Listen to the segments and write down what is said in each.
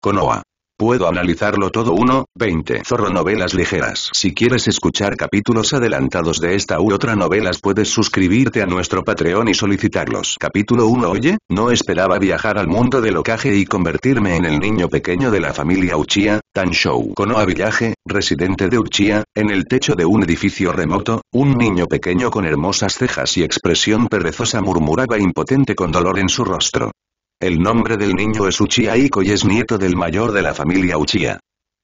Konoha. Puedo analizarlo todo 1, 20. Zorro Novelas Ligeras. Si quieres escuchar capítulos adelantados de esta u otra novelas puedes suscribirte a nuestro Patreon y solicitarlos. Capítulo 1 Oye, no esperaba viajar al mundo del ocaje y convertirme en el niño pequeño de la familia Uchiha, Tanshou. Konoha Villaje, residente de Uchiha, en el techo de un edificio remoto, un niño pequeño con hermosas cejas y expresión perezosa murmuraba impotente con dolor en su rostro. El nombre del niño es Uchiha Iko y es nieto del mayor de la familia Uchiha.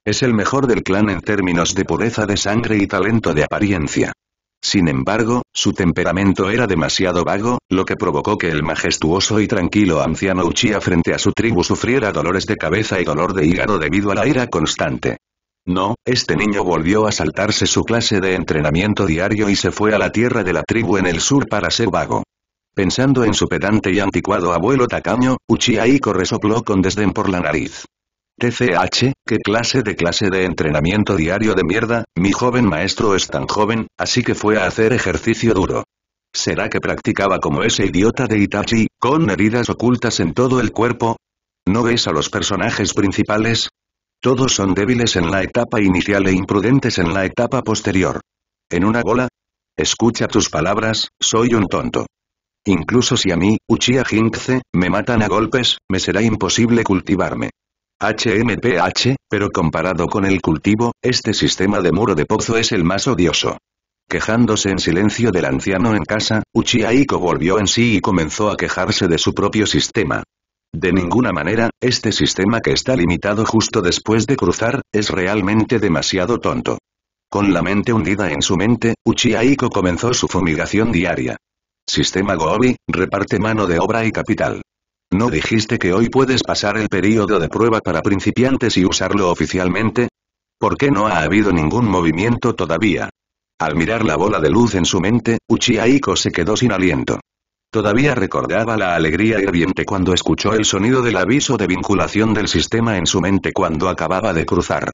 Es el mejor del clan en términos de pureza de sangre y talento de apariencia. Sin embargo, su temperamento era demasiado vago, lo que provocó que el majestuoso y tranquilo anciano Uchiha frente a su tribu sufriera dolores de cabeza y dolor de hígado debido a la ira constante. No, este niño volvió a saltarse su clase de entrenamiento diario y se fue a la tierra de la tribu en el sur para ser vago. Pensando en su pedante y anticuado abuelo tacaño, Uchiha Iko resopló con desdén por la nariz. TCH, ¿qué clase de clase de entrenamiento diario de mierda? Mi joven maestro es tan joven, así que fue a hacer ejercicio duro. ¿Será que practicaba como ese idiota de Itachi, con heridas ocultas en todo el cuerpo? ¿No ves a los personajes principales? Todos son débiles en la etapa inicial e imprudentes en la etapa posterior. ¿En una bola? Escucha tus palabras, soy un tonto. Incluso si a mí, Uchiha Jinxe, me matan a golpes, me será imposible cultivarme. HMPH, pero comparado con el cultivo, este sistema de muro de pozo es el más odioso. Quejándose en silencio del anciano en casa, Uchiha Iko volvió en sí y comenzó a quejarse de su propio sistema. De ninguna manera, este sistema que está limitado justo después de cruzar, es realmente demasiado tonto. Con la mente hundida en su mente, Uchiha Iko comenzó su fumigación diaria. Sistema Goobi, reparte mano de obra y capital. ¿No dijiste que hoy puedes pasar el periodo de prueba para principiantes y usarlo oficialmente? ¿Por qué no ha habido ningún movimiento todavía? Al mirar la bola de luz en su mente, Uchihaiko se quedó sin aliento. Todavía recordaba la alegría hirviente cuando escuchó el sonido del aviso de vinculación del sistema en su mente cuando acababa de cruzar.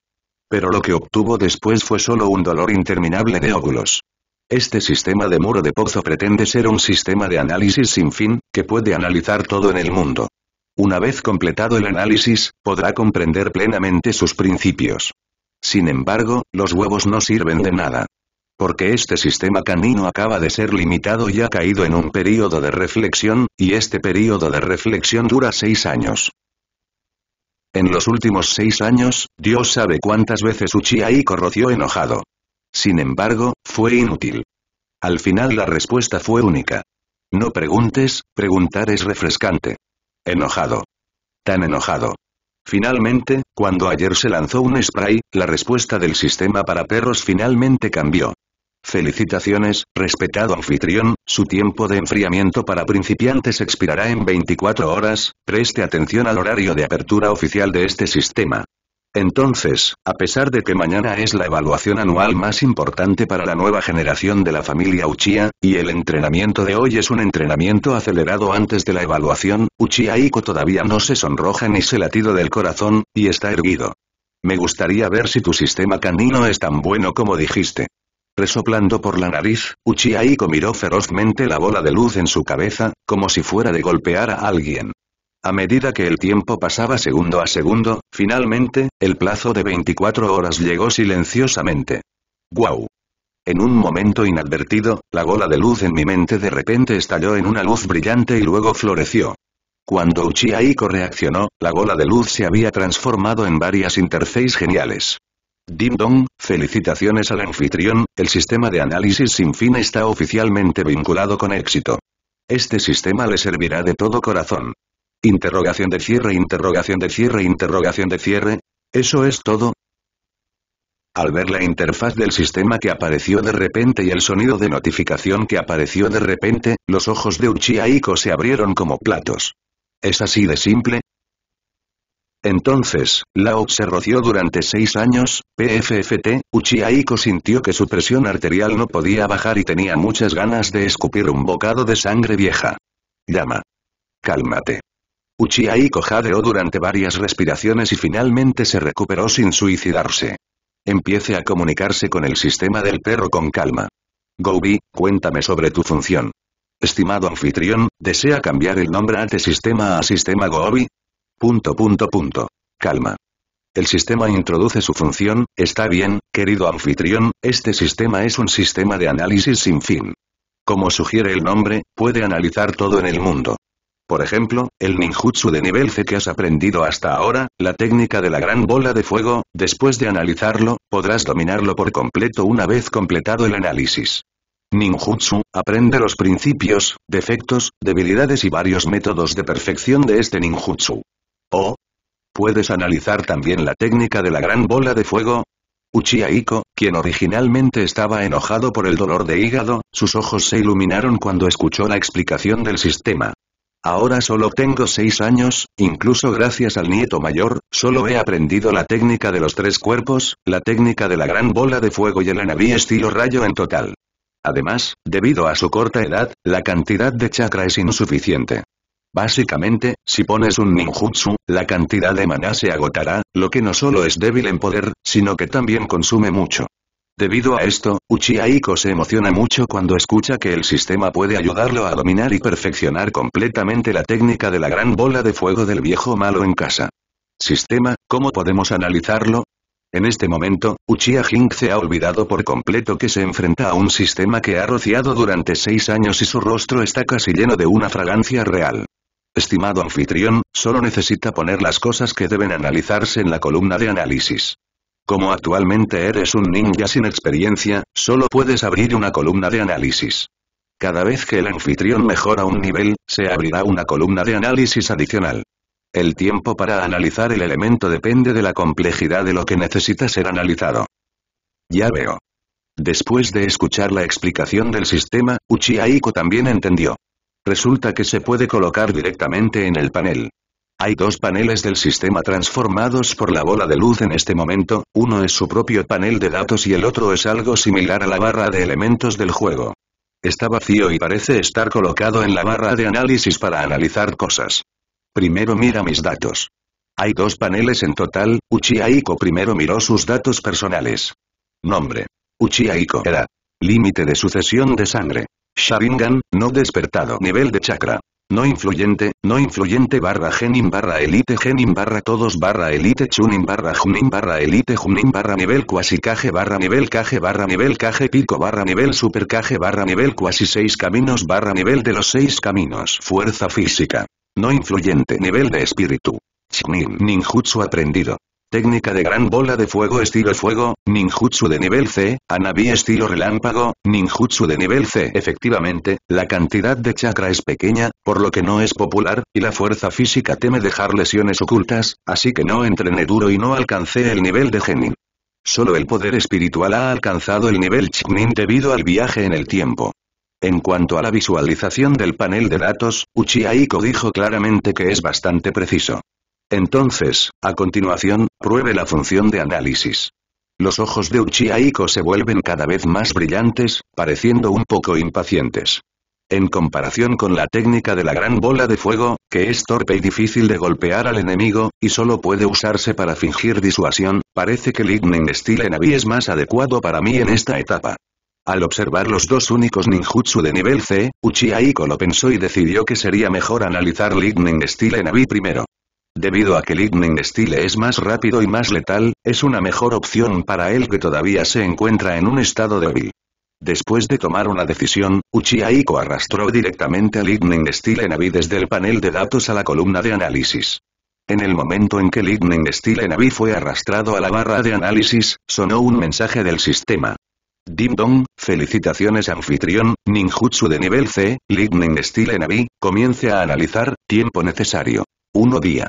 Pero lo que obtuvo después fue solo un dolor interminable de óvulos. Este sistema de muro de pozo pretende ser un sistema de análisis sin fin, que puede analizar todo en el mundo. Una vez completado el análisis, podrá comprender plenamente sus principios. Sin embargo, los huevos no sirven de nada. Porque este sistema canino acaba de ser limitado y ha caído en un período de reflexión, y este período de reflexión dura seis años. En los últimos seis años, Dios sabe cuántas veces Uchiha y roció enojado. Sin embargo, fue inútil. Al final la respuesta fue única. No preguntes, preguntar es refrescante. Enojado. Tan enojado. Finalmente, cuando ayer se lanzó un spray, la respuesta del sistema para perros finalmente cambió. Felicitaciones, respetado anfitrión, su tiempo de enfriamiento para principiantes expirará en 24 horas, preste atención al horario de apertura oficial de este sistema. Entonces, a pesar de que mañana es la evaluación anual más importante para la nueva generación de la familia Uchiha, y el entrenamiento de hoy es un entrenamiento acelerado antes de la evaluación, Uchiha todavía no se sonroja ni se latido del corazón, y está erguido. Me gustaría ver si tu sistema canino es tan bueno como dijiste. Resoplando por la nariz, Uchiha miró ferozmente la bola de luz en su cabeza, como si fuera de golpear a alguien. A medida que el tiempo pasaba segundo a segundo, finalmente, el plazo de 24 horas llegó silenciosamente. ¡Guau! En un momento inadvertido, la bola de luz en mi mente de repente estalló en una luz brillante y luego floreció. Cuando Uchiha Iko reaccionó, la bola de luz se había transformado en varias interfaces geniales. Dim Dong, felicitaciones al anfitrión, el sistema de análisis sin fin está oficialmente vinculado con éxito. Este sistema le servirá de todo corazón. Interrogación de cierre, interrogación de cierre, interrogación de cierre. ¿Eso es todo? Al ver la interfaz del sistema que apareció de repente y el sonido de notificación que apareció de repente, los ojos de Uchiha e se abrieron como platos. ¿Es así de simple? Entonces, la se roció durante seis años, PFFT, Uchiha e sintió que su presión arterial no podía bajar y tenía muchas ganas de escupir un bocado de sangre vieja. Llama. Cálmate. Uchiha jadeó durante varias respiraciones y finalmente se recuperó sin suicidarse. Empiece a comunicarse con el sistema del perro con calma. Gobi, cuéntame sobre tu función. Estimado anfitrión, ¿desea cambiar el nombre ante sistema a sistema Gobi. Punto punto punto. Calma. El sistema introduce su función, está bien, querido anfitrión, este sistema es un sistema de análisis sin fin. Como sugiere el nombre, puede analizar todo en el mundo. Por ejemplo, el ninjutsu de nivel C que has aprendido hasta ahora, la técnica de la gran bola de fuego, después de analizarlo, podrás dominarlo por completo una vez completado el análisis. Ninjutsu, aprende los principios, defectos, debilidades y varios métodos de perfección de este ninjutsu. O. Puedes analizar también la técnica de la gran bola de fuego, Uchiha Iko, quien originalmente estaba enojado por el dolor de hígado, sus ojos se iluminaron cuando escuchó la explicación del sistema. Ahora solo tengo seis años, incluso gracias al nieto mayor, solo he aprendido la técnica de los tres cuerpos, la técnica de la gran bola de fuego y el anabí estilo rayo en total. Además, debido a su corta edad, la cantidad de chakra es insuficiente. Básicamente, si pones un ninjutsu, la cantidad de maná se agotará, lo que no solo es débil en poder, sino que también consume mucho. Debido a esto, Uchiha Iko se emociona mucho cuando escucha que el sistema puede ayudarlo a dominar y perfeccionar completamente la técnica de la gran bola de fuego del viejo malo en casa. Sistema, ¿cómo podemos analizarlo? En este momento, Uchiha Jink se ha olvidado por completo que se enfrenta a un sistema que ha rociado durante seis años y su rostro está casi lleno de una fragancia real. Estimado anfitrión, solo necesita poner las cosas que deben analizarse en la columna de análisis. Como actualmente eres un ninja sin experiencia, solo puedes abrir una columna de análisis. Cada vez que el anfitrión mejora un nivel, se abrirá una columna de análisis adicional. El tiempo para analizar el elemento depende de la complejidad de lo que necesita ser analizado. Ya veo. Después de escuchar la explicación del sistema, Uchiha Iko también entendió. Resulta que se puede colocar directamente en el panel. Hay dos paneles del sistema transformados por la bola de luz en este momento, uno es su propio panel de datos y el otro es algo similar a la barra de elementos del juego. Está vacío y parece estar colocado en la barra de análisis para analizar cosas. Primero mira mis datos. Hay dos paneles en total, Uchiha Iko primero miró sus datos personales. Nombre. Uchiha Iko era. Límite de sucesión de sangre. Sharingan, no despertado. Nivel de chakra. No influyente, no influyente barra genin barra elite genin barra todos barra elite chunin barra junin barra elite junin barra nivel cuasi caje barra nivel caje barra nivel caje pico barra nivel super caje barra nivel cuasi seis caminos barra nivel de los seis caminos fuerza física. No influyente nivel de espíritu. Chunin ninjutsu aprendido. Técnica de gran bola de fuego estilo fuego, ninjutsu de nivel C, Anabi estilo relámpago, ninjutsu de nivel C. Efectivamente, la cantidad de chakra es pequeña, por lo que no es popular, y la fuerza física teme dejar lesiones ocultas, así que no entrené duro y no alcancé el nivel de genin. Solo el poder espiritual ha alcanzado el nivel Chinin debido al viaje en el tiempo. En cuanto a la visualización del panel de datos, Uchihaiko dijo claramente que es bastante preciso. Entonces, a continuación, pruebe la función de análisis. Los ojos de Uchiha se vuelven cada vez más brillantes, pareciendo un poco impacientes. En comparación con la técnica de la gran bola de fuego, que es torpe y difícil de golpear al enemigo, y solo puede usarse para fingir disuasión, parece que Lightning Steel Navi es más adecuado para mí en esta etapa. Al observar los dos únicos ninjutsu de nivel C, Uchiha lo pensó y decidió que sería mejor analizar Lightning Style Navi primero. Debido a que Lightning Style es más rápido y más letal, es una mejor opción para él que todavía se encuentra en un estado débil. Después de tomar una decisión, Uchiha arrastró directamente a Lightning Style Navi desde el panel de datos a la columna de análisis. En el momento en que Lightning Style Navi fue arrastrado a la barra de análisis, sonó un mensaje del sistema. Dim Dong, felicitaciones anfitrión, ninjutsu de nivel C, Lightning Style Navi, comience a analizar, tiempo necesario. uno día.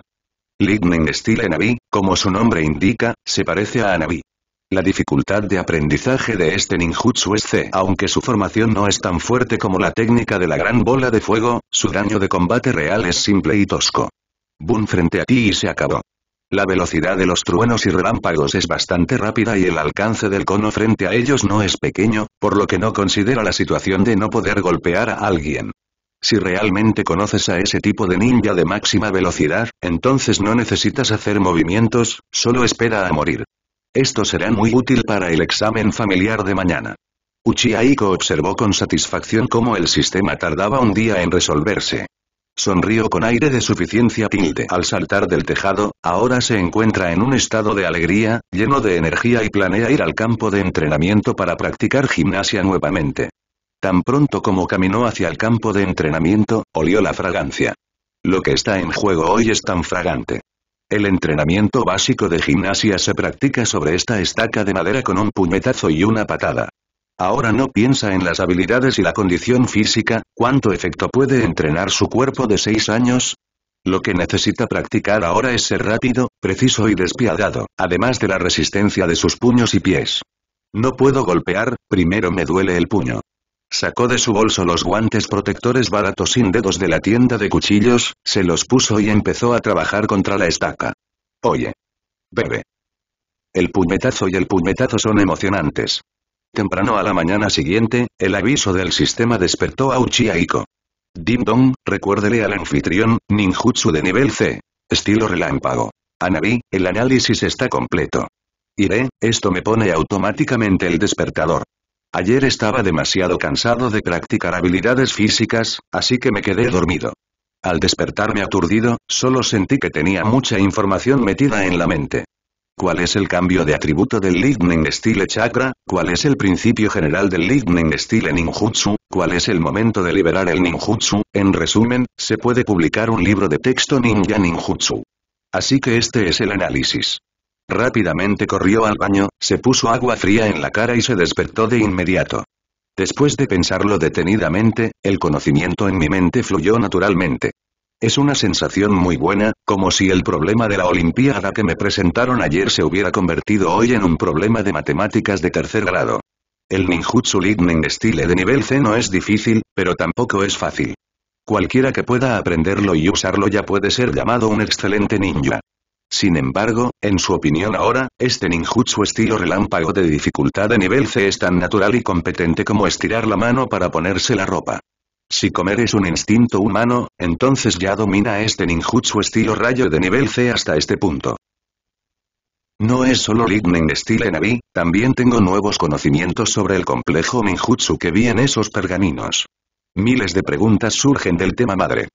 Lightning Style Anabi, como su nombre indica, se parece a Anabi. La dificultad de aprendizaje de este ninjutsu es C. Aunque su formación no es tan fuerte como la técnica de la gran bola de fuego, su daño de combate real es simple y tosco. Boom frente a ti y se acabó. La velocidad de los truenos y relámpagos es bastante rápida y el alcance del cono frente a ellos no es pequeño, por lo que no considera la situación de no poder golpear a alguien. Si realmente conoces a ese tipo de ninja de máxima velocidad, entonces no necesitas hacer movimientos, solo espera a morir. Esto será muy útil para el examen familiar de mañana. Uchihaiko observó con satisfacción cómo el sistema tardaba un día en resolverse. Sonrió con aire de suficiencia tilde al saltar del tejado, ahora se encuentra en un estado de alegría, lleno de energía y planea ir al campo de entrenamiento para practicar gimnasia nuevamente. Tan pronto como caminó hacia el campo de entrenamiento, olió la fragancia. Lo que está en juego hoy es tan fragante. El entrenamiento básico de gimnasia se practica sobre esta estaca de madera con un puñetazo y una patada. Ahora no piensa en las habilidades y la condición física, cuánto efecto puede entrenar su cuerpo de seis años, lo que necesita practicar ahora es ser rápido, preciso y despiadado, además de la resistencia de sus puños y pies. No puedo golpear, primero me duele el puño. Sacó de su bolso los guantes protectores baratos sin dedos de la tienda de cuchillos, se los puso y empezó a trabajar contra la estaca. Oye. Bebe. El puñetazo y el puñetazo son emocionantes. Temprano a la mañana siguiente, el aviso del sistema despertó a Uchi Aiko. Dim Dong, recuérdele al anfitrión, ninjutsu de nivel C. Estilo relámpago. Anabi, el análisis está completo. Iré, esto me pone automáticamente el despertador. Ayer estaba demasiado cansado de practicar habilidades físicas, así que me quedé dormido. Al despertarme aturdido, solo sentí que tenía mucha información metida en la mente. ¿Cuál es el cambio de atributo del Lightning Style Chakra? ¿Cuál es el principio general del Lightning Style Ninjutsu? ¿Cuál es el momento de liberar el ninjutsu? En resumen, se puede publicar un libro de texto ninja ninjutsu. Así que este es el análisis. Rápidamente corrió al baño, se puso agua fría en la cara y se despertó de inmediato. Después de pensarlo detenidamente, el conocimiento en mi mente fluyó naturalmente. Es una sensación muy buena, como si el problema de la Olimpiada que me presentaron ayer se hubiera convertido hoy en un problema de matemáticas de tercer grado. El ninjutsu lightning estile de nivel C no es difícil, pero tampoco es fácil. Cualquiera que pueda aprenderlo y usarlo ya puede ser llamado un excelente ninja. Sin embargo, en su opinión ahora, este ninjutsu estilo relámpago de dificultad de nivel C es tan natural y competente como estirar la mano para ponerse la ropa. Si comer es un instinto humano, entonces ya domina este ninjutsu estilo rayo de nivel C hasta este punto. No es solo Lightning Steel Navi, también tengo nuevos conocimientos sobre el complejo ninjutsu que vi en esos pergaminos. Miles de preguntas surgen del tema madre.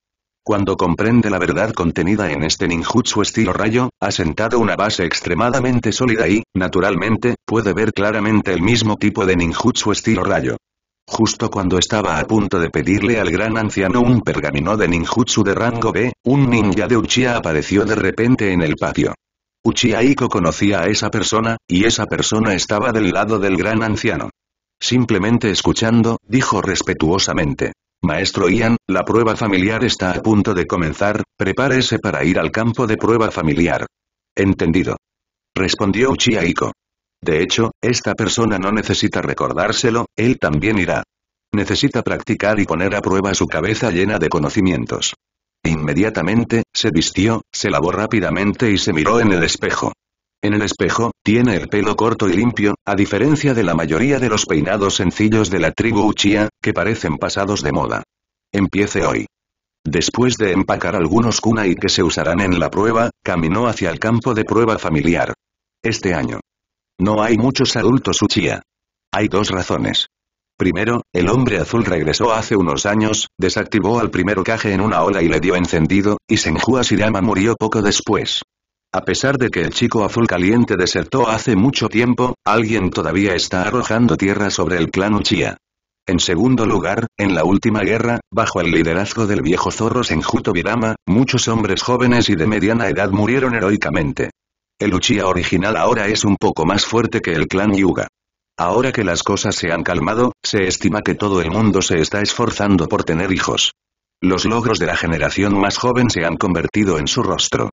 Cuando comprende la verdad contenida en este ninjutsu estilo rayo, ha sentado una base extremadamente sólida y, naturalmente, puede ver claramente el mismo tipo de ninjutsu estilo rayo. Justo cuando estaba a punto de pedirle al gran anciano un pergamino de ninjutsu de rango B, un ninja de Uchiha apareció de repente en el patio. Uchiha Iko conocía a esa persona, y esa persona estaba del lado del gran anciano. Simplemente escuchando, dijo respetuosamente. Maestro Ian, la prueba familiar está a punto de comenzar, prepárese para ir al campo de prueba familiar. Entendido. Respondió Uchiha Iko. De hecho, esta persona no necesita recordárselo, él también irá. Necesita practicar y poner a prueba su cabeza llena de conocimientos. Inmediatamente, se vistió, se lavó rápidamente y se miró en el espejo. En el espejo, tiene el pelo corto y limpio, a diferencia de la mayoría de los peinados sencillos de la tribu Uchiha, que parecen pasados de moda. Empiece hoy. Después de empacar algunos kunai que se usarán en la prueba, caminó hacia el campo de prueba familiar. Este año. No hay muchos adultos Uchiha. Hay dos razones. Primero, el hombre azul regresó hace unos años, desactivó al primer caje en una ola y le dio encendido, y Senju Asirama murió poco después. A pesar de que el chico azul caliente desertó hace mucho tiempo, alguien todavía está arrojando tierra sobre el clan Uchiha. En segundo lugar, en la última guerra, bajo el liderazgo del viejo zorro Senjuto Birama, muchos hombres jóvenes y de mediana edad murieron heroicamente. El Uchiha original ahora es un poco más fuerte que el clan Yuga. Ahora que las cosas se han calmado, se estima que todo el mundo se está esforzando por tener hijos. Los logros de la generación más joven se han convertido en su rostro.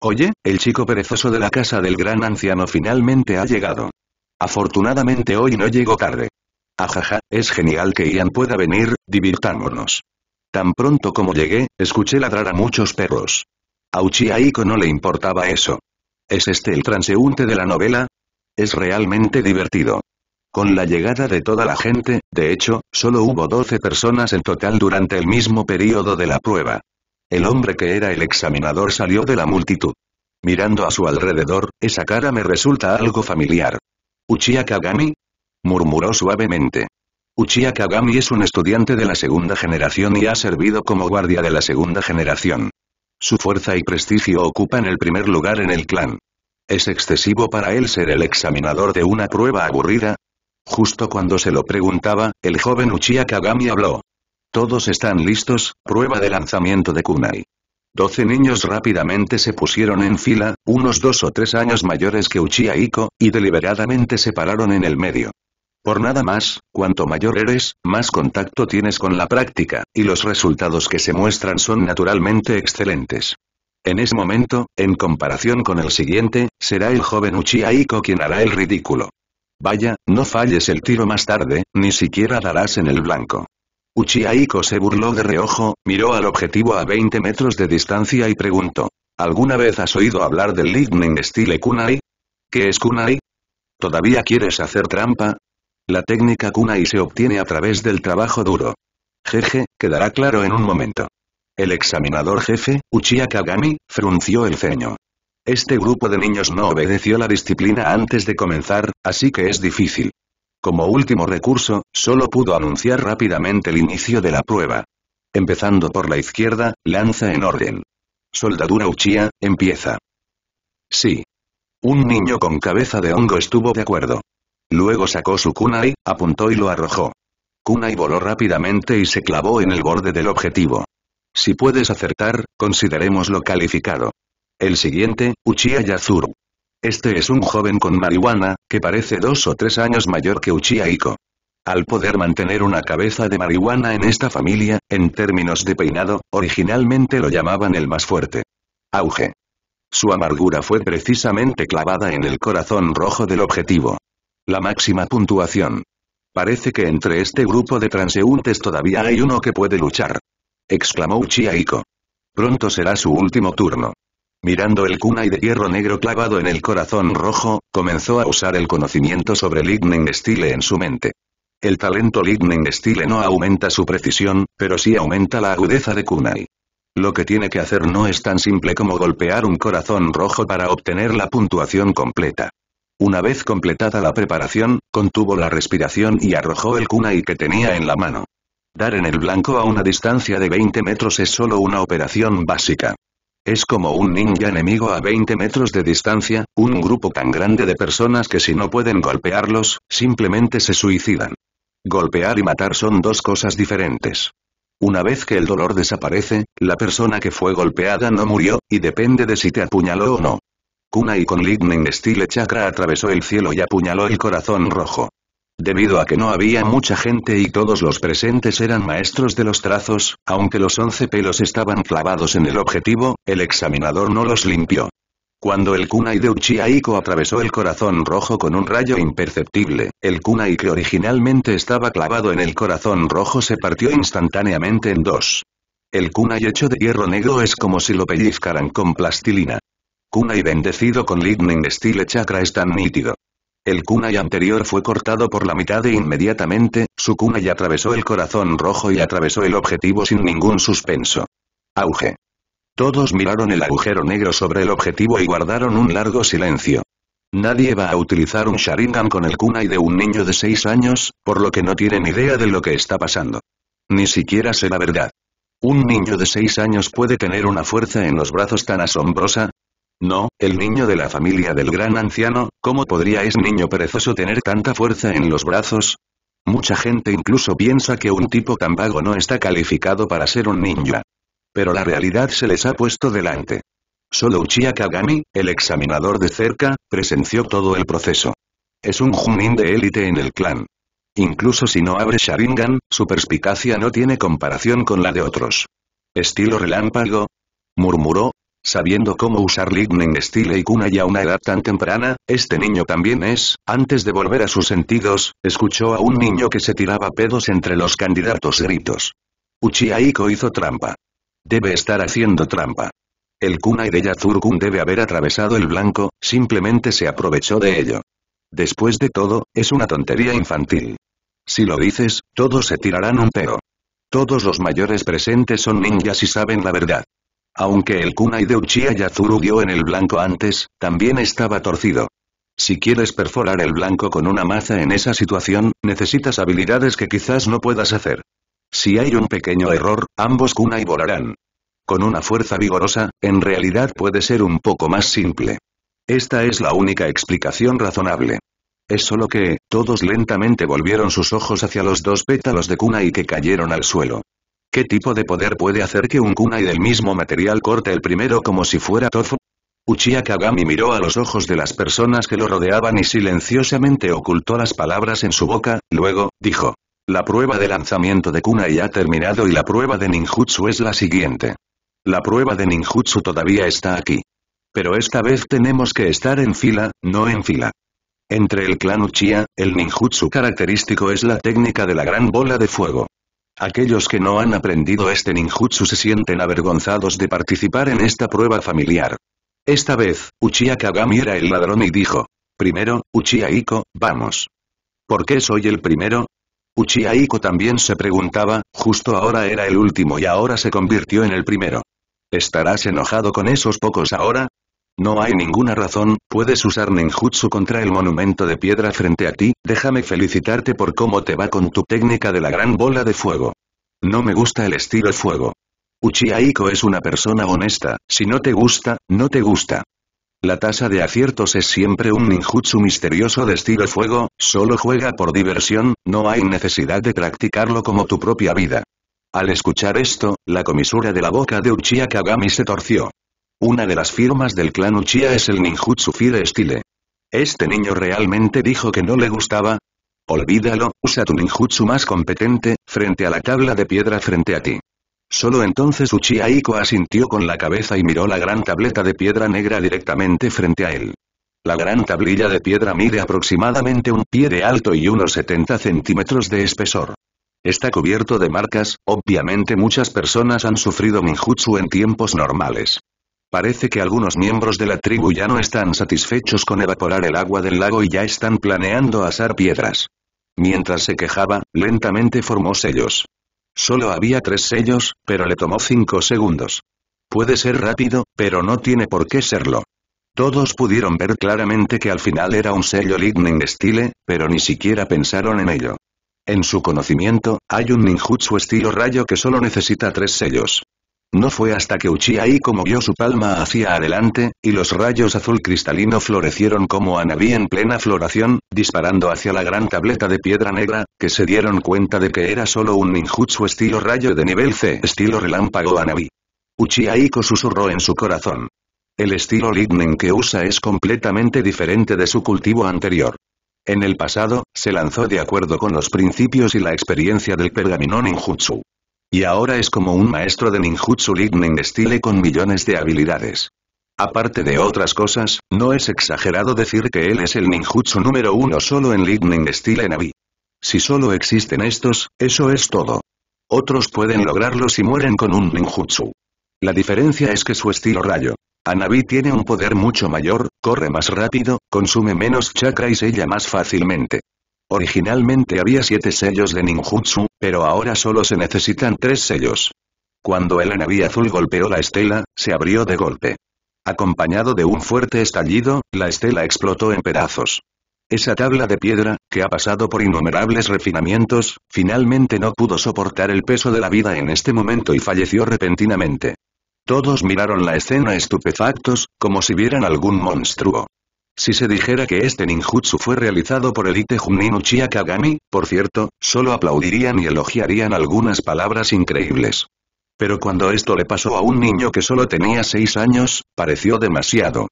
Oye, el chico perezoso de la casa del gran anciano finalmente ha llegado. Afortunadamente hoy no llegó tarde. Ajaja, es genial que Ian pueda venir, divirtámonos. Tan pronto como llegué, escuché ladrar a muchos perros. A a Aiko no le importaba eso. ¿Es este el transeúnte de la novela? Es realmente divertido. Con la llegada de toda la gente, de hecho, solo hubo 12 personas en total durante el mismo periodo de la prueba. El hombre que era el examinador salió de la multitud. Mirando a su alrededor, esa cara me resulta algo familiar. ¿Uchiha Kagami? murmuró suavemente. Uchiha Kagami es un estudiante de la segunda generación y ha servido como guardia de la segunda generación. Su fuerza y prestigio ocupan el primer lugar en el clan. ¿Es excesivo para él ser el examinador de una prueba aburrida? Justo cuando se lo preguntaba, el joven Uchiha Kagami habló. Todos están listos, prueba de lanzamiento de Kunai. Doce niños rápidamente se pusieron en fila, unos dos o tres años mayores que Uchiha Iko, y deliberadamente se pararon en el medio. Por nada más, cuanto mayor eres, más contacto tienes con la práctica, y los resultados que se muestran son naturalmente excelentes. En ese momento, en comparación con el siguiente, será el joven Uchiha Iko quien hará el ridículo. Vaya, no falles el tiro más tarde, ni siquiera darás en el blanco. Uchiha se burló de reojo, miró al objetivo a 20 metros de distancia y preguntó. ¿Alguna vez has oído hablar del Lightning Style Kunai? ¿Qué es Kunai? ¿Todavía quieres hacer trampa? La técnica Kunai se obtiene a través del trabajo duro. Jeje, quedará claro en un momento. El examinador jefe, Uchiha Kagami, frunció el ceño. Este grupo de niños no obedeció la disciplina antes de comenzar, así que es difícil. Como último recurso, solo pudo anunciar rápidamente el inicio de la prueba. Empezando por la izquierda, lanza en orden. Soldadura Uchiha, empieza. Sí. Un niño con cabeza de hongo estuvo de acuerdo. Luego sacó su kunai, apuntó y lo arrojó. Kunai voló rápidamente y se clavó en el borde del objetivo. Si puedes acertar, consideremos lo calificado. El siguiente, Uchiha Yazuru. Este es un joven con marihuana, que parece dos o tres años mayor que Uchiha Iko. Al poder mantener una cabeza de marihuana en esta familia, en términos de peinado, originalmente lo llamaban el más fuerte. Auge. Su amargura fue precisamente clavada en el corazón rojo del objetivo. La máxima puntuación. Parece que entre este grupo de transeúntes todavía hay uno que puede luchar. Exclamó Uchiha Iko. Pronto será su último turno. Mirando el kunai de hierro negro clavado en el corazón rojo, comenzó a usar el conocimiento sobre lightning Style en su mente. El talento lightning Style no aumenta su precisión, pero sí aumenta la agudeza de kunai. Lo que tiene que hacer no es tan simple como golpear un corazón rojo para obtener la puntuación completa. Una vez completada la preparación, contuvo la respiración y arrojó el kunai que tenía en la mano. Dar en el blanco a una distancia de 20 metros es solo una operación básica. Es como un ninja enemigo a 20 metros de distancia, un grupo tan grande de personas que si no pueden golpearlos, simplemente se suicidan. Golpear y matar son dos cosas diferentes. Una vez que el dolor desaparece, la persona que fue golpeada no murió, y depende de si te apuñaló o no. Kunai con Lightning style Chakra atravesó el cielo y apuñaló el corazón rojo. Debido a que no había mucha gente y todos los presentes eran maestros de los trazos, aunque los once pelos estaban clavados en el objetivo, el examinador no los limpió. Cuando el kunai de Uchiha Iko atravesó el corazón rojo con un rayo imperceptible, el kunai que originalmente estaba clavado en el corazón rojo se partió instantáneamente en dos. El kunai hecho de hierro negro es como si lo pellizcaran con plastilina. Kunai bendecido con Lightning estilo Chakra es tan nítido. El kunai anterior fue cortado por la mitad e inmediatamente, su kunai atravesó el corazón rojo y atravesó el objetivo sin ningún suspenso. Auge. Todos miraron el agujero negro sobre el objetivo y guardaron un largo silencio. Nadie va a utilizar un Sharingan con el kunai de un niño de seis años, por lo que no tienen idea de lo que está pasando. Ni siquiera sé la verdad. ¿Un niño de seis años puede tener una fuerza en los brazos tan asombrosa? No, el niño de la familia del gran anciano, ¿cómo podría ese niño perezoso tener tanta fuerza en los brazos? Mucha gente incluso piensa que un tipo tan vago no está calificado para ser un ninja. Pero la realidad se les ha puesto delante. Solo Uchiha Kagami, el examinador de cerca, presenció todo el proceso. Es un junín de élite en el clan. Incluso si no abre Sharingan, su perspicacia no tiene comparación con la de otros. ¿Estilo relámpago? murmuró, Sabiendo cómo usar Lightning estilo y Kunai a una edad tan temprana, este niño también es, antes de volver a sus sentidos, escuchó a un niño que se tiraba pedos entre los candidatos gritos. Uchiha hizo trampa. Debe estar haciendo trampa. El Kunai de Yazurkun debe haber atravesado el blanco, simplemente se aprovechó de ello. Después de todo, es una tontería infantil. Si lo dices, todos se tirarán un pedo. Todos los mayores presentes son ninjas y saben la verdad. Aunque el kunai de Uchiha Yazuru dio en el blanco antes, también estaba torcido. Si quieres perforar el blanco con una maza en esa situación, necesitas habilidades que quizás no puedas hacer. Si hay un pequeño error, ambos kunai volarán. Con una fuerza vigorosa, en realidad puede ser un poco más simple. Esta es la única explicación razonable. Es solo que, todos lentamente volvieron sus ojos hacia los dos pétalos de kunai que cayeron al suelo. ¿Qué tipo de poder puede hacer que un kunai del mismo material corte el primero como si fuera tofu? Uchiha Kagami miró a los ojos de las personas que lo rodeaban y silenciosamente ocultó las palabras en su boca, luego, dijo. La prueba de lanzamiento de kunai ha terminado y la prueba de ninjutsu es la siguiente. La prueba de ninjutsu todavía está aquí. Pero esta vez tenemos que estar en fila, no en fila. Entre el clan Uchiha, el ninjutsu característico es la técnica de la gran bola de fuego. Aquellos que no han aprendido este ninjutsu se sienten avergonzados de participar en esta prueba familiar. Esta vez, Uchiha Kagami era el ladrón y dijo. Primero, Uchiha Iko, vamos. ¿Por qué soy el primero? Uchiha Iko también se preguntaba, justo ahora era el último y ahora se convirtió en el primero. ¿Estarás enojado con esos pocos ahora? No hay ninguna razón, puedes usar ninjutsu contra el monumento de piedra frente a ti, déjame felicitarte por cómo te va con tu técnica de la gran bola de fuego. No me gusta el estilo fuego. Uchiha es una persona honesta, si no te gusta, no te gusta. La tasa de aciertos es siempre un ninjutsu misterioso de estilo fuego, solo juega por diversión, no hay necesidad de practicarlo como tu propia vida. Al escuchar esto, la comisura de la boca de Uchiha Kagami se torció. Una de las firmas del clan Uchiha es el ninjutsu Fire Style. ¿Este niño realmente dijo que no le gustaba? Olvídalo, usa tu ninjutsu más competente, frente a la tabla de piedra frente a ti. Solo entonces Uchiha Iko asintió con la cabeza y miró la gran tableta de piedra negra directamente frente a él. La gran tablilla de piedra mide aproximadamente un pie de alto y unos 70 centímetros de espesor. Está cubierto de marcas, obviamente muchas personas han sufrido ninjutsu en tiempos normales. Parece que algunos miembros de la tribu ya no están satisfechos con evaporar el agua del lago y ya están planeando asar piedras. Mientras se quejaba, lentamente formó sellos. Solo había tres sellos, pero le tomó cinco segundos. Puede ser rápido, pero no tiene por qué serlo. Todos pudieron ver claramente que al final era un sello Lightning Style, pero ni siquiera pensaron en ello. En su conocimiento, hay un ninjutsu estilo rayo que solo necesita tres sellos. No fue hasta que Uchiha como movió su palma hacia adelante, y los rayos azul cristalino florecieron como Anabí en plena floración, disparando hacia la gran tableta de piedra negra, que se dieron cuenta de que era solo un ninjutsu estilo rayo de nivel C estilo relámpago Anabí. Uchiha Iko susurró en su corazón. El estilo lightning que usa es completamente diferente de su cultivo anterior. En el pasado, se lanzó de acuerdo con los principios y la experiencia del pergamino ninjutsu. Y ahora es como un maestro de ninjutsu lightning style con millones de habilidades. Aparte de otras cosas, no es exagerado decir que él es el ninjutsu número uno solo en lightning estile Navi. Si solo existen estos, eso es todo. Otros pueden lograrlo si mueren con un ninjutsu. La diferencia es que su estilo rayo. Anabi tiene un poder mucho mayor, corre más rápido, consume menos chakra y sella más fácilmente. Originalmente había siete sellos de ninjutsu, pero ahora solo se necesitan tres sellos. Cuando el naví azul golpeó la estela, se abrió de golpe. Acompañado de un fuerte estallido, la estela explotó en pedazos. Esa tabla de piedra, que ha pasado por innumerables refinamientos, finalmente no pudo soportar el peso de la vida en este momento y falleció repentinamente. Todos miraron la escena estupefactos, como si vieran algún monstruo. Si se dijera que este ninjutsu fue realizado por el Ite Junin Uchiha Kagami, por cierto, solo aplaudirían y elogiarían algunas palabras increíbles. Pero cuando esto le pasó a un niño que solo tenía seis años, pareció demasiado.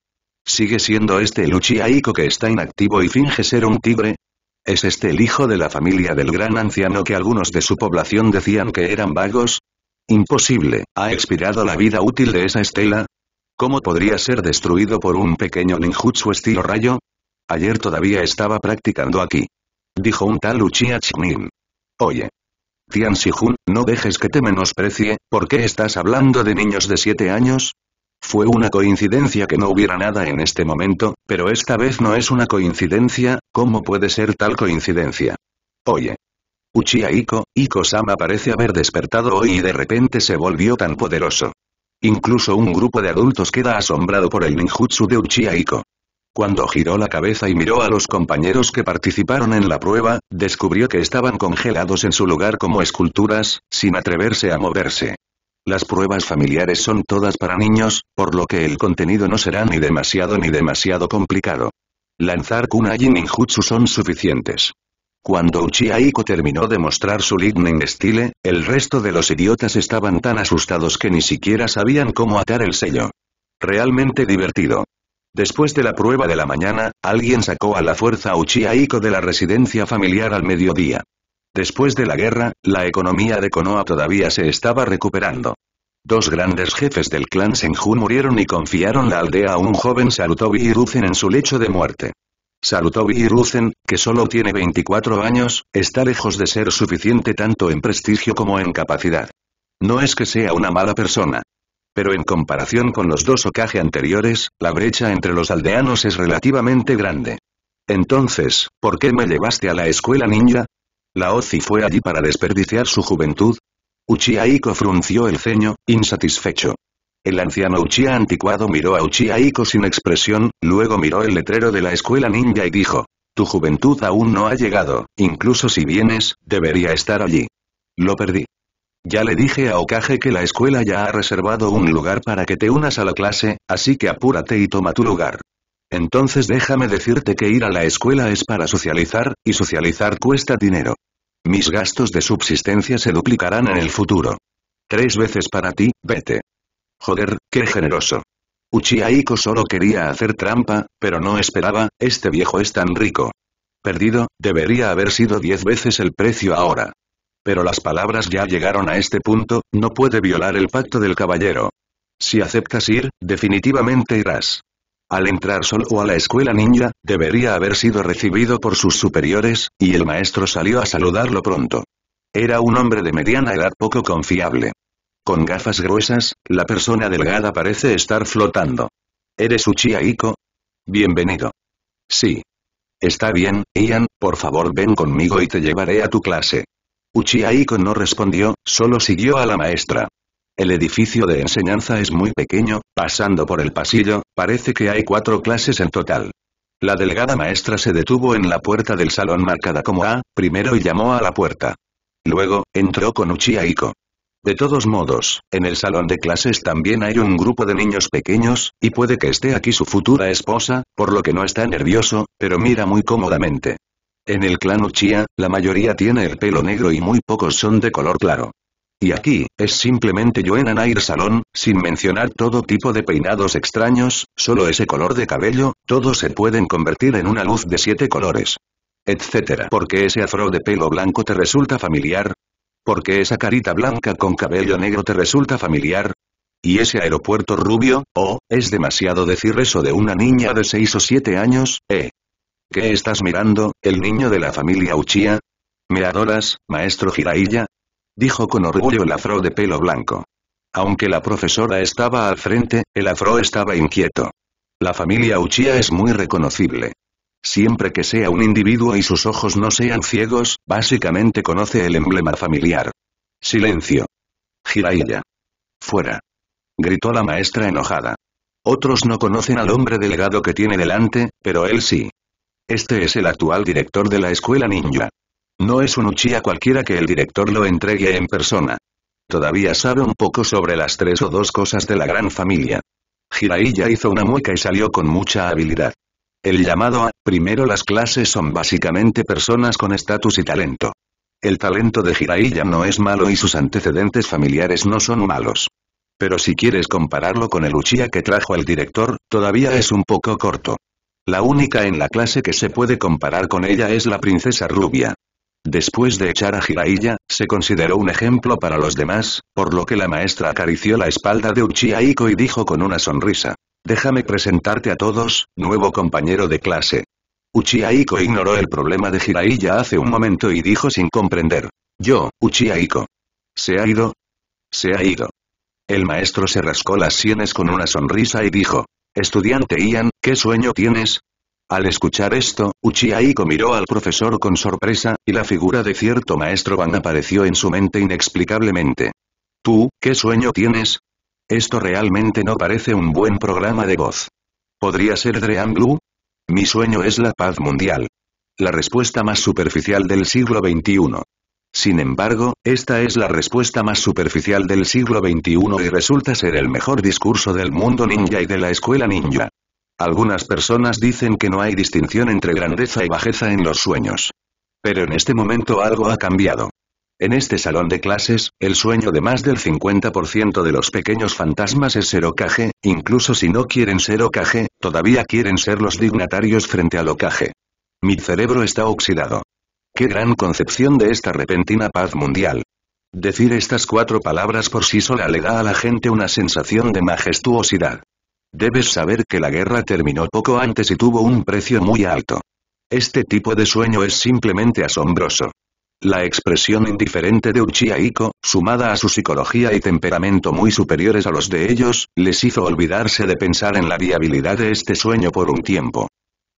¿Sigue siendo este el Uchiha Iko que está inactivo y finge ser un tigre? ¿Es este el hijo de la familia del gran anciano que algunos de su población decían que eran vagos? Imposible, ha expirado la vida útil de esa estela, ¿Cómo podría ser destruido por un pequeño ninjutsu estilo rayo? Ayer todavía estaba practicando aquí. Dijo un tal Uchiha Chimin. Oye. Tian Shijun, no dejes que te menosprecie, ¿por qué estás hablando de niños de 7 años? Fue una coincidencia que no hubiera nada en este momento, pero esta vez no es una coincidencia, ¿cómo puede ser tal coincidencia? Oye. Uchiha Iko, Iko-sama parece haber despertado hoy y de repente se volvió tan poderoso. Incluso un grupo de adultos queda asombrado por el ninjutsu de Uchiha Iko. Cuando giró la cabeza y miró a los compañeros que participaron en la prueba, descubrió que estaban congelados en su lugar como esculturas, sin atreverse a moverse. Las pruebas familiares son todas para niños, por lo que el contenido no será ni demasiado ni demasiado complicado. Lanzar kunai y ninjutsu son suficientes. Cuando Uchihaiko terminó de mostrar su lightning style, el resto de los idiotas estaban tan asustados que ni siquiera sabían cómo atar el sello. Realmente divertido. Después de la prueba de la mañana, alguien sacó a la fuerza a de la residencia familiar al mediodía. Después de la guerra, la economía de Konoha todavía se estaba recuperando. Dos grandes jefes del clan Senju murieron y confiaron la aldea a un joven Sarutobi y en su lecho de muerte y Hiruzen, que solo tiene 24 años, está lejos de ser suficiente tanto en prestigio como en capacidad. No es que sea una mala persona. Pero en comparación con los dos Okage anteriores, la brecha entre los aldeanos es relativamente grande. Entonces, ¿por qué me llevaste a la escuela ninja? ¿La Ozi fue allí para desperdiciar su juventud? Uchiha Iko frunció el ceño, insatisfecho. El anciano Uchiha anticuado miró a Uchiha Iko sin expresión, luego miró el letrero de la escuela ninja y dijo. Tu juventud aún no ha llegado, incluso si vienes, debería estar allí. Lo perdí. Ya le dije a Okage que la escuela ya ha reservado un lugar para que te unas a la clase, así que apúrate y toma tu lugar. Entonces déjame decirte que ir a la escuela es para socializar, y socializar cuesta dinero. Mis gastos de subsistencia se duplicarán en el futuro. Tres veces para ti, vete. Joder, qué generoso. Uchiha Iko solo quería hacer trampa, pero no esperaba, este viejo es tan rico. Perdido, debería haber sido diez veces el precio ahora. Pero las palabras ya llegaron a este punto, no puede violar el pacto del caballero. Si aceptas ir, definitivamente irás. Al entrar solo a la escuela ninja, debería haber sido recibido por sus superiores, y el maestro salió a saludarlo pronto. Era un hombre de mediana edad poco confiable. Con gafas gruesas, la persona delgada parece estar flotando. ¿Eres Uchiha Bienvenido. Sí. Está bien, Ian, por favor ven conmigo y te llevaré a tu clase. Uchiha no respondió, solo siguió a la maestra. El edificio de enseñanza es muy pequeño, pasando por el pasillo, parece que hay cuatro clases en total. La delgada maestra se detuvo en la puerta del salón marcada como A, primero y llamó a la puerta. Luego, entró con Uchiha de todos modos, en el salón de clases también hay un grupo de niños pequeños, y puede que esté aquí su futura esposa, por lo que no está nervioso, pero mira muy cómodamente. En el clan Uchiha, la mayoría tiene el pelo negro y muy pocos son de color claro. Y aquí, es simplemente en Anair Salón, sin mencionar todo tipo de peinados extraños, solo ese color de cabello, todos se pueden convertir en una luz de siete colores. Etcétera. Porque ese afro de pelo blanco te resulta familiar? Porque esa carita blanca con cabello negro te resulta familiar. Y ese aeropuerto rubio, oh, es demasiado decir eso de una niña de seis o siete años, eh. ¿Qué estás mirando, el niño de la familia Uchía? ¿Me adoras, maestro Jiraiya? Dijo con orgullo el afro de pelo blanco. Aunque la profesora estaba al frente, el afro estaba inquieto. La familia Uchía es muy reconocible. Siempre que sea un individuo y sus ojos no sean ciegos, básicamente conoce el emblema familiar. Silencio. Jiraiya. Fuera. Gritó la maestra enojada. Otros no conocen al hombre delegado que tiene delante, pero él sí. Este es el actual director de la escuela ninja. No es un Uchiha cualquiera que el director lo entregue en persona. Todavía sabe un poco sobre las tres o dos cosas de la gran familia. Jiraiya hizo una mueca y salió con mucha habilidad. El llamado a, primero las clases son básicamente personas con estatus y talento. El talento de Jiraiya no es malo y sus antecedentes familiares no son malos. Pero si quieres compararlo con el Uchiha que trajo el director, todavía es un poco corto. La única en la clase que se puede comparar con ella es la princesa rubia. Después de echar a Jiraiya, se consideró un ejemplo para los demás, por lo que la maestra acarició la espalda de Uchiha Iko y dijo con una sonrisa. Déjame presentarte a todos, nuevo compañero de clase. Uchiha ignoró el problema de ya hace un momento y dijo sin comprender. Yo, Uchiha ¿Se ha ido? Se ha ido. El maestro se rascó las sienes con una sonrisa y dijo. Estudiante Ian, ¿qué sueño tienes? Al escuchar esto, Uchiha miró al profesor con sorpresa, y la figura de cierto maestro Van apareció en su mente inexplicablemente. ¿Tú, qué sueño tienes? Esto realmente no parece un buen programa de voz. ¿Podría ser Dream Blue? Mi sueño es la paz mundial. La respuesta más superficial del siglo XXI. Sin embargo, esta es la respuesta más superficial del siglo XXI y resulta ser el mejor discurso del mundo ninja y de la escuela ninja. Algunas personas dicen que no hay distinción entre grandeza y bajeza en los sueños. Pero en este momento algo ha cambiado. En este salón de clases, el sueño de más del 50% de los pequeños fantasmas es ser ocaje, incluso si no quieren ser ocaje, todavía quieren ser los dignatarios frente al ocaje. Mi cerebro está oxidado. Qué gran concepción de esta repentina paz mundial. Decir estas cuatro palabras por sí sola le da a la gente una sensación de majestuosidad. Debes saber que la guerra terminó poco antes y tuvo un precio muy alto. Este tipo de sueño es simplemente asombroso. La expresión indiferente de Uchiha Iko, sumada a su psicología y temperamento muy superiores a los de ellos, les hizo olvidarse de pensar en la viabilidad de este sueño por un tiempo.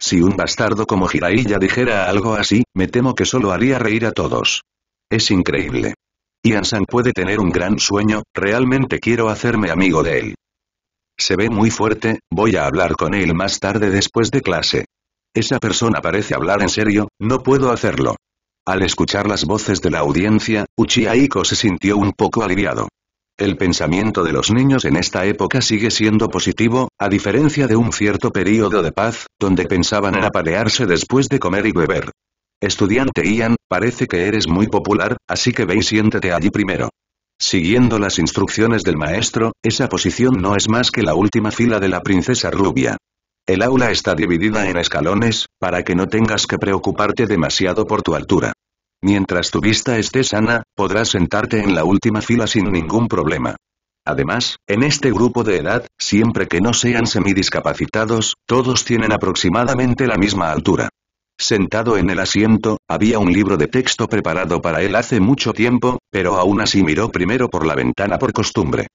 Si un bastardo como Jiraiya dijera algo así, me temo que solo haría reír a todos. Es increíble. ian puede tener un gran sueño, realmente quiero hacerme amigo de él. Se ve muy fuerte, voy a hablar con él más tarde después de clase. Esa persona parece hablar en serio, no puedo hacerlo. Al escuchar las voces de la audiencia, Uchiha se sintió un poco aliviado. El pensamiento de los niños en esta época sigue siendo positivo, a diferencia de un cierto período de paz, donde pensaban en apalearse después de comer y beber. Estudiante Ian, parece que eres muy popular, así que ve y siéntete allí primero. Siguiendo las instrucciones del maestro, esa posición no es más que la última fila de la princesa rubia. El aula está dividida en escalones, para que no tengas que preocuparte demasiado por tu altura. Mientras tu vista esté sana, podrás sentarte en la última fila sin ningún problema. Además, en este grupo de edad, siempre que no sean semidiscapacitados, todos tienen aproximadamente la misma altura. Sentado en el asiento, había un libro de texto preparado para él hace mucho tiempo, pero aún así miró primero por la ventana por costumbre.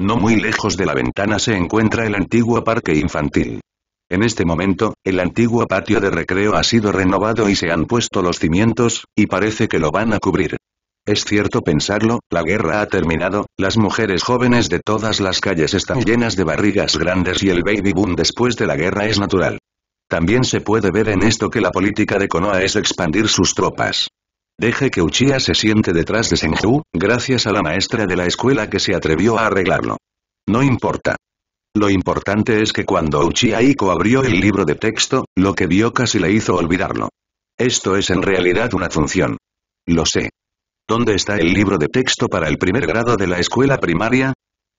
No muy lejos de la ventana se encuentra el antiguo parque infantil. En este momento, el antiguo patio de recreo ha sido renovado y se han puesto los cimientos, y parece que lo van a cubrir. Es cierto pensarlo, la guerra ha terminado, las mujeres jóvenes de todas las calles están llenas de barrigas grandes y el baby boom después de la guerra es natural. También se puede ver en esto que la política de Konoha es expandir sus tropas. Deje que Uchiha se siente detrás de Senju, gracias a la maestra de la escuela que se atrevió a arreglarlo. No importa. Lo importante es que cuando Uchiha Iko abrió el libro de texto, lo que vio casi le hizo olvidarlo. Esto es en realidad una función. Lo sé. ¿Dónde está el libro de texto para el primer grado de la escuela primaria?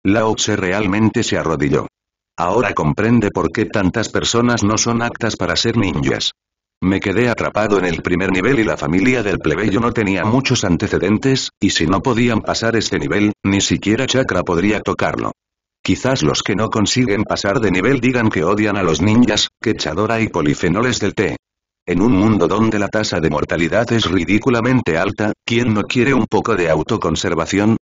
Lao Tse realmente se arrodilló. Ahora comprende por qué tantas personas no son aptas para ser ninjas. Me quedé atrapado en el primer nivel y la familia del plebeyo no tenía muchos antecedentes, y si no podían pasar este nivel, ni siquiera Chakra podría tocarlo. Quizás los que no consiguen pasar de nivel digan que odian a los ninjas, quechadora y polifenoles del té. En un mundo donde la tasa de mortalidad es ridículamente alta, ¿quién no quiere un poco de autoconservación?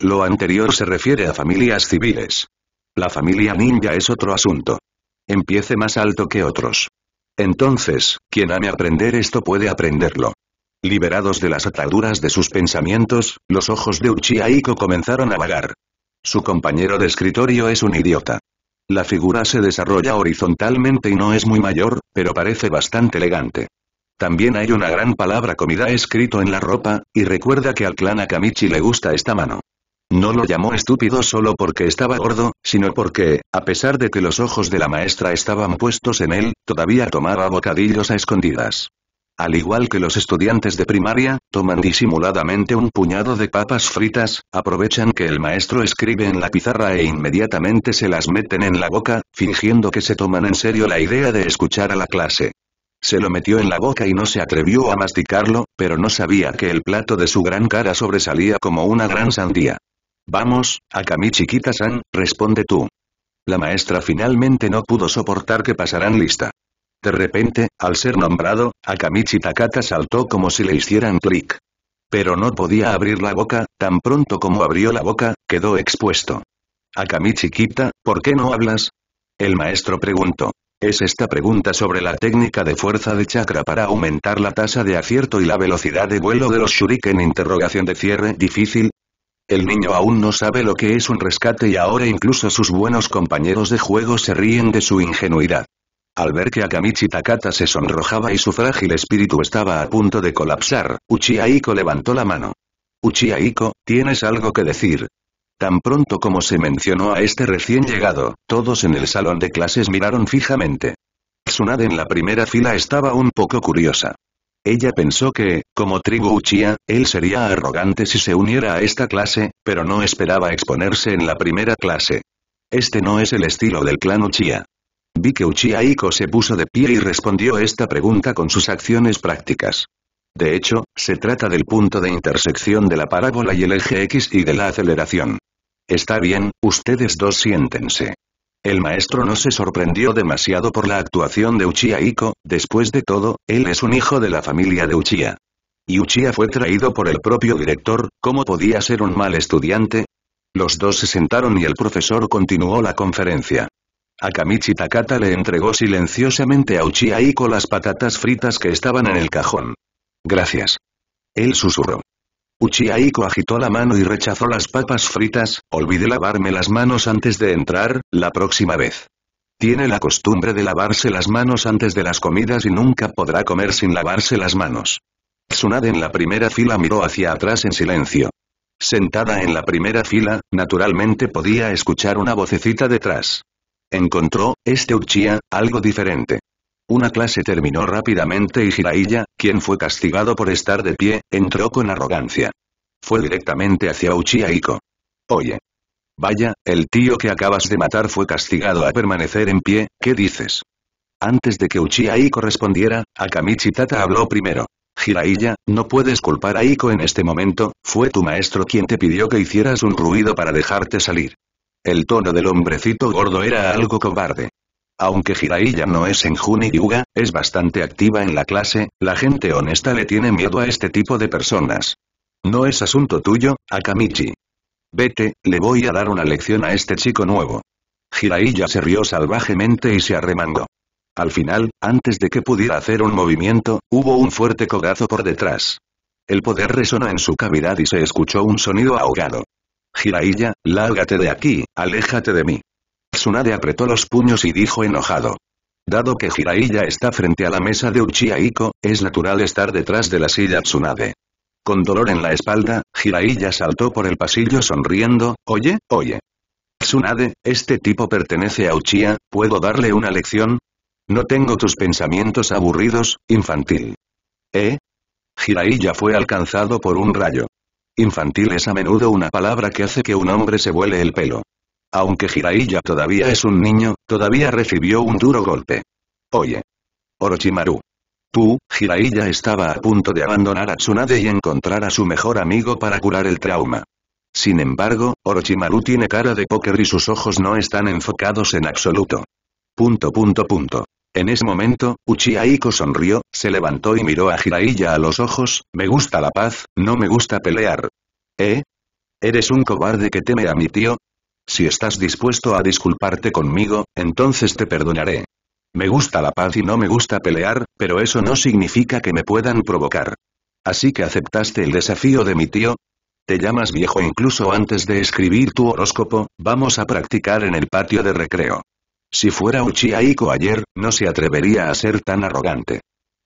Lo anterior se refiere a familias civiles. La familia ninja es otro asunto. Empiece más alto que otros. Entonces, quien ame aprender esto puede aprenderlo. Liberados de las ataduras de sus pensamientos, los ojos de Uchiha Iko comenzaron a vagar. Su compañero de escritorio es un idiota. La figura se desarrolla horizontalmente y no es muy mayor, pero parece bastante elegante. También hay una gran palabra comida escrito en la ropa, y recuerda que al clan Akamichi le gusta esta mano. No lo llamó estúpido solo porque estaba gordo, sino porque, a pesar de que los ojos de la maestra estaban puestos en él, todavía tomaba bocadillos a escondidas. Al igual que los estudiantes de primaria, toman disimuladamente un puñado de papas fritas, aprovechan que el maestro escribe en la pizarra e inmediatamente se las meten en la boca, fingiendo que se toman en serio la idea de escuchar a la clase. Se lo metió en la boca y no se atrevió a masticarlo, pero no sabía que el plato de su gran cara sobresalía como una gran sandía. Vamos, Akami chiquita-san, responde tú. La maestra finalmente no pudo soportar que pasaran lista. De repente, al ser nombrado, Akamichi Takata saltó como si le hicieran clic. Pero no podía abrir la boca, tan pronto como abrió la boca, quedó expuesto. Akamichi Kita, ¿por qué no hablas? El maestro preguntó. Es esta pregunta sobre la técnica de fuerza de chakra para aumentar la tasa de acierto y la velocidad de vuelo de los shuriken interrogación de cierre difícil. El niño aún no sabe lo que es un rescate y ahora incluso sus buenos compañeros de juego se ríen de su ingenuidad. Al ver que Akamichi Takata se sonrojaba y su frágil espíritu estaba a punto de colapsar, Uchiha Iko levantó la mano. Uchiha Iko, tienes algo que decir. Tan pronto como se mencionó a este recién llegado, todos en el salón de clases miraron fijamente. Tsunade en la primera fila estaba un poco curiosa. Ella pensó que, como tribu Uchiha, él sería arrogante si se uniera a esta clase, pero no esperaba exponerse en la primera clase. Este no es el estilo del clan Uchiha que Uchiha-Iko se puso de pie y respondió esta pregunta con sus acciones prácticas. De hecho, se trata del punto de intersección de la parábola y el eje X y de la aceleración. Está bien, ustedes dos siéntense. El maestro no se sorprendió demasiado por la actuación de Uchiha Iko, después de todo, él es un hijo de la familia de Uchiha. Y Uchiha fue traído por el propio director, ¿cómo podía ser un mal estudiante? Los dos se sentaron y el profesor continuó la conferencia. Akamichi Takata le entregó silenciosamente a Uchiha las patatas fritas que estaban en el cajón. Gracias. Él susurró. Uchihaiko agitó la mano y rechazó las papas fritas, olvidé lavarme las manos antes de entrar, la próxima vez. Tiene la costumbre de lavarse las manos antes de las comidas y nunca podrá comer sin lavarse las manos. Tsunade en la primera fila miró hacia atrás en silencio. Sentada en la primera fila, naturalmente podía escuchar una vocecita detrás encontró, este Uchiha, algo diferente. Una clase terminó rápidamente y Jiraiya, quien fue castigado por estar de pie, entró con arrogancia. Fue directamente hacia Uchiha Iko. Oye. Vaya, el tío que acabas de matar fue castigado a permanecer en pie, ¿qué dices? Antes de que Uchiha Iko respondiera, Akamichi Tata habló primero. Jiraiya, no puedes culpar a Iko en este momento, fue tu maestro quien te pidió que hicieras un ruido para dejarte salir. El tono del hombrecito gordo era algo cobarde. Aunque Jiraiya no es en Yuga, es bastante activa en la clase, la gente honesta le tiene miedo a este tipo de personas. No es asunto tuyo, Akamichi. Vete, le voy a dar una lección a este chico nuevo. Jiraiya se rió salvajemente y se arremangó. Al final, antes de que pudiera hacer un movimiento, hubo un fuerte codazo por detrás. El poder resonó en su cavidad y se escuchó un sonido ahogado. Jiraiya, lárgate de aquí, aléjate de mí. Tsunade apretó los puños y dijo enojado. Dado que Jiraiya está frente a la mesa de Uchiha es natural estar detrás de la silla Tsunade. Con dolor en la espalda, Jiraiya saltó por el pasillo sonriendo, oye, oye. Tsunade, este tipo pertenece a Uchiha, ¿puedo darle una lección? No tengo tus pensamientos aburridos, infantil. ¿Eh? Jiraiya fue alcanzado por un rayo. Infantil es a menudo una palabra que hace que un hombre se vuele el pelo. Aunque Jiraiya todavía es un niño, todavía recibió un duro golpe. Oye. Orochimaru. Tú, Jiraiya estaba a punto de abandonar a Tsunade y encontrar a su mejor amigo para curar el trauma. Sin embargo, Orochimaru tiene cara de póker y sus ojos no están enfocados en absoluto. Punto punto punto. En ese momento, Uchiha sonrió, se levantó y miró a Jiraiya a los ojos, me gusta la paz, no me gusta pelear. ¿Eh? ¿Eres un cobarde que teme a mi tío? Si estás dispuesto a disculparte conmigo, entonces te perdonaré. Me gusta la paz y no me gusta pelear, pero eso no significa que me puedan provocar. Así que aceptaste el desafío de mi tío, te llamas viejo incluso antes de escribir tu horóscopo, vamos a practicar en el patio de recreo. Si fuera Uchiha Iko ayer, no se atrevería a ser tan arrogante.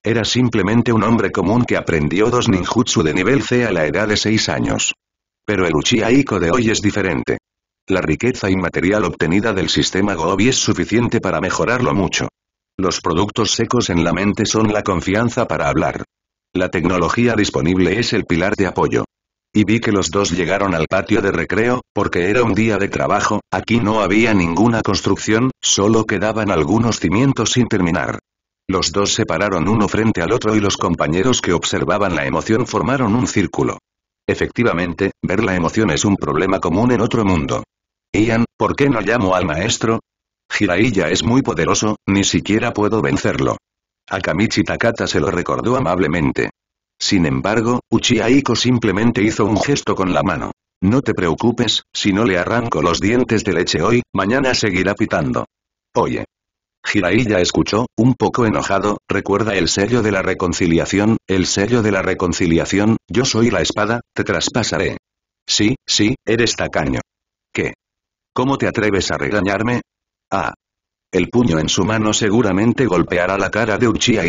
Era simplemente un hombre común que aprendió dos ninjutsu de nivel C a la edad de 6 años. Pero el Uchiha Iko de hoy es diferente. La riqueza inmaterial obtenida del sistema Gobi es suficiente para mejorarlo mucho. Los productos secos en la mente son la confianza para hablar. La tecnología disponible es el pilar de apoyo y vi que los dos llegaron al patio de recreo, porque era un día de trabajo, aquí no había ninguna construcción, solo quedaban algunos cimientos sin terminar. Los dos se pararon uno frente al otro y los compañeros que observaban la emoción formaron un círculo. Efectivamente, ver la emoción es un problema común en otro mundo. Ian, ¿por qué no llamo al maestro? Jiraiya es muy poderoso, ni siquiera puedo vencerlo. Akamichi Takata se lo recordó amablemente. Sin embargo, Uchiha simplemente hizo un gesto con la mano. No te preocupes, si no le arranco los dientes de leche hoy, mañana seguirá pitando. Oye. Jiraiya escuchó, un poco enojado, recuerda el sello de la reconciliación, el sello de la reconciliación, yo soy la espada, te traspasaré. Sí, sí, eres tacaño. ¿Qué? ¿Cómo te atreves a regañarme? Ah. El puño en su mano seguramente golpeará la cara de Uchiha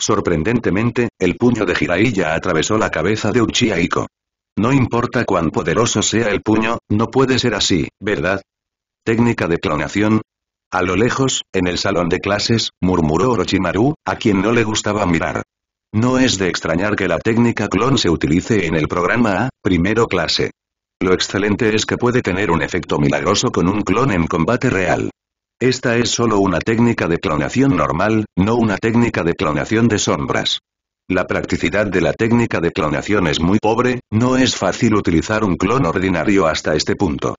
Sorprendentemente, el puño de Jiraiya atravesó la cabeza de Uchiha Iko. No importa cuán poderoso sea el puño, no puede ser así, ¿verdad? Técnica de clonación. A lo lejos, en el salón de clases, murmuró Orochimaru, a quien no le gustaba mirar. No es de extrañar que la técnica clon se utilice en el programa A, primero clase. Lo excelente es que puede tener un efecto milagroso con un clon en combate real. Esta es solo una técnica de clonación normal, no una técnica de clonación de sombras. La practicidad de la técnica de clonación es muy pobre, no es fácil utilizar un clon ordinario hasta este punto.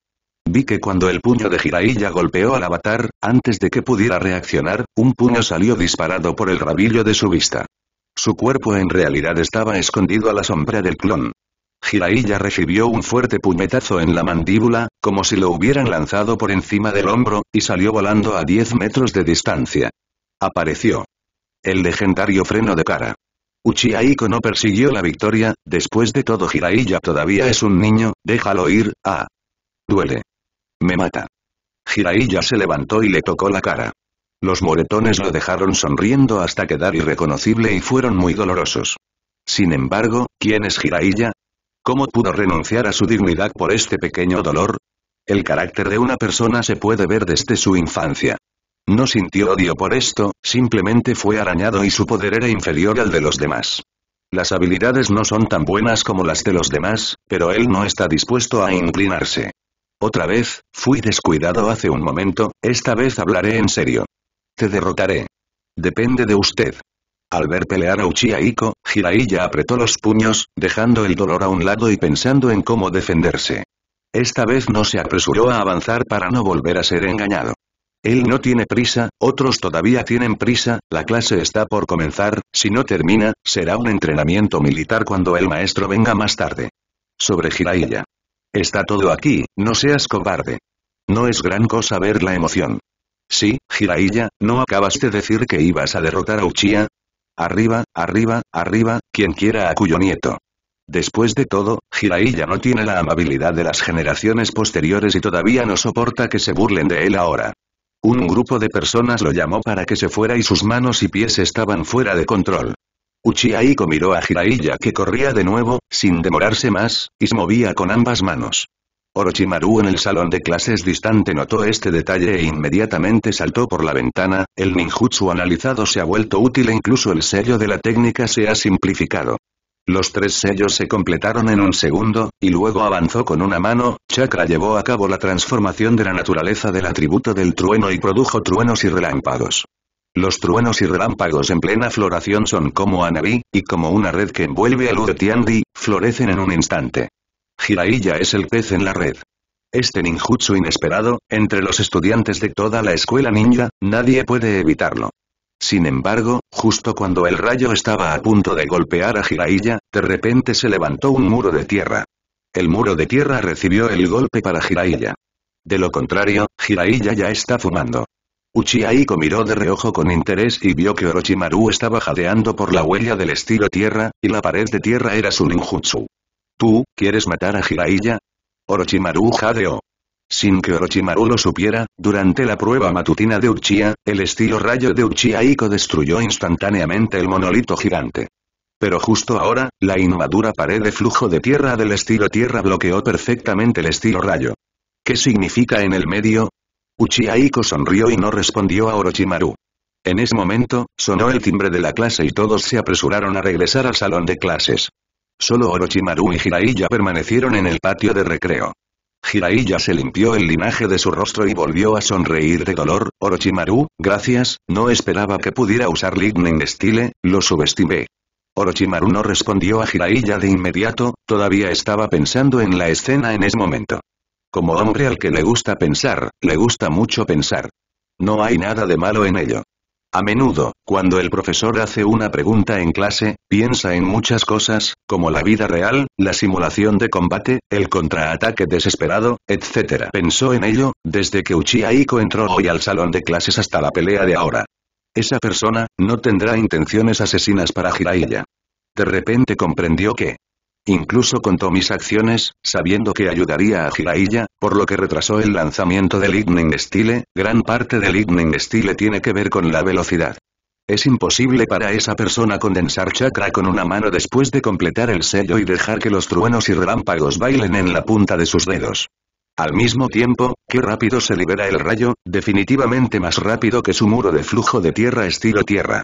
Vi que cuando el puño de Jiraiya golpeó al avatar, antes de que pudiera reaccionar, un puño salió disparado por el rabillo de su vista. Su cuerpo en realidad estaba escondido a la sombra del clon. Jiraiya recibió un fuerte puñetazo en la mandíbula, como si lo hubieran lanzado por encima del hombro, y salió volando a 10 metros de distancia. Apareció. El legendario freno de cara. Uchiha Iko no persiguió la victoria, después de todo Jiraiya todavía es un niño, déjalo ir, ah. Duele. Me mata. Jiraiya se levantó y le tocó la cara. Los moretones lo dejaron sonriendo hasta quedar irreconocible y fueron muy dolorosos. Sin embargo, ¿quién es Jiraiya? ¿Cómo pudo renunciar a su dignidad por este pequeño dolor? El carácter de una persona se puede ver desde su infancia. No sintió odio por esto, simplemente fue arañado y su poder era inferior al de los demás. Las habilidades no son tan buenas como las de los demás, pero él no está dispuesto a inclinarse. Otra vez, fui descuidado hace un momento, esta vez hablaré en serio. Te derrotaré. Depende de usted. Al ver pelear a Uchiha Iko, Jiraiya apretó los puños, dejando el dolor a un lado y pensando en cómo defenderse. Esta vez no se apresuró a avanzar para no volver a ser engañado. Él no tiene prisa, otros todavía tienen prisa, la clase está por comenzar, si no termina, será un entrenamiento militar cuando el maestro venga más tarde. Sobre Jiraiya. Está todo aquí, no seas cobarde. No es gran cosa ver la emoción. Sí, Jiraiya, ¿no acabas de decir que ibas a derrotar a Uchiha? Arriba, arriba, arriba, quien quiera a cuyo nieto. Después de todo, Jiraiya no tiene la amabilidad de las generaciones posteriores y todavía no soporta que se burlen de él ahora. Un grupo de personas lo llamó para que se fuera y sus manos y pies estaban fuera de control. Uchiha miró a Jiraiya que corría de nuevo, sin demorarse más, y se movía con ambas manos. Orochimaru en el salón de clases distante notó este detalle e inmediatamente saltó por la ventana, el ninjutsu analizado se ha vuelto útil e incluso el sello de la técnica se ha simplificado. Los tres sellos se completaron en un segundo, y luego avanzó con una mano, Chakra llevó a cabo la transformación de la naturaleza del atributo del trueno y produjo truenos y relámpagos. Los truenos y relámpagos en plena floración son como Anabi, y como una red que envuelve a de Tiandi, florecen en un instante. Jiraiya es el pez en la red. Este ninjutsu inesperado, entre los estudiantes de toda la escuela ninja, nadie puede evitarlo. Sin embargo, justo cuando el rayo estaba a punto de golpear a Jiraiya, de repente se levantó un muro de tierra. El muro de tierra recibió el golpe para Jiraiya. De lo contrario, Jiraiya ya está fumando. Uchiha miró de reojo con interés y vio que Orochimaru estaba jadeando por la huella del estilo tierra, y la pared de tierra era su ninjutsu. ¿Tú, quieres matar a Jiraiya? Orochimaru jadeó. Sin que Orochimaru lo supiera, durante la prueba matutina de Uchiha, el estilo rayo de Uchihaiko destruyó instantáneamente el monolito gigante. Pero justo ahora, la inmadura pared de flujo de tierra del estilo tierra bloqueó perfectamente el estilo rayo. ¿Qué significa en el medio? Uchiha sonrió y no respondió a Orochimaru. En ese momento, sonó el timbre de la clase y todos se apresuraron a regresar al salón de clases. Solo Orochimaru y Jiraiya permanecieron en el patio de recreo. Jiraiya se limpió el linaje de su rostro y volvió a sonreír de dolor, Orochimaru, gracias, no esperaba que pudiera usar Lightning Style, lo subestimé. Orochimaru no respondió a Jiraiya de inmediato, todavía estaba pensando en la escena en ese momento. Como hombre al que le gusta pensar, le gusta mucho pensar. No hay nada de malo en ello. A menudo, cuando el profesor hace una pregunta en clase, piensa en muchas cosas, como la vida real, la simulación de combate, el contraataque desesperado, etc. Pensó en ello, desde que Uchiha Iko entró hoy al salón de clases hasta la pelea de ahora. Esa persona, no tendrá intenciones asesinas para Jiraiya. De repente comprendió que, Incluso contó mis acciones, sabiendo que ayudaría a Girailla, por lo que retrasó el lanzamiento del Lightning Style, gran parte del Lightning Style tiene que ver con la velocidad. Es imposible para esa persona condensar chakra con una mano después de completar el sello y dejar que los truenos y relámpagos bailen en la punta de sus dedos. Al mismo tiempo, qué rápido se libera el rayo, definitivamente más rápido que su muro de flujo de tierra estilo tierra.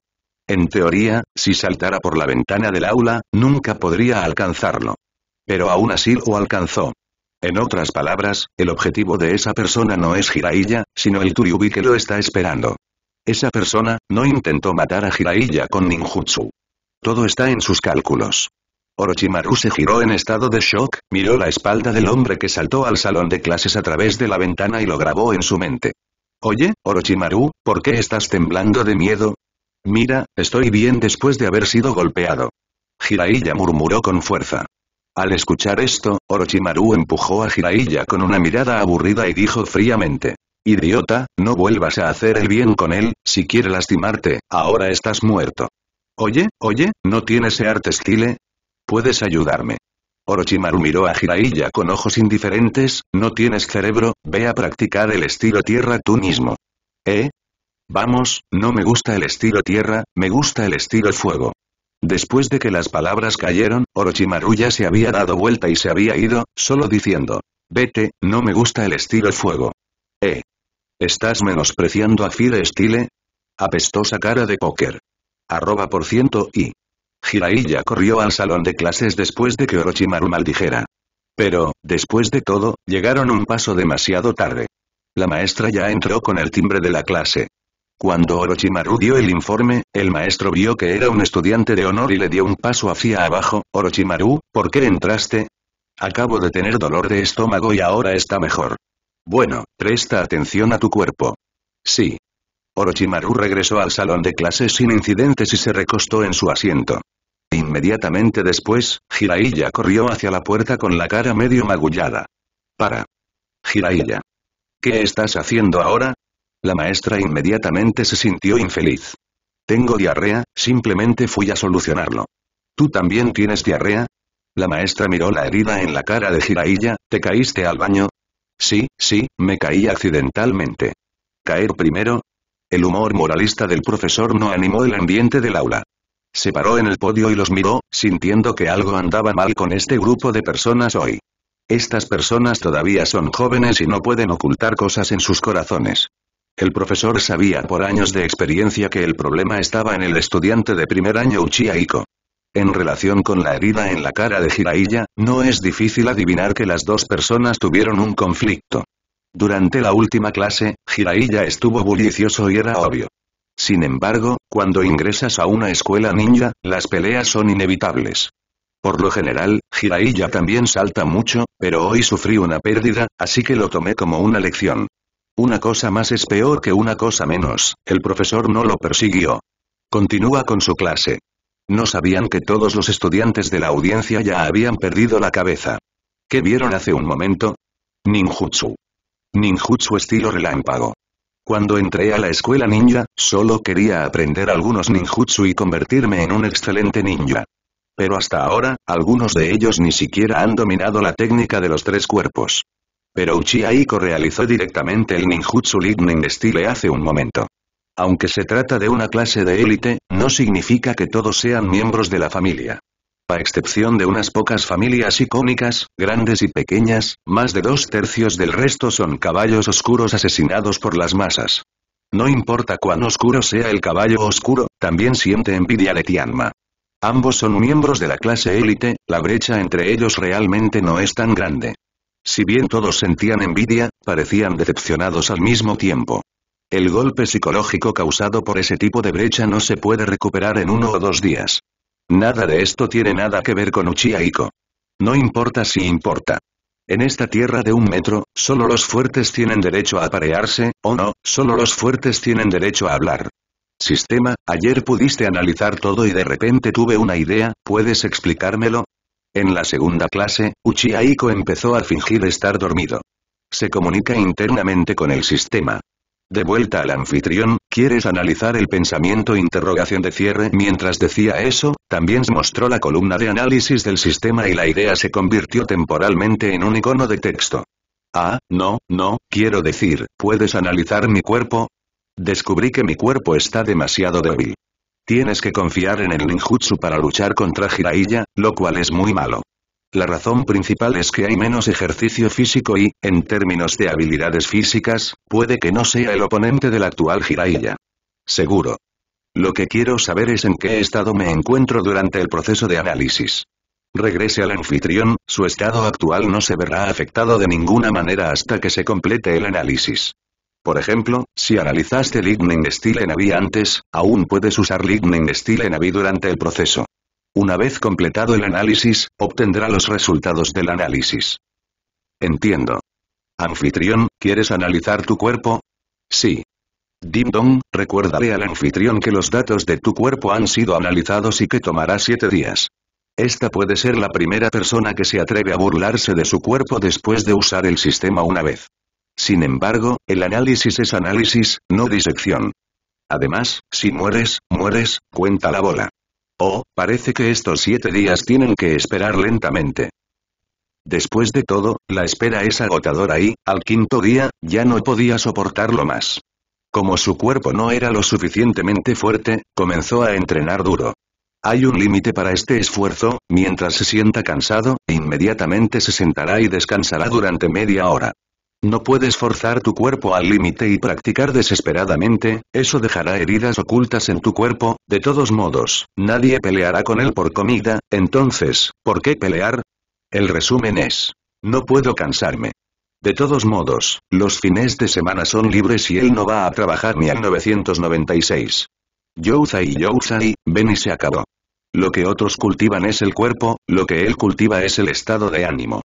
En teoría, si saltara por la ventana del aula, nunca podría alcanzarlo. Pero aún así lo alcanzó. En otras palabras, el objetivo de esa persona no es Jiraiya, sino el Turiubi que lo está esperando. Esa persona, no intentó matar a Jiraiya con ninjutsu. Todo está en sus cálculos. Orochimaru se giró en estado de shock, miró la espalda del hombre que saltó al salón de clases a través de la ventana y lo grabó en su mente. Oye, Orochimaru, ¿por qué estás temblando de miedo? Mira, estoy bien después de haber sido golpeado. Jiraiya murmuró con fuerza. Al escuchar esto, Orochimaru empujó a Jiraiya con una mirada aburrida y dijo fríamente. Idiota, no vuelvas a hacer el bien con él, si quiere lastimarte, ahora estás muerto. Oye, oye, ¿no tienes ese arte estile? ¿Puedes ayudarme? Orochimaru miró a Jiraiya con ojos indiferentes, no tienes cerebro, ve a practicar el estilo tierra tú mismo. ¿Eh? Vamos, no me gusta el estilo tierra, me gusta el estilo fuego. Después de que las palabras cayeron, Orochimaru ya se había dado vuelta y se había ido, solo diciendo, vete, no me gusta el estilo fuego. Eh. ¿Estás menospreciando a Fire Style? Apestosa cara de póker. Arroba por ciento y. Jiraiya corrió al salón de clases después de que Orochimaru maldijera. Pero, después de todo, llegaron un paso demasiado tarde. La maestra ya entró con el timbre de la clase. Cuando Orochimaru dio el informe, el maestro vio que era un estudiante de honor y le dio un paso hacia abajo, Orochimaru, ¿por qué entraste? Acabo de tener dolor de estómago y ahora está mejor. Bueno, presta atención a tu cuerpo. Sí. Orochimaru regresó al salón de clases sin incidentes y se recostó en su asiento. Inmediatamente después, Jiraiya corrió hacia la puerta con la cara medio magullada. Para. Jiraiya. ¿Qué estás haciendo ahora? La maestra inmediatamente se sintió infeliz. Tengo diarrea, simplemente fui a solucionarlo. ¿Tú también tienes diarrea? La maestra miró la herida en la cara de Jiraiya, ¿te caíste al baño? Sí, sí, me caí accidentalmente. ¿Caer primero? El humor moralista del profesor no animó el ambiente del aula. Se paró en el podio y los miró, sintiendo que algo andaba mal con este grupo de personas hoy. Estas personas todavía son jóvenes y no pueden ocultar cosas en sus corazones. El profesor sabía por años de experiencia que el problema estaba en el estudiante de primer año Uchiha Iko. En relación con la herida en la cara de Jiraiya, no es difícil adivinar que las dos personas tuvieron un conflicto. Durante la última clase, Jiraiya estuvo bullicioso y era obvio. Sin embargo, cuando ingresas a una escuela ninja, las peleas son inevitables. Por lo general, Jiraiya también salta mucho, pero hoy sufrí una pérdida, así que lo tomé como una lección. Una cosa más es peor que una cosa menos, el profesor no lo persiguió. Continúa con su clase. No sabían que todos los estudiantes de la audiencia ya habían perdido la cabeza. ¿Qué vieron hace un momento? Ninjutsu. Ninjutsu estilo relámpago. Cuando entré a la escuela ninja, solo quería aprender algunos ninjutsu y convertirme en un excelente ninja. Pero hasta ahora, algunos de ellos ni siquiera han dominado la técnica de los tres cuerpos. Pero Uchiha realizó directamente el ninjutsu Lightning Style hace un momento. Aunque se trata de una clase de élite, no significa que todos sean miembros de la familia. A excepción de unas pocas familias icónicas, grandes y pequeñas, más de dos tercios del resto son caballos oscuros asesinados por las masas. No importa cuán oscuro sea el caballo oscuro, también siente envidia de Tianma. Ambos son miembros de la clase élite, la brecha entre ellos realmente no es tan grande. Si bien todos sentían envidia, parecían decepcionados al mismo tiempo. El golpe psicológico causado por ese tipo de brecha no se puede recuperar en uno o dos días. Nada de esto tiene nada que ver con Uchiha No importa si importa. En esta tierra de un metro, solo los fuertes tienen derecho a aparearse, o no, solo los fuertes tienen derecho a hablar. Sistema, ayer pudiste analizar todo y de repente tuve una idea, ¿puedes explicármelo? En la segunda clase, Uchiha Iko empezó a fingir estar dormido. Se comunica internamente con el sistema. De vuelta al anfitrión, ¿quieres analizar el pensamiento interrogación de cierre? Mientras decía eso, también mostró la columna de análisis del sistema y la idea se convirtió temporalmente en un icono de texto. Ah, no, no, quiero decir, ¿puedes analizar mi cuerpo? Descubrí que mi cuerpo está demasiado débil. Tienes que confiar en el ninjutsu para luchar contra Jiraiya, lo cual es muy malo. La razón principal es que hay menos ejercicio físico y, en términos de habilidades físicas, puede que no sea el oponente del actual Jiraiya. Seguro. Lo que quiero saber es en qué estado me encuentro durante el proceso de análisis. Regrese al anfitrión, su estado actual no se verá afectado de ninguna manera hasta que se complete el análisis. Por ejemplo, si analizaste Lignin Steel en antes, aún puedes usar Lignin Steel en durante el proceso. Una vez completado el análisis, obtendrá los resultados del análisis. Entiendo. Anfitrión, ¿quieres analizar tu cuerpo? Sí. dim Dong, recuérdale al anfitrión que los datos de tu cuerpo han sido analizados y que tomará siete días. Esta puede ser la primera persona que se atreve a burlarse de su cuerpo después de usar el sistema una vez. Sin embargo, el análisis es análisis, no disección. Además, si mueres, mueres, cuenta la bola. Oh, parece que estos siete días tienen que esperar lentamente. Después de todo, la espera es agotadora y, al quinto día, ya no podía soportarlo más. Como su cuerpo no era lo suficientemente fuerte, comenzó a entrenar duro. Hay un límite para este esfuerzo, mientras se sienta cansado, inmediatamente se sentará y descansará durante media hora. No puedes forzar tu cuerpo al límite y practicar desesperadamente, eso dejará heridas ocultas en tu cuerpo, de todos modos, nadie peleará con él por comida, entonces, ¿por qué pelear? El resumen es, no puedo cansarme. De todos modos, los fines de semana son libres y él no va a trabajar ni al 996. Youzai Youzai, ven y se acabó. Lo que otros cultivan es el cuerpo, lo que él cultiva es el estado de ánimo.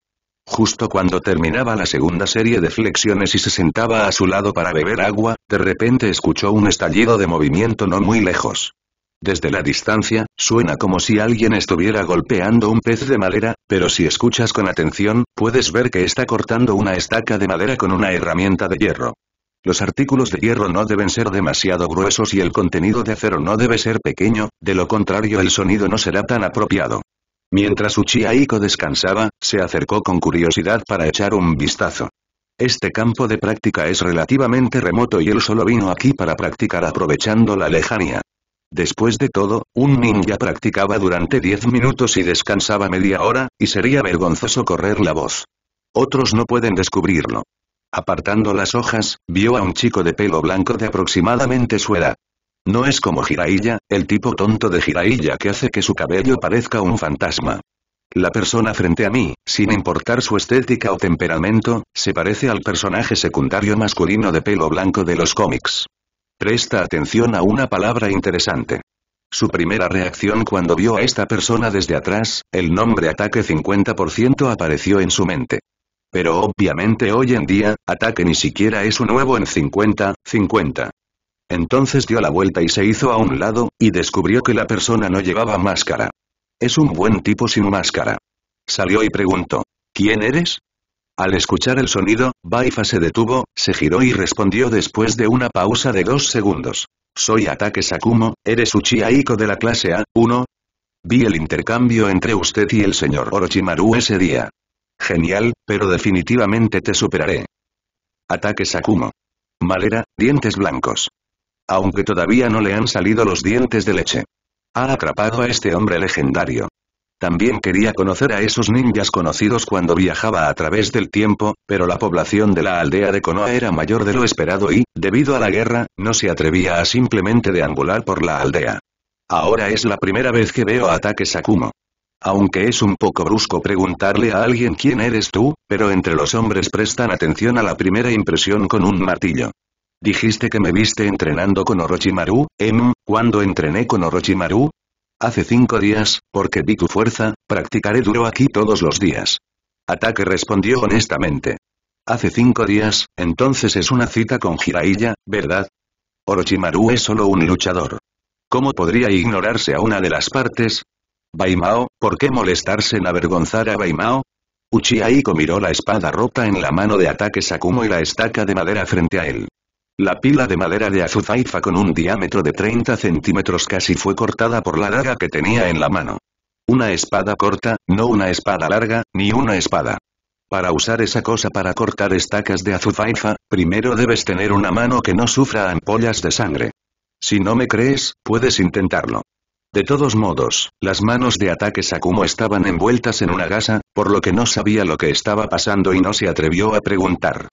Justo cuando terminaba la segunda serie de flexiones y se sentaba a su lado para beber agua, de repente escuchó un estallido de movimiento no muy lejos. Desde la distancia, suena como si alguien estuviera golpeando un pez de madera, pero si escuchas con atención, puedes ver que está cortando una estaca de madera con una herramienta de hierro. Los artículos de hierro no deben ser demasiado gruesos y el contenido de acero no debe ser pequeño, de lo contrario el sonido no será tan apropiado. Mientras Uchiha Iko descansaba, se acercó con curiosidad para echar un vistazo. Este campo de práctica es relativamente remoto y él solo vino aquí para practicar aprovechando la lejanía. Después de todo, un ninja practicaba durante 10 minutos y descansaba media hora, y sería vergonzoso correr la voz. Otros no pueden descubrirlo. Apartando las hojas, vio a un chico de pelo blanco de aproximadamente su edad. No es como Jiraiya, el tipo tonto de Jiraiya que hace que su cabello parezca un fantasma. La persona frente a mí, sin importar su estética o temperamento, se parece al personaje secundario masculino de pelo blanco de los cómics. Presta atención a una palabra interesante. Su primera reacción cuando vio a esta persona desde atrás, el nombre ataque 50% apareció en su mente. Pero obviamente hoy en día, ataque ni siquiera es un nuevo en 50, 50. Entonces dio la vuelta y se hizo a un lado, y descubrió que la persona no llevaba máscara. Es un buen tipo sin máscara. Salió y preguntó, ¿quién eres? Al escuchar el sonido, Baifa se detuvo, se giró y respondió después de una pausa de dos segundos. Soy Ataque Sakumo, ¿eres Uchiha Iko de la clase A1? Vi el intercambio entre usted y el señor Orochimaru ese día. Genial, pero definitivamente te superaré. Ataque Sakumo. Malera, dientes blancos. Aunque todavía no le han salido los dientes de leche. Ha atrapado a este hombre legendario. También quería conocer a esos ninjas conocidos cuando viajaba a través del tiempo, pero la población de la aldea de Konoha era mayor de lo esperado y, debido a la guerra, no se atrevía a simplemente deambular por la aldea. Ahora es la primera vez que veo ataques a Kumo. Aunque es un poco brusco preguntarle a alguien quién eres tú, pero entre los hombres prestan atención a la primera impresión con un martillo. Dijiste que me viste entrenando con Orochimaru, en em, ¿cuándo entrené con Orochimaru? Hace cinco días, porque vi tu fuerza, practicaré duro aquí todos los días. Ataque respondió honestamente. Hace cinco días, entonces es una cita con Jiraiya, ¿verdad? Orochimaru es solo un luchador. ¿Cómo podría ignorarse a una de las partes? Baimao, ¿por qué molestarse en avergonzar a Baimao? Uchiha miró la espada rota en la mano de ataque Sakumo y la estaca de madera frente a él. La pila de madera de azufaifa con un diámetro de 30 centímetros casi fue cortada por la daga que tenía en la mano. Una espada corta, no una espada larga, ni una espada. Para usar esa cosa para cortar estacas de azufaifa, primero debes tener una mano que no sufra ampollas de sangre. Si no me crees, puedes intentarlo. De todos modos, las manos de ataque Sakumo estaban envueltas en una gasa, por lo que no sabía lo que estaba pasando y no se atrevió a preguntar.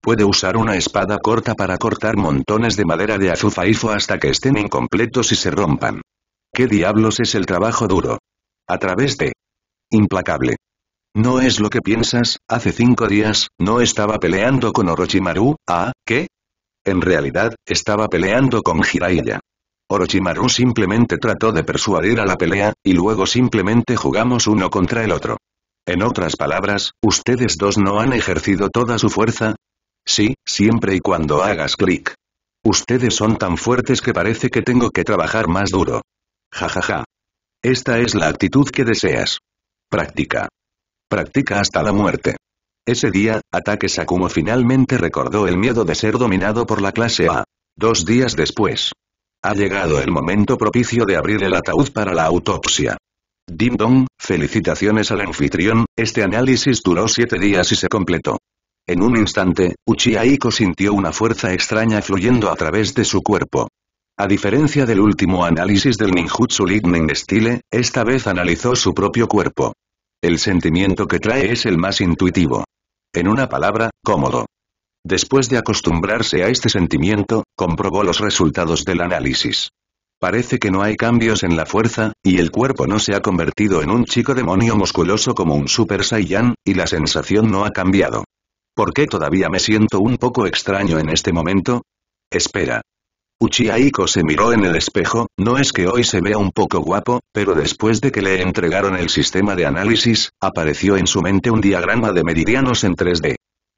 Puede usar una espada corta para cortar montones de madera de azufaifo hasta que estén incompletos y se rompan. ¿Qué diablos es el trabajo duro? A través de... Implacable. No es lo que piensas, hace cinco días, no estaba peleando con Orochimaru, ¿ah, qué? En realidad, estaba peleando con Jiraiya. Orochimaru simplemente trató de persuadir a la pelea, y luego simplemente jugamos uno contra el otro. En otras palabras, ustedes dos no han ejercido toda su fuerza, Sí, siempre y cuando hagas clic. Ustedes son tan fuertes que parece que tengo que trabajar más duro. Jajaja. Ja, ja. Esta es la actitud que deseas. Practica. Practica hasta la muerte. Ese día, Ataque Sakumo finalmente recordó el miedo de ser dominado por la clase A. Dos días después. Ha llegado el momento propicio de abrir el ataúd para la autopsia. Dim Dong, felicitaciones al anfitrión, este análisis duró siete días y se completó. En un instante, Uchiha sintió una fuerza extraña fluyendo a través de su cuerpo. A diferencia del último análisis del ninjutsu Lightning Style, esta vez analizó su propio cuerpo. El sentimiento que trae es el más intuitivo. En una palabra, cómodo. Después de acostumbrarse a este sentimiento, comprobó los resultados del análisis. Parece que no hay cambios en la fuerza, y el cuerpo no se ha convertido en un chico demonio musculoso como un Super Saiyan, y la sensación no ha cambiado. ¿Por qué todavía me siento un poco extraño en este momento? Espera. Uchiha se miró en el espejo, no es que hoy se vea un poco guapo, pero después de que le entregaron el sistema de análisis, apareció en su mente un diagrama de meridianos en 3D.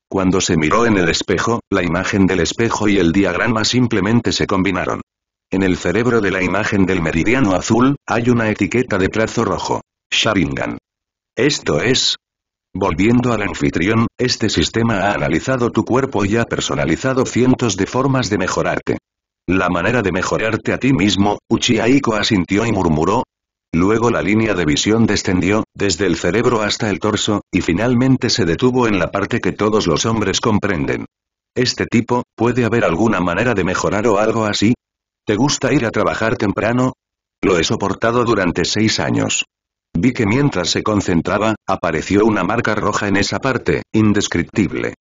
Cuando se miró en el espejo, la imagen del espejo y el diagrama simplemente se combinaron. En el cerebro de la imagen del meridiano azul, hay una etiqueta de plazo rojo. Sharingan. Esto es, Volviendo al anfitrión, este sistema ha analizado tu cuerpo y ha personalizado cientos de formas de mejorarte. La manera de mejorarte a ti mismo, Uchiha Iko asintió y murmuró. Luego la línea de visión descendió, desde el cerebro hasta el torso, y finalmente se detuvo en la parte que todos los hombres comprenden. Este tipo, ¿puede haber alguna manera de mejorar o algo así? ¿Te gusta ir a trabajar temprano? Lo he soportado durante seis años. Vi que mientras se concentraba, apareció una marca roja en esa parte, indescriptible.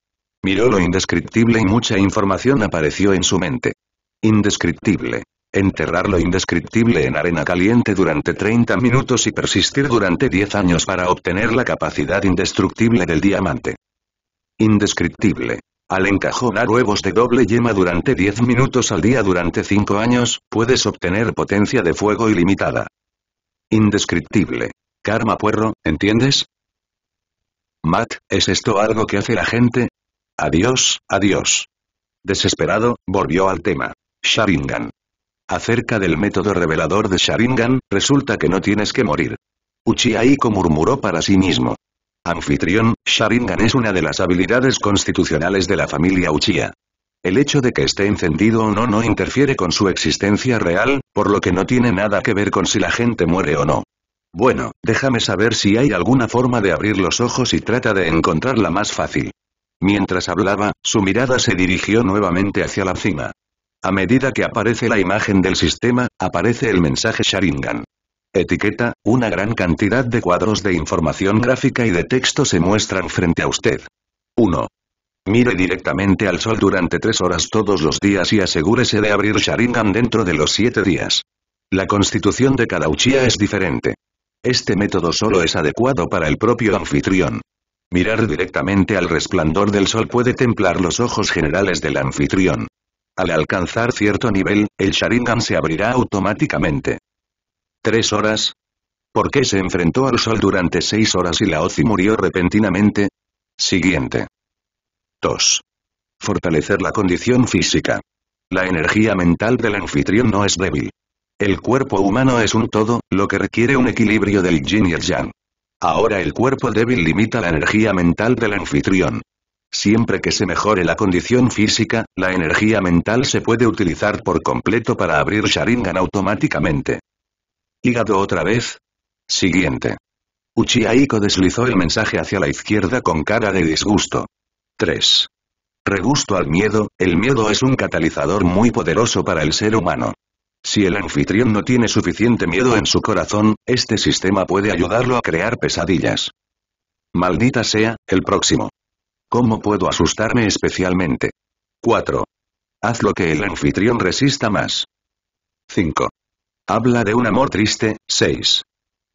Miró lo indescriptible y mucha información apareció en su mente. Indescriptible. Enterrar lo indescriptible en arena caliente durante 30 minutos y persistir durante 10 años para obtener la capacidad indestructible del diamante. Indescriptible. Al encajonar huevos de doble yema durante 10 minutos al día durante 5 años, puedes obtener potencia de fuego ilimitada. Indescriptible arma puerro, ¿entiendes? Matt, ¿es esto algo que hace la gente? Adiós, adiós. Desesperado, volvió al tema. Sharingan. Acerca del método revelador de Sharingan, resulta que no tienes que morir. Uchiha murmuró para sí mismo. Anfitrión, Sharingan es una de las habilidades constitucionales de la familia Uchiha. El hecho de que esté encendido o no no interfiere con su existencia real, por lo que no tiene nada que ver con si la gente muere o no. Bueno, déjame saber si hay alguna forma de abrir los ojos y trata de encontrarla más fácil. Mientras hablaba, su mirada se dirigió nuevamente hacia la cima. A medida que aparece la imagen del sistema, aparece el mensaje Sharingan. Etiqueta, una gran cantidad de cuadros de información gráfica y de texto se muestran frente a usted. 1. Mire directamente al sol durante tres horas todos los días y asegúrese de abrir Sharingan dentro de los siete días. La constitución de cada Uchiha es diferente. Este método solo es adecuado para el propio anfitrión. Mirar directamente al resplandor del sol puede templar los ojos generales del anfitrión. Al alcanzar cierto nivel, el Sharingan se abrirá automáticamente. ¿Tres horas? ¿Por qué se enfrentó al sol durante seis horas y la OCI murió repentinamente? Siguiente. 2. Fortalecer la condición física. La energía mental del anfitrión no es débil. El cuerpo humano es un todo, lo que requiere un equilibrio del yin y el yang. Ahora el cuerpo débil limita la energía mental del anfitrión. Siempre que se mejore la condición física, la energía mental se puede utilizar por completo para abrir Sharingan automáticamente. Hígado otra vez. Siguiente. Uchiha deslizó el mensaje hacia la izquierda con cara de disgusto. 3. Regusto al miedo, el miedo es un catalizador muy poderoso para el ser humano. Si el anfitrión no tiene suficiente miedo en su corazón, este sistema puede ayudarlo a crear pesadillas. Maldita sea, el próximo. ¿Cómo puedo asustarme especialmente? 4. Haz lo que el anfitrión resista más. 5. Habla de un amor triste, 6.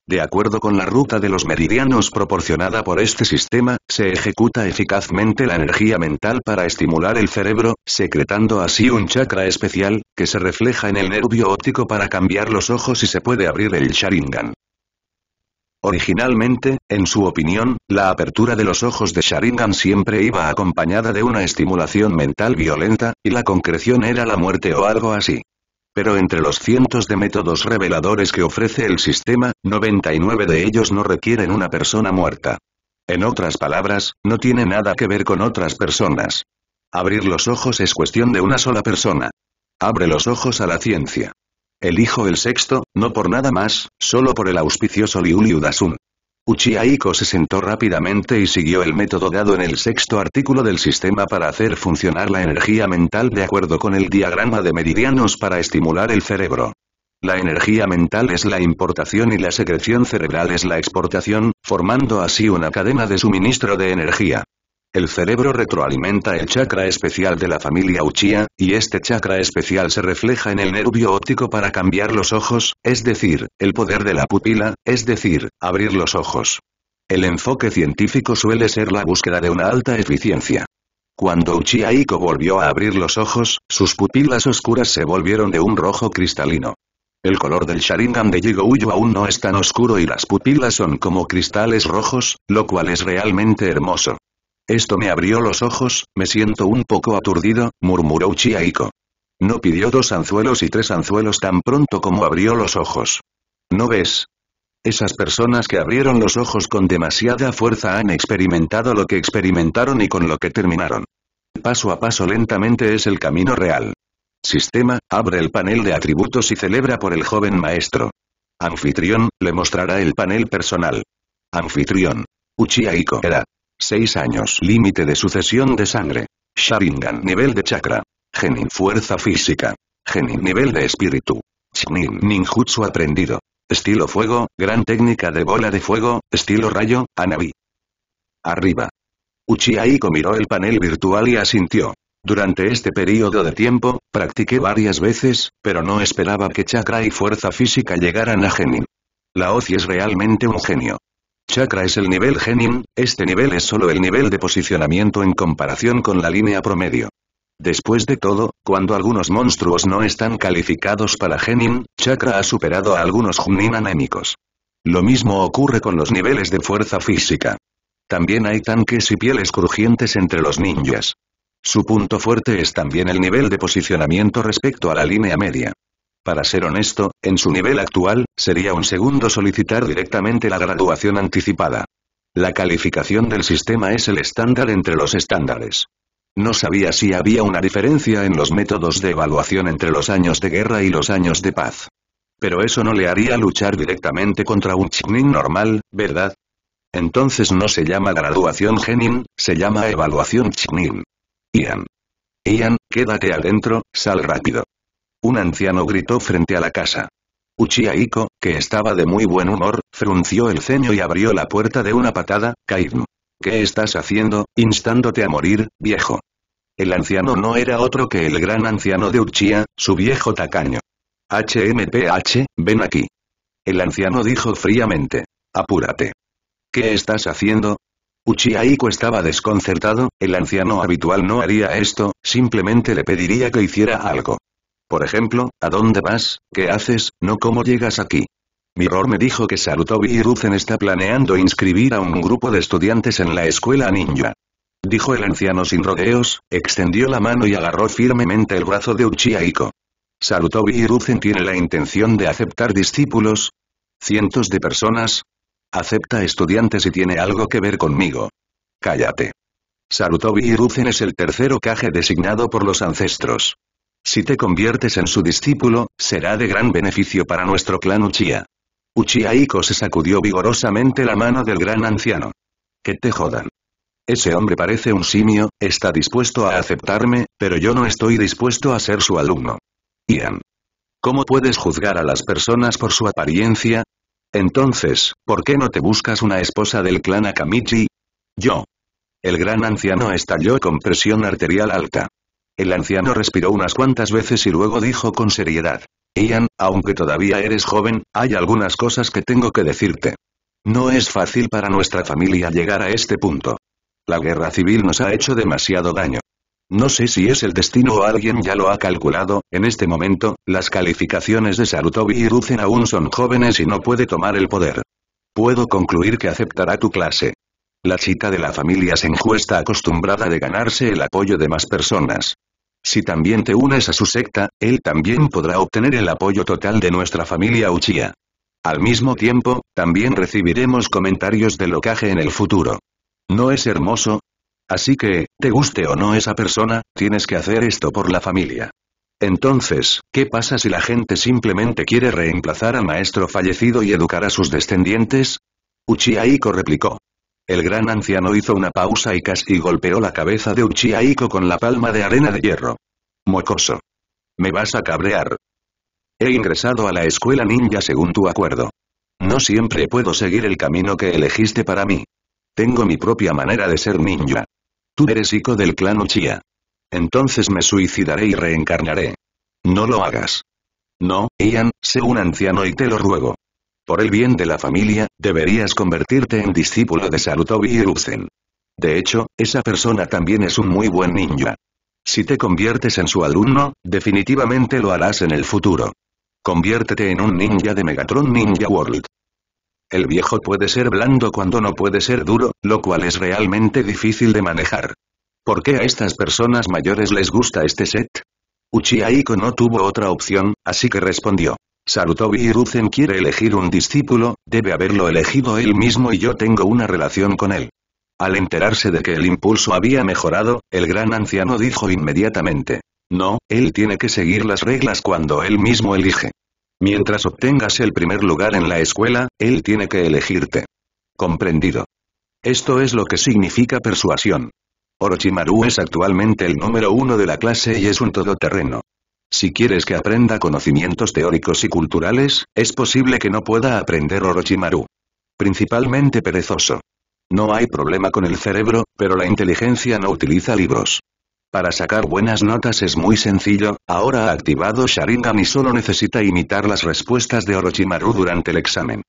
De acuerdo con la ruta de los meridianos proporcionada por este sistema, se ejecuta eficazmente la energía mental para estimular el cerebro, secretando así un chakra especial, que se refleja en el nervio óptico para cambiar los ojos y se puede abrir el Sharingan. Originalmente, en su opinión, la apertura de los ojos de Sharingan siempre iba acompañada de una estimulación mental violenta, y la concreción era la muerte o algo así. Pero entre los cientos de métodos reveladores que ofrece el sistema, 99 de ellos no requieren una persona muerta. En otras palabras, no tiene nada que ver con otras personas. Abrir los ojos es cuestión de una sola persona. Abre los ojos a la ciencia. Elijo el sexto, no por nada más, solo por el auspicioso Liuli Dasun. Uchiha se sentó rápidamente y siguió el método dado en el sexto artículo del sistema para hacer funcionar la energía mental de acuerdo con el diagrama de meridianos para estimular el cerebro. La energía mental es la importación y la secreción cerebral es la exportación, formando así una cadena de suministro de energía. El cerebro retroalimenta el chakra especial de la familia Uchiha, y este chakra especial se refleja en el nervio óptico para cambiar los ojos, es decir, el poder de la pupila, es decir, abrir los ojos. El enfoque científico suele ser la búsqueda de una alta eficiencia. Cuando Uchiha Iko volvió a abrir los ojos, sus pupilas oscuras se volvieron de un rojo cristalino. El color del Sharingan de Jigouyo aún no es tan oscuro y las pupilas son como cristales rojos, lo cual es realmente hermoso. Esto me abrió los ojos, me siento un poco aturdido, murmuró Uchiha No pidió dos anzuelos y tres anzuelos tan pronto como abrió los ojos. ¿No ves? Esas personas que abrieron los ojos con demasiada fuerza han experimentado lo que experimentaron y con lo que terminaron. Paso a paso lentamente es el camino real. Sistema, abre el panel de atributos y celebra por el joven maestro. Anfitrión, le mostrará el panel personal. Anfitrión. Uchiha era 6 años. Límite de sucesión de sangre. Sharingan. Nivel de chakra. Genin. Fuerza física. Genin. Nivel de espíritu. Shinin. Ninjutsu aprendido. Estilo fuego, gran técnica de bola de fuego, estilo rayo, Anabi. Arriba. Uchiha miró el panel virtual y asintió. Durante este periodo de tiempo, practiqué varias veces, pero no esperaba que chakra y fuerza física llegaran a Genin. La oci es realmente un genio. Chakra es el nivel genin, este nivel es solo el nivel de posicionamiento en comparación con la línea promedio. Después de todo, cuando algunos monstruos no están calificados para genin, Chakra ha superado a algunos junin anémicos. Lo mismo ocurre con los niveles de fuerza física. También hay tanques y pieles crujientes entre los ninjas. Su punto fuerte es también el nivel de posicionamiento respecto a la línea media. Para ser honesto, en su nivel actual, sería un segundo solicitar directamente la graduación anticipada. La calificación del sistema es el estándar entre los estándares. No sabía si había una diferencia en los métodos de evaluación entre los años de guerra y los años de paz. Pero eso no le haría luchar directamente contra un Chinin normal, ¿verdad? Entonces no se llama graduación Genin, se llama evaluación Chinin. Ian. Ian, quédate adentro, sal rápido. Un anciano gritó frente a la casa. Uchiha que estaba de muy buen humor, frunció el ceño y abrió la puerta de una patada, Kaidn. ¿Qué estás haciendo, instándote a morir, viejo? El anciano no era otro que el gran anciano de Uchiha, su viejo tacaño. HMPH, ven aquí. El anciano dijo fríamente. Apúrate. ¿Qué estás haciendo? Uchiha estaba desconcertado, el anciano habitual no haría esto, simplemente le pediría que hiciera algo. Por ejemplo, ¿a dónde vas? ¿Qué haces? No cómo llegas aquí. Mirror me dijo que Sarutobi Hiruzen está planeando inscribir a un grupo de estudiantes en la escuela ninja. Dijo el anciano sin rodeos, extendió la mano y agarró firmemente el brazo de Uchiha Iko. ¿Sarutobi Hiruzen tiene la intención de aceptar discípulos? ¿Cientos de personas? Acepta estudiantes y tiene algo que ver conmigo. Cállate. Sarutobi Hiruzen es el tercero Kage designado por los ancestros. Si te conviertes en su discípulo, será de gran beneficio para nuestro clan Uchiha. Uchiha se sacudió vigorosamente la mano del gran anciano. Que te jodan. Ese hombre parece un simio, está dispuesto a aceptarme, pero yo no estoy dispuesto a ser su alumno. Ian. ¿Cómo puedes juzgar a las personas por su apariencia? Entonces, ¿por qué no te buscas una esposa del clan Akamichi? Yo. El gran anciano estalló con presión arterial alta. El anciano respiró unas cuantas veces y luego dijo con seriedad. Ian, aunque todavía eres joven, hay algunas cosas que tengo que decirte. No es fácil para nuestra familia llegar a este punto. La guerra civil nos ha hecho demasiado daño. No sé si es el destino o alguien ya lo ha calculado, en este momento, las calificaciones de Sarutobi y Rucen aún son jóvenes y no puede tomar el poder. Puedo concluir que aceptará tu clase. La chica de la familia Senju está acostumbrada de ganarse el apoyo de más personas. Si también te unes a su secta, él también podrá obtener el apoyo total de nuestra familia Uchiha. Al mismo tiempo, también recibiremos comentarios de locaje en el futuro. ¿No es hermoso? Así que, te guste o no esa persona, tienes que hacer esto por la familia. Entonces, ¿qué pasa si la gente simplemente quiere reemplazar al maestro fallecido y educar a sus descendientes? Uchiha Iko replicó. El gran anciano hizo una pausa y casi golpeó la cabeza de Uchiha Iko con la palma de arena de hierro. Mocoso. Me vas a cabrear. He ingresado a la escuela ninja según tu acuerdo. No siempre puedo seguir el camino que elegiste para mí. Tengo mi propia manera de ser ninja. Tú eres Iko del clan Uchiha. Entonces me suicidaré y reencarnaré. No lo hagas. No, Ian, según un anciano y te lo ruego. Por el bien de la familia, deberías convertirte en discípulo de Sarutobi Hiruzen. De hecho, esa persona también es un muy buen ninja. Si te conviertes en su alumno, definitivamente lo harás en el futuro. Conviértete en un ninja de Megatron Ninja World. El viejo puede ser blando cuando no puede ser duro, lo cual es realmente difícil de manejar. ¿Por qué a estas personas mayores les gusta este set? Uchihaiko no tuvo otra opción, así que respondió. Sarutobi Hiruzen quiere elegir un discípulo, debe haberlo elegido él mismo y yo tengo una relación con él. Al enterarse de que el impulso había mejorado, el gran anciano dijo inmediatamente. No, él tiene que seguir las reglas cuando él mismo elige. Mientras obtengas el primer lugar en la escuela, él tiene que elegirte. Comprendido. Esto es lo que significa persuasión. Orochimaru es actualmente el número uno de la clase y es un todoterreno. Si quieres que aprenda conocimientos teóricos y culturales, es posible que no pueda aprender Orochimaru. Principalmente perezoso. No hay problema con el cerebro, pero la inteligencia no utiliza libros. Para sacar buenas notas es muy sencillo, ahora ha activado Sharingan y solo necesita imitar las respuestas de Orochimaru durante el examen.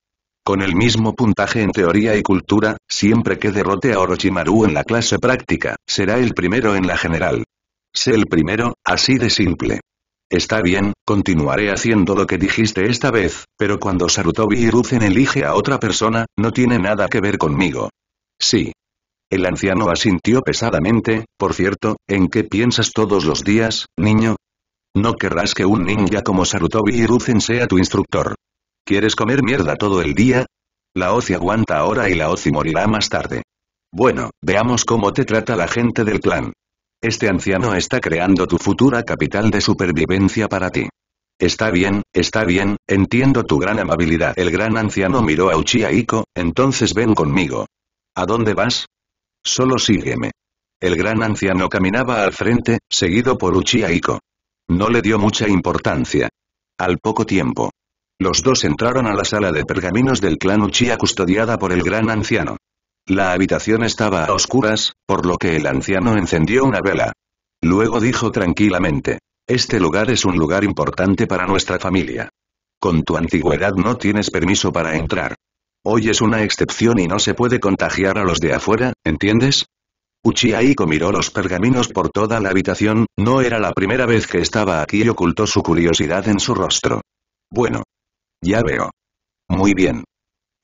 Con el mismo puntaje en teoría y cultura, siempre que derrote a Orochimaru en la clase práctica, será el primero en la general. Sé el primero, así de simple. Está bien, continuaré haciendo lo que dijiste esta vez, pero cuando Sarutobi Hiruzen elige a otra persona, no tiene nada que ver conmigo. Sí. El anciano asintió pesadamente, por cierto, ¿en qué piensas todos los días, niño? No querrás que un ninja como Sarutobi Hiruzen sea tu instructor. ¿Quieres comer mierda todo el día? La Ozi aguanta ahora y la Ozi morirá más tarde. Bueno, veamos cómo te trata la gente del clan. Este anciano está creando tu futura capital de supervivencia para ti. Está bien, está bien, entiendo tu gran amabilidad. El gran anciano miró a Uchiha Iko, entonces ven conmigo. ¿A dónde vas? Solo sígueme. El gran anciano caminaba al frente, seguido por Uchiha Iko. No le dio mucha importancia. Al poco tiempo. Los dos entraron a la sala de pergaminos del clan Uchiha custodiada por el gran anciano. La habitación estaba a oscuras, por lo que el anciano encendió una vela. Luego dijo tranquilamente, este lugar es un lugar importante para nuestra familia. Con tu antigüedad no tienes permiso para entrar. Hoy es una excepción y no se puede contagiar a los de afuera, ¿entiendes? Uchihaiko miró los pergaminos por toda la habitación, no era la primera vez que estaba aquí y ocultó su curiosidad en su rostro. Bueno. Ya veo. Muy bien.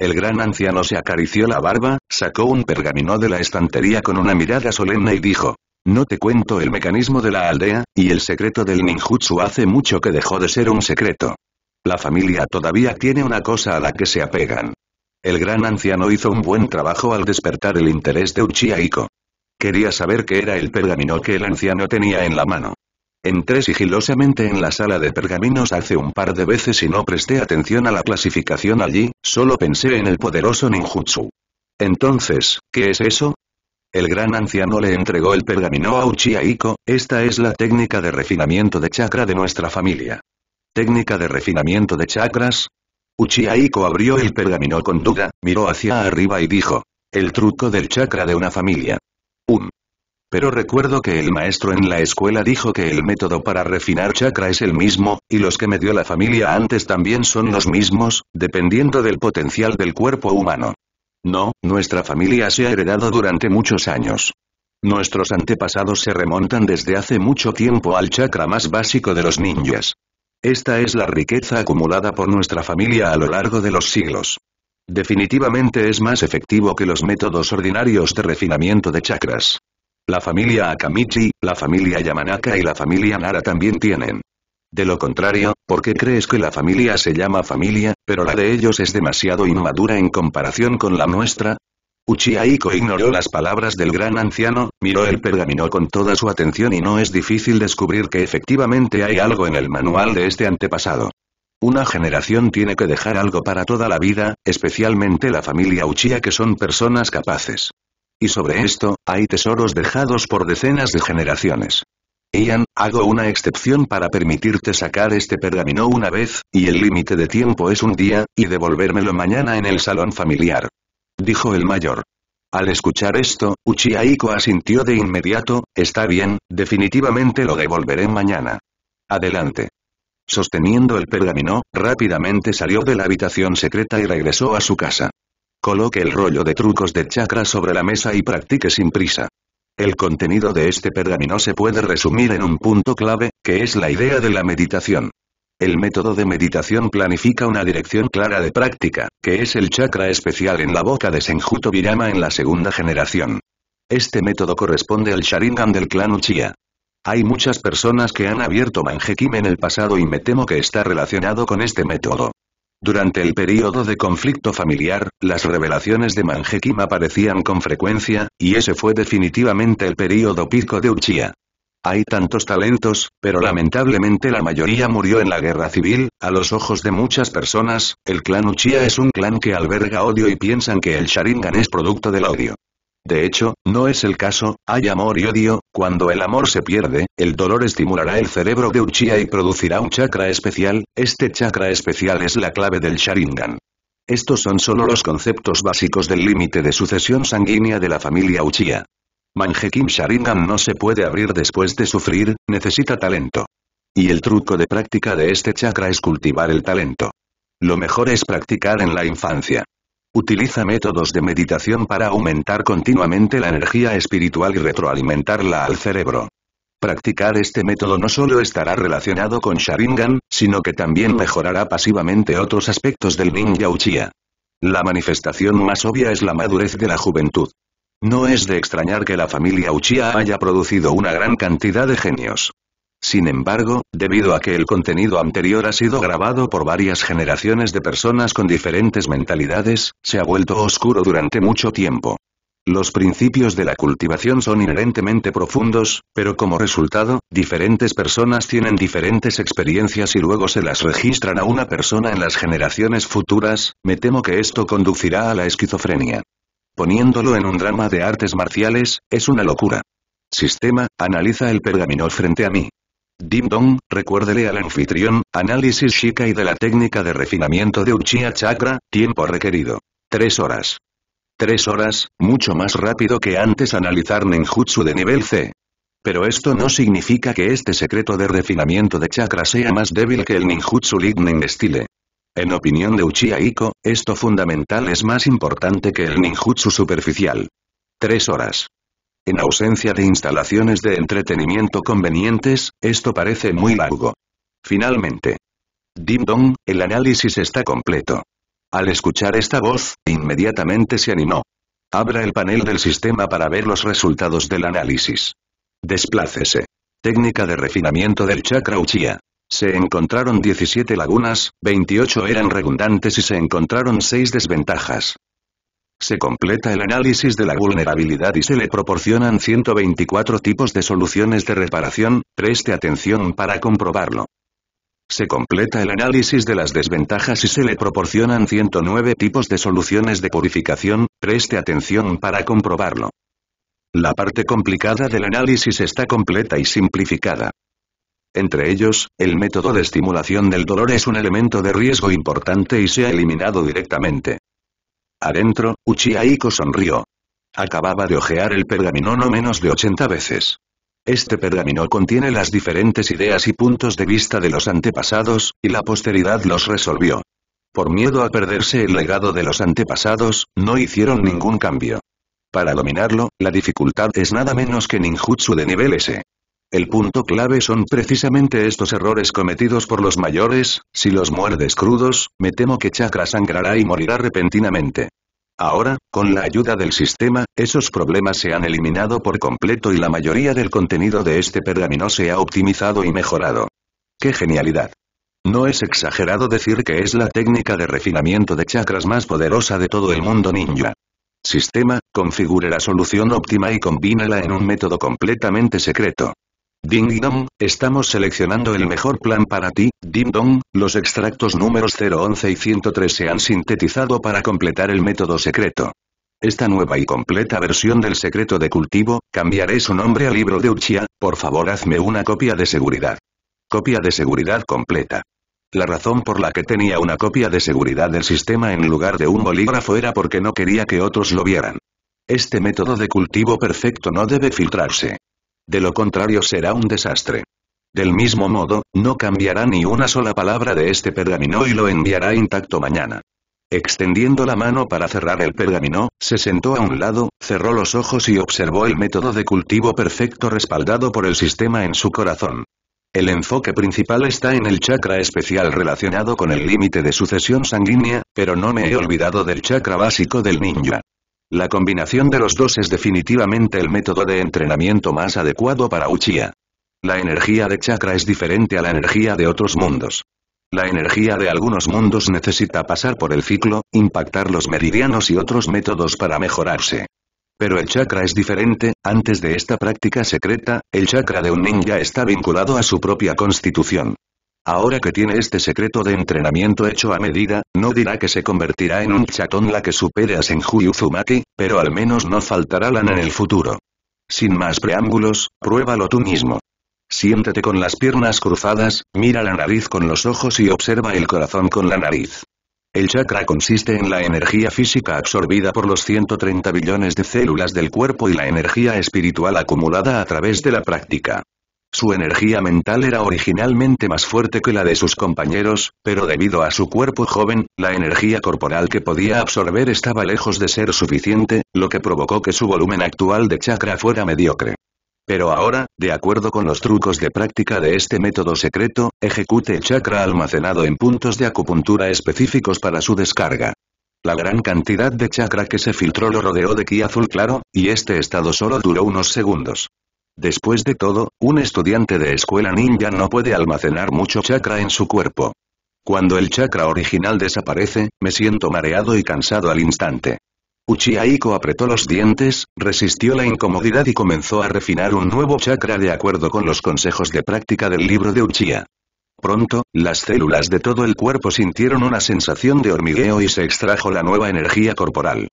El gran anciano se acarició la barba, sacó un pergamino de la estantería con una mirada solemne y dijo, no te cuento el mecanismo de la aldea, y el secreto del ninjutsu hace mucho que dejó de ser un secreto. La familia todavía tiene una cosa a la que se apegan. El gran anciano hizo un buen trabajo al despertar el interés de Uchiha Iko. Quería saber qué era el pergamino que el anciano tenía en la mano. Entré sigilosamente en la sala de pergaminos hace un par de veces y no presté atención a la clasificación allí, solo pensé en el poderoso ninjutsu. Entonces, ¿qué es eso? El gran anciano le entregó el pergamino a Uchiha esta es la técnica de refinamiento de chakra de nuestra familia. ¿Técnica de refinamiento de chakras? Uchiha abrió el pergamino con duda, miró hacia arriba y dijo. El truco del chakra de una familia. Un. Pero recuerdo que el maestro en la escuela dijo que el método para refinar chakra es el mismo, y los que me dio la familia antes también son los mismos, dependiendo del potencial del cuerpo humano. No, nuestra familia se ha heredado durante muchos años. Nuestros antepasados se remontan desde hace mucho tiempo al chakra más básico de los ninjas. Esta es la riqueza acumulada por nuestra familia a lo largo de los siglos. Definitivamente es más efectivo que los métodos ordinarios de refinamiento de chakras. La familia Akamichi, la familia Yamanaka y la familia Nara también tienen. De lo contrario, ¿por qué crees que la familia se llama familia, pero la de ellos es demasiado inmadura en comparación con la nuestra? Uchiha Iko ignoró las palabras del gran anciano, miró el pergamino con toda su atención y no es difícil descubrir que efectivamente hay algo en el manual de este antepasado. Una generación tiene que dejar algo para toda la vida, especialmente la familia Uchiha que son personas capaces. Y sobre esto, hay tesoros dejados por decenas de generaciones. Ian, hago una excepción para permitirte sacar este pergamino una vez, y el límite de tiempo es un día, y devolvérmelo mañana en el salón familiar. Dijo el mayor. Al escuchar esto, Uchihaiko asintió de inmediato, está bien, definitivamente lo devolveré mañana. Adelante. Sosteniendo el pergamino, rápidamente salió de la habitación secreta y regresó a su casa. Coloque el rollo de trucos de chakra sobre la mesa y practique sin prisa. El contenido de este pergamino se puede resumir en un punto clave, que es la idea de la meditación. El método de meditación planifica una dirección clara de práctica, que es el chakra especial en la boca de Senjuto Virama en la segunda generación. Este método corresponde al Sharingan del clan Uchiha. Hay muchas personas que han abierto Manjekim en el pasado y me temo que está relacionado con este método. Durante el período de conflicto familiar, las revelaciones de Manjekima aparecían con frecuencia, y ese fue definitivamente el período pico de Uchiha. Hay tantos talentos, pero lamentablemente la mayoría murió en la guerra civil, a los ojos de muchas personas, el clan Uchiha es un clan que alberga odio y piensan que el Sharingan es producto del odio. De hecho, no es el caso, hay amor y odio, cuando el amor se pierde, el dolor estimulará el cerebro de Uchiha y producirá un chakra especial, este chakra especial es la clave del Sharingan. Estos son solo los conceptos básicos del límite de sucesión sanguínea de la familia Uchiha. Manjekim Sharingan no se puede abrir después de sufrir, necesita talento. Y el truco de práctica de este chakra es cultivar el talento. Lo mejor es practicar en la infancia. Utiliza métodos de meditación para aumentar continuamente la energía espiritual y retroalimentarla al cerebro. Practicar este método no solo estará relacionado con Sharingan, sino que también mejorará pasivamente otros aspectos del ninja Uchiha. La manifestación más obvia es la madurez de la juventud. No es de extrañar que la familia Uchiha haya producido una gran cantidad de genios. Sin embargo, debido a que el contenido anterior ha sido grabado por varias generaciones de personas con diferentes mentalidades, se ha vuelto oscuro durante mucho tiempo. Los principios de la cultivación son inherentemente profundos, pero como resultado, diferentes personas tienen diferentes experiencias y luego se las registran a una persona en las generaciones futuras, me temo que esto conducirá a la esquizofrenia. Poniéndolo en un drama de artes marciales, es una locura. Sistema, analiza el pergamino frente a mí. Dim Dong, recuérdele al anfitrión, análisis y de la técnica de refinamiento de Uchiha Chakra, tiempo requerido. Tres horas. Tres horas, mucho más rápido que antes analizar ninjutsu de nivel C. Pero esto no significa que este secreto de refinamiento de chakra sea más débil que el ninjutsu lignen estile. En opinión de Uchiha Iko, esto fundamental es más importante que el ninjutsu superficial. Tres horas. En ausencia de instalaciones de entretenimiento convenientes, esto parece muy largo. Finalmente. Dim Dong, el análisis está completo. Al escuchar esta voz, inmediatamente se animó. Abra el panel del sistema para ver los resultados del análisis. Desplácese. Técnica de refinamiento del chakra Uchiha. Se encontraron 17 lagunas, 28 eran redundantes y se encontraron 6 desventajas. Se completa el análisis de la vulnerabilidad y se le proporcionan 124 tipos de soluciones de reparación, preste atención para comprobarlo. Se completa el análisis de las desventajas y se le proporcionan 109 tipos de soluciones de purificación, preste atención para comprobarlo. La parte complicada del análisis está completa y simplificada. Entre ellos, el método de estimulación del dolor es un elemento de riesgo importante y se ha eliminado directamente. Adentro, Uchiha Iko sonrió. Acababa de ojear el pergamino no menos de 80 veces. Este pergamino contiene las diferentes ideas y puntos de vista de los antepasados, y la posteridad los resolvió. Por miedo a perderse el legado de los antepasados, no hicieron ningún cambio. Para dominarlo, la dificultad es nada menos que ninjutsu de nivel S. El punto clave son precisamente estos errores cometidos por los mayores, si los muerdes crudos, me temo que Chakra sangrará y morirá repentinamente. Ahora, con la ayuda del sistema, esos problemas se han eliminado por completo y la mayoría del contenido de este pergamino se ha optimizado y mejorado. ¡Qué genialidad! No es exagerado decir que es la técnica de refinamiento de chakras más poderosa de todo el mundo ninja. Sistema, configure la solución óptima y combínala en un método completamente secreto. Ding Dong, estamos seleccionando el mejor plan para ti, Ding Dong, los extractos números 011 y 103 se han sintetizado para completar el método secreto. Esta nueva y completa versión del secreto de cultivo, cambiaré su nombre a libro de Uchiha, por favor hazme una copia de seguridad. Copia de seguridad completa. La razón por la que tenía una copia de seguridad del sistema en lugar de un bolígrafo era porque no quería que otros lo vieran. Este método de cultivo perfecto no debe filtrarse de lo contrario será un desastre. Del mismo modo, no cambiará ni una sola palabra de este pergamino y lo enviará intacto mañana. Extendiendo la mano para cerrar el pergamino, se sentó a un lado, cerró los ojos y observó el método de cultivo perfecto respaldado por el sistema en su corazón. El enfoque principal está en el chakra especial relacionado con el límite de sucesión sanguínea, pero no me he olvidado del chakra básico del ninja. La combinación de los dos es definitivamente el método de entrenamiento más adecuado para Uchiha. La energía de chakra es diferente a la energía de otros mundos. La energía de algunos mundos necesita pasar por el ciclo, impactar los meridianos y otros métodos para mejorarse. Pero el chakra es diferente, antes de esta práctica secreta, el chakra de un ninja está vinculado a su propia constitución. Ahora que tiene este secreto de entrenamiento hecho a medida, no dirá que se convertirá en un chatón la que supere a Senju Uzumaki, pero al menos no faltará Lan en el futuro. Sin más preámbulos, pruébalo tú mismo. Siéntete con las piernas cruzadas, mira la nariz con los ojos y observa el corazón con la nariz. El chakra consiste en la energía física absorbida por los 130 billones de células del cuerpo y la energía espiritual acumulada a través de la práctica. Su energía mental era originalmente más fuerte que la de sus compañeros, pero debido a su cuerpo joven, la energía corporal que podía absorber estaba lejos de ser suficiente, lo que provocó que su volumen actual de chakra fuera mediocre. Pero ahora, de acuerdo con los trucos de práctica de este método secreto, ejecute el chakra almacenado en puntos de acupuntura específicos para su descarga. La gran cantidad de chakra que se filtró lo rodeó de ki azul claro, y este estado solo duró unos segundos. Después de todo, un estudiante de escuela ninja no puede almacenar mucho chakra en su cuerpo. Cuando el chakra original desaparece, me siento mareado y cansado al instante. Uchiha Iko apretó los dientes, resistió la incomodidad y comenzó a refinar un nuevo chakra de acuerdo con los consejos de práctica del libro de Uchiha. Pronto, las células de todo el cuerpo sintieron una sensación de hormigueo y se extrajo la nueva energía corporal.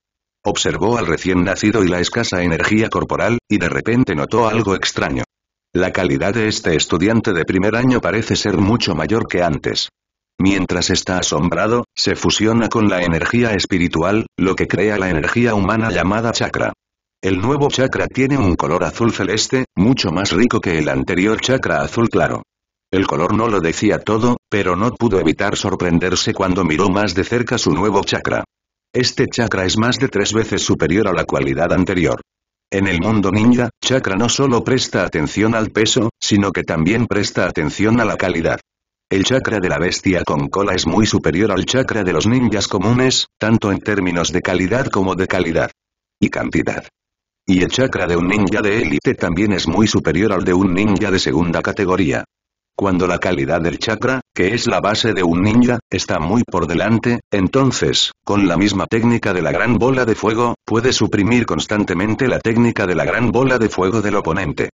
Observó al recién nacido y la escasa energía corporal, y de repente notó algo extraño. La calidad de este estudiante de primer año parece ser mucho mayor que antes. Mientras está asombrado, se fusiona con la energía espiritual, lo que crea la energía humana llamada chakra. El nuevo chakra tiene un color azul celeste, mucho más rico que el anterior chakra azul claro. El color no lo decía todo, pero no pudo evitar sorprenderse cuando miró más de cerca su nuevo chakra. Este chakra es más de tres veces superior a la cualidad anterior. En el mundo ninja, chakra no solo presta atención al peso, sino que también presta atención a la calidad. El chakra de la bestia con cola es muy superior al chakra de los ninjas comunes, tanto en términos de calidad como de calidad. Y cantidad. Y el chakra de un ninja de élite también es muy superior al de un ninja de segunda categoría. Cuando la calidad del chakra, que es la base de un ninja, está muy por delante, entonces, con la misma técnica de la gran bola de fuego, puede suprimir constantemente la técnica de la gran bola de fuego del oponente.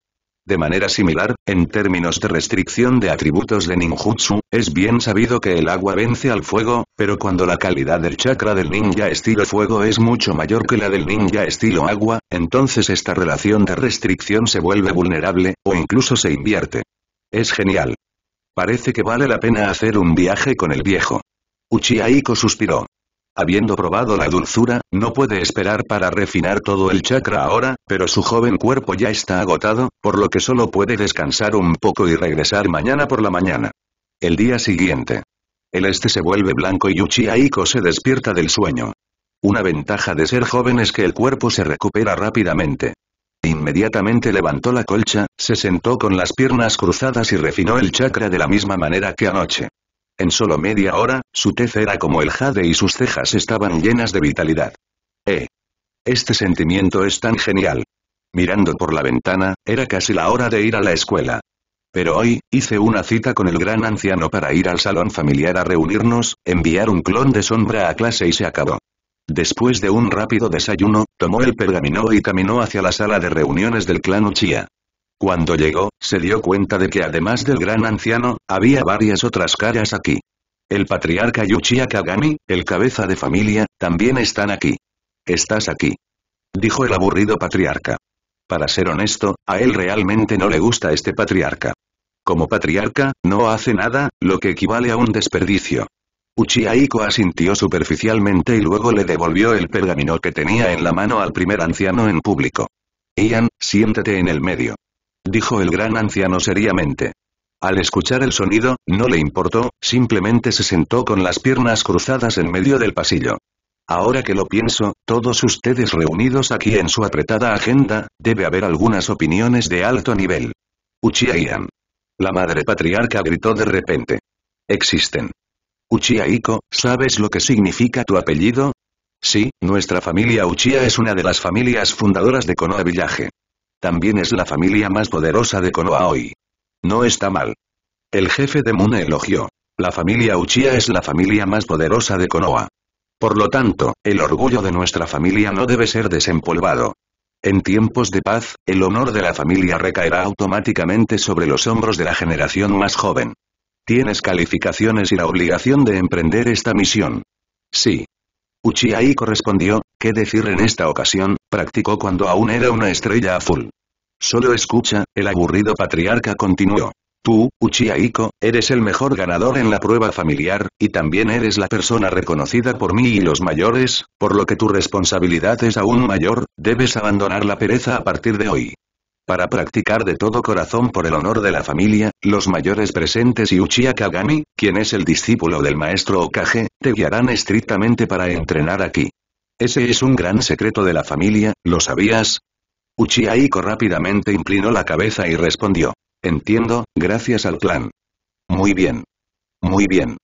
De manera similar, en términos de restricción de atributos de ninjutsu, es bien sabido que el agua vence al fuego, pero cuando la calidad del chakra del ninja estilo fuego es mucho mayor que la del ninja estilo agua, entonces esta relación de restricción se vuelve vulnerable, o incluso se invierte. Es genial. Parece que vale la pena hacer un viaje con el viejo. Uchihaiko suspiró. Habiendo probado la dulzura, no puede esperar para refinar todo el chakra ahora, pero su joven cuerpo ya está agotado, por lo que solo puede descansar un poco y regresar mañana por la mañana. El día siguiente. El este se vuelve blanco y Uchihaiko se despierta del sueño. Una ventaja de ser joven es que el cuerpo se recupera rápidamente. Inmediatamente levantó la colcha, se sentó con las piernas cruzadas y refinó el chakra de la misma manera que anoche. En solo media hora, su tez era como el jade y sus cejas estaban llenas de vitalidad. ¡Eh! Este sentimiento es tan genial. Mirando por la ventana, era casi la hora de ir a la escuela. Pero hoy, hice una cita con el gran anciano para ir al salón familiar a reunirnos, enviar un clon de sombra a clase y se acabó. Después de un rápido desayuno, tomó el pergamino y caminó hacia la sala de reuniones del clan Uchiha. Cuando llegó, se dio cuenta de que además del gran anciano, había varias otras caras aquí. El patriarca uchia Kagami, el cabeza de familia, también están aquí. Estás aquí. Dijo el aburrido patriarca. Para ser honesto, a él realmente no le gusta este patriarca. Como patriarca, no hace nada, lo que equivale a un desperdicio. Uchiha asintió superficialmente y luego le devolvió el pergamino que tenía en la mano al primer anciano en público. Ian, siéntete en el medio. Dijo el gran anciano seriamente. Al escuchar el sonido, no le importó, simplemente se sentó con las piernas cruzadas en medio del pasillo. Ahora que lo pienso, todos ustedes reunidos aquí en su apretada agenda, debe haber algunas opiniones de alto nivel. Uchiha Ian. La madre patriarca gritó de repente. Existen. Uchiha Iko, ¿sabes lo que significa tu apellido? Sí, nuestra familia Uchiha es una de las familias fundadoras de Konoha Village. También es la familia más poderosa de Konoha hoy. No está mal. El jefe de Mune elogió. La familia Uchiha es la familia más poderosa de Konoha. Por lo tanto, el orgullo de nuestra familia no debe ser desempolvado. En tiempos de paz, el honor de la familia recaerá automáticamente sobre los hombros de la generación más joven. Tienes calificaciones y la obligación de emprender esta misión. Sí. Uchiha respondió, qué decir en esta ocasión, practicó cuando aún era una estrella azul. Solo escucha, el aburrido patriarca continuó. Tú, Uchiha eres el mejor ganador en la prueba familiar, y también eres la persona reconocida por mí y los mayores, por lo que tu responsabilidad es aún mayor, debes abandonar la pereza a partir de hoy para practicar de todo corazón por el honor de la familia, los mayores presentes y Uchiha Kagami, quien es el discípulo del maestro Okage, te guiarán estrictamente para entrenar aquí. Ese es un gran secreto de la familia, ¿lo sabías? Uchiha rápidamente inclinó la cabeza y respondió. Entiendo, gracias al clan. Muy bien. Muy bien.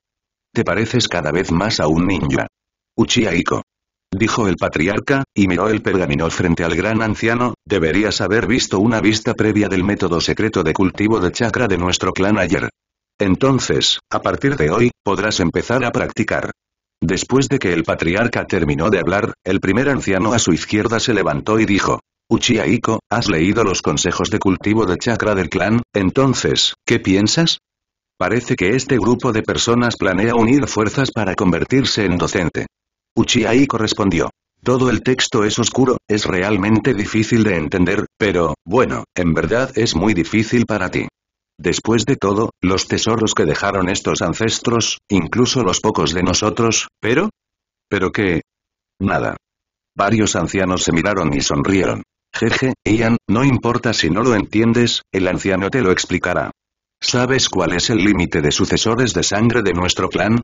Te pareces cada vez más a un ninja. Uchiha dijo el patriarca, y miró el pergamino frente al gran anciano, deberías haber visto una vista previa del método secreto de cultivo de chakra de nuestro clan ayer. Entonces, a partir de hoy, podrás empezar a practicar. Después de que el patriarca terminó de hablar, el primer anciano a su izquierda se levantó y dijo, Uchiha ¿has leído los consejos de cultivo de chakra del clan? Entonces, ¿qué piensas? Parece que este grupo de personas planea unir fuerzas para convertirse en docente. Uchiai correspondió. Todo el texto es oscuro, es realmente difícil de entender, pero, bueno, en verdad es muy difícil para ti. Después de todo, los tesoros que dejaron estos ancestros, incluso los pocos de nosotros, pero... ¿Pero qué? Nada. Varios ancianos se miraron y sonrieron. Jeje, Ian, no importa si no lo entiendes, el anciano te lo explicará. ¿Sabes cuál es el límite de sucesores de sangre de nuestro clan?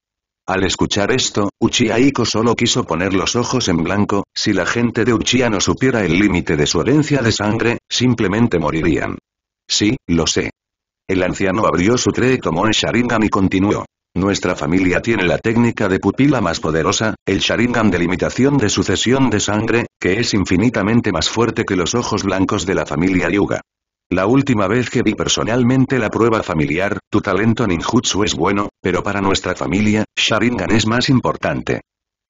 Al escuchar esto, Uchiha Iko solo quiso poner los ojos en blanco, si la gente de Uchiha no supiera el límite de su herencia de sangre, simplemente morirían. Sí, lo sé. El anciano abrió su tré tomó el Sharingan y continuó. Nuestra familia tiene la técnica de pupila más poderosa, el Sharingan de limitación de sucesión de sangre, que es infinitamente más fuerte que los ojos blancos de la familia Yuga. La última vez que vi personalmente la prueba familiar, tu talento ninjutsu es bueno, pero para nuestra familia, Sharingan es más importante.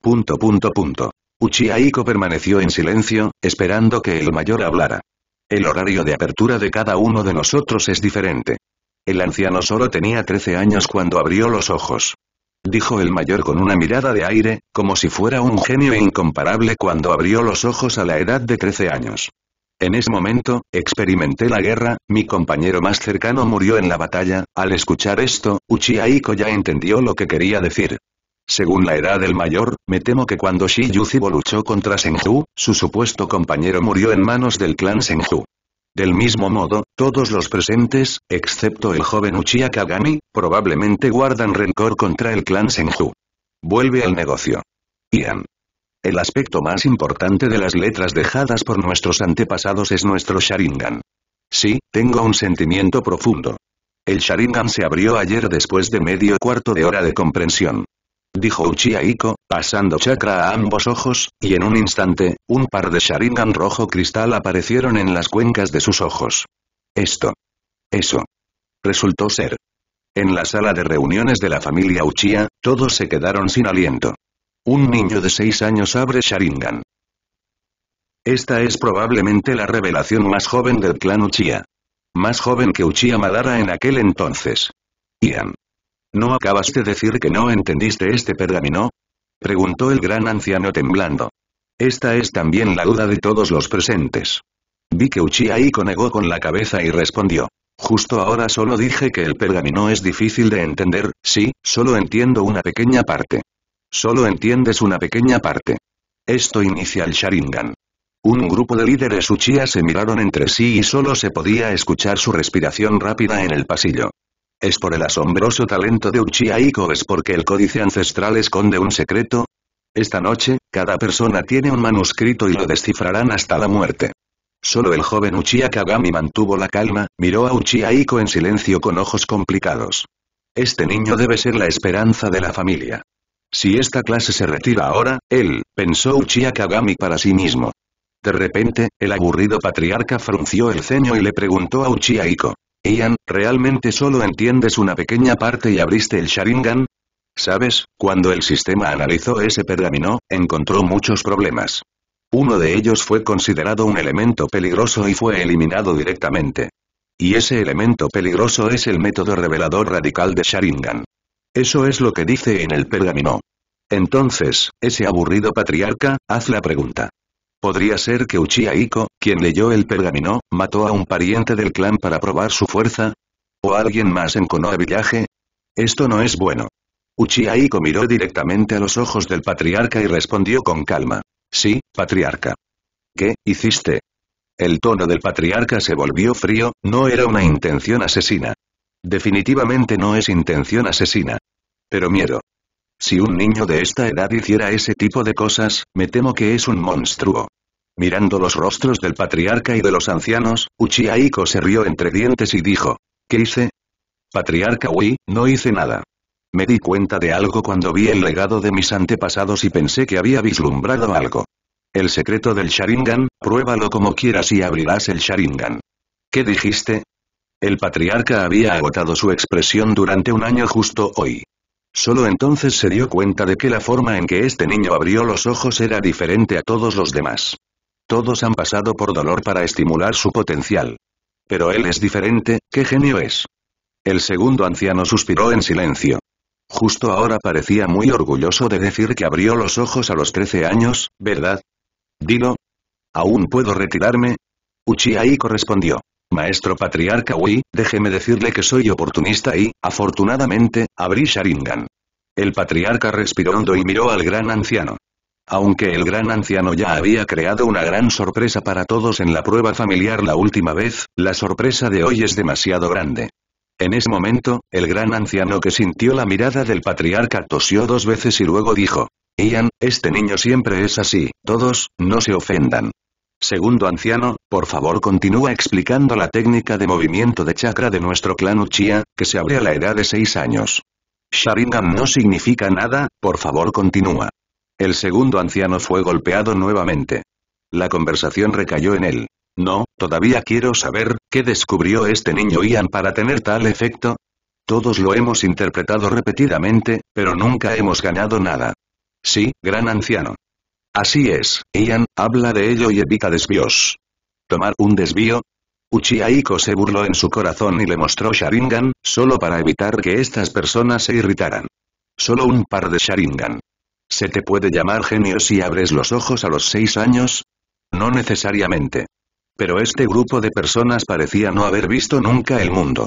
Punto punto punto. Uchiha permaneció en silencio, esperando que el mayor hablara. El horario de apertura de cada uno de nosotros es diferente. El anciano solo tenía 13 años cuando abrió los ojos. Dijo el mayor con una mirada de aire, como si fuera un genio incomparable cuando abrió los ojos a la edad de 13 años. En ese momento, experimenté la guerra, mi compañero más cercano murió en la batalla, al escuchar esto, Uchiha Iko ya entendió lo que quería decir. Según la edad del mayor, me temo que cuando Zibo luchó contra Senju, su supuesto compañero murió en manos del clan Senju. Del mismo modo, todos los presentes, excepto el joven Uchiha Kagami, probablemente guardan rencor contra el clan Senju. Vuelve al negocio. Ian. El aspecto más importante de las letras dejadas por nuestros antepasados es nuestro Sharingan. Sí, tengo un sentimiento profundo. El Sharingan se abrió ayer después de medio cuarto de hora de comprensión. Dijo Uchiha Iko, pasando chakra a ambos ojos, y en un instante, un par de Sharingan rojo cristal aparecieron en las cuencas de sus ojos. Esto. Eso. Resultó ser. En la sala de reuniones de la familia Uchiha, todos se quedaron sin aliento. Un niño de seis años abre Sharingan. Esta es probablemente la revelación más joven del clan Uchiha. Más joven que Uchiha Madara en aquel entonces. Ian. ¿No acabas de decir que no entendiste este pergamino? Preguntó el gran anciano temblando. Esta es también la duda de todos los presentes. Vi que Uchiha Iko negó con la cabeza y respondió. Justo ahora solo dije que el pergamino es difícil de entender, sí, solo entiendo una pequeña parte. Solo entiendes una pequeña parte. Esto inicia el Sharingan. Un grupo de líderes Uchiha se miraron entre sí y solo se podía escuchar su respiración rápida en el pasillo. ¿Es por el asombroso talento de Uchiha Iko es porque el códice ancestral esconde un secreto? Esta noche, cada persona tiene un manuscrito y lo descifrarán hasta la muerte. Solo el joven Uchiha Kagami mantuvo la calma, miró a Uchiha Iko en silencio con ojos complicados. Este niño debe ser la esperanza de la familia. Si esta clase se retira ahora, él, pensó Uchiha Kagami para sí mismo. De repente, el aburrido patriarca frunció el ceño y le preguntó a Uchiha Iko. Ian, ¿realmente solo entiendes una pequeña parte y abriste el Sharingan? Sabes, cuando el sistema analizó ese pergamino, encontró muchos problemas. Uno de ellos fue considerado un elemento peligroso y fue eliminado directamente. Y ese elemento peligroso es el método revelador radical de Sharingan. Eso es lo que dice en el pergamino. Entonces, ese aburrido patriarca, haz la pregunta. Podría ser que Uchiha Iko, quien leyó el pergamino, mató a un pariente del clan para probar su fuerza? ¿O alguien más en Konoha Village? Esto no es bueno. Uchiha Iko miró directamente a los ojos del patriarca y respondió con calma. Sí, patriarca. ¿Qué hiciste? El tono del patriarca se volvió frío, no era una intención asesina. Definitivamente no es intención asesina. Pero miedo. Si un niño de esta edad hiciera ese tipo de cosas, me temo que es un monstruo. Mirando los rostros del patriarca y de los ancianos, Uchiha se rió entre dientes y dijo. ¿Qué hice? Patriarca Wii, no hice nada. Me di cuenta de algo cuando vi el legado de mis antepasados y pensé que había vislumbrado algo. El secreto del Sharingan, pruébalo como quieras y abrirás el Sharingan. ¿Qué dijiste? El patriarca había agotado su expresión durante un año justo hoy. Solo entonces se dio cuenta de que la forma en que este niño abrió los ojos era diferente a todos los demás. Todos han pasado por dolor para estimular su potencial. Pero él es diferente, ¿qué genio es? El segundo anciano suspiró en silencio. Justo ahora parecía muy orgulloso de decir que abrió los ojos a los trece años, ¿verdad? Dilo. ¿Aún puedo retirarme? Uchiha correspondió. Maestro Patriarca Wei, déjeme decirle que soy oportunista y, afortunadamente, abrí Sharingan. El patriarca respiró hondo y miró al gran anciano. Aunque el gran anciano ya había creado una gran sorpresa para todos en la prueba familiar la última vez, la sorpresa de hoy es demasiado grande. En ese momento, el gran anciano que sintió la mirada del patriarca tosió dos veces y luego dijo, Ian, este niño siempre es así, todos, no se ofendan. Segundo anciano, por favor continúa explicando la técnica de movimiento de chakra de nuestro clan Uchiha, que se abre a la edad de 6 años. Sharingan no significa nada, por favor continúa. El segundo anciano fue golpeado nuevamente. La conversación recayó en él. No, todavía quiero saber, ¿qué descubrió este niño Ian para tener tal efecto? Todos lo hemos interpretado repetidamente, pero nunca hemos ganado nada. Sí, gran anciano. Así es, Ian, habla de ello y evita desvíos. ¿Tomar un desvío? Uchiha se burló en su corazón y le mostró Sharingan, solo para evitar que estas personas se irritaran. Solo un par de Sharingan. ¿Se te puede llamar genio si abres los ojos a los seis años? No necesariamente. Pero este grupo de personas parecía no haber visto nunca el mundo.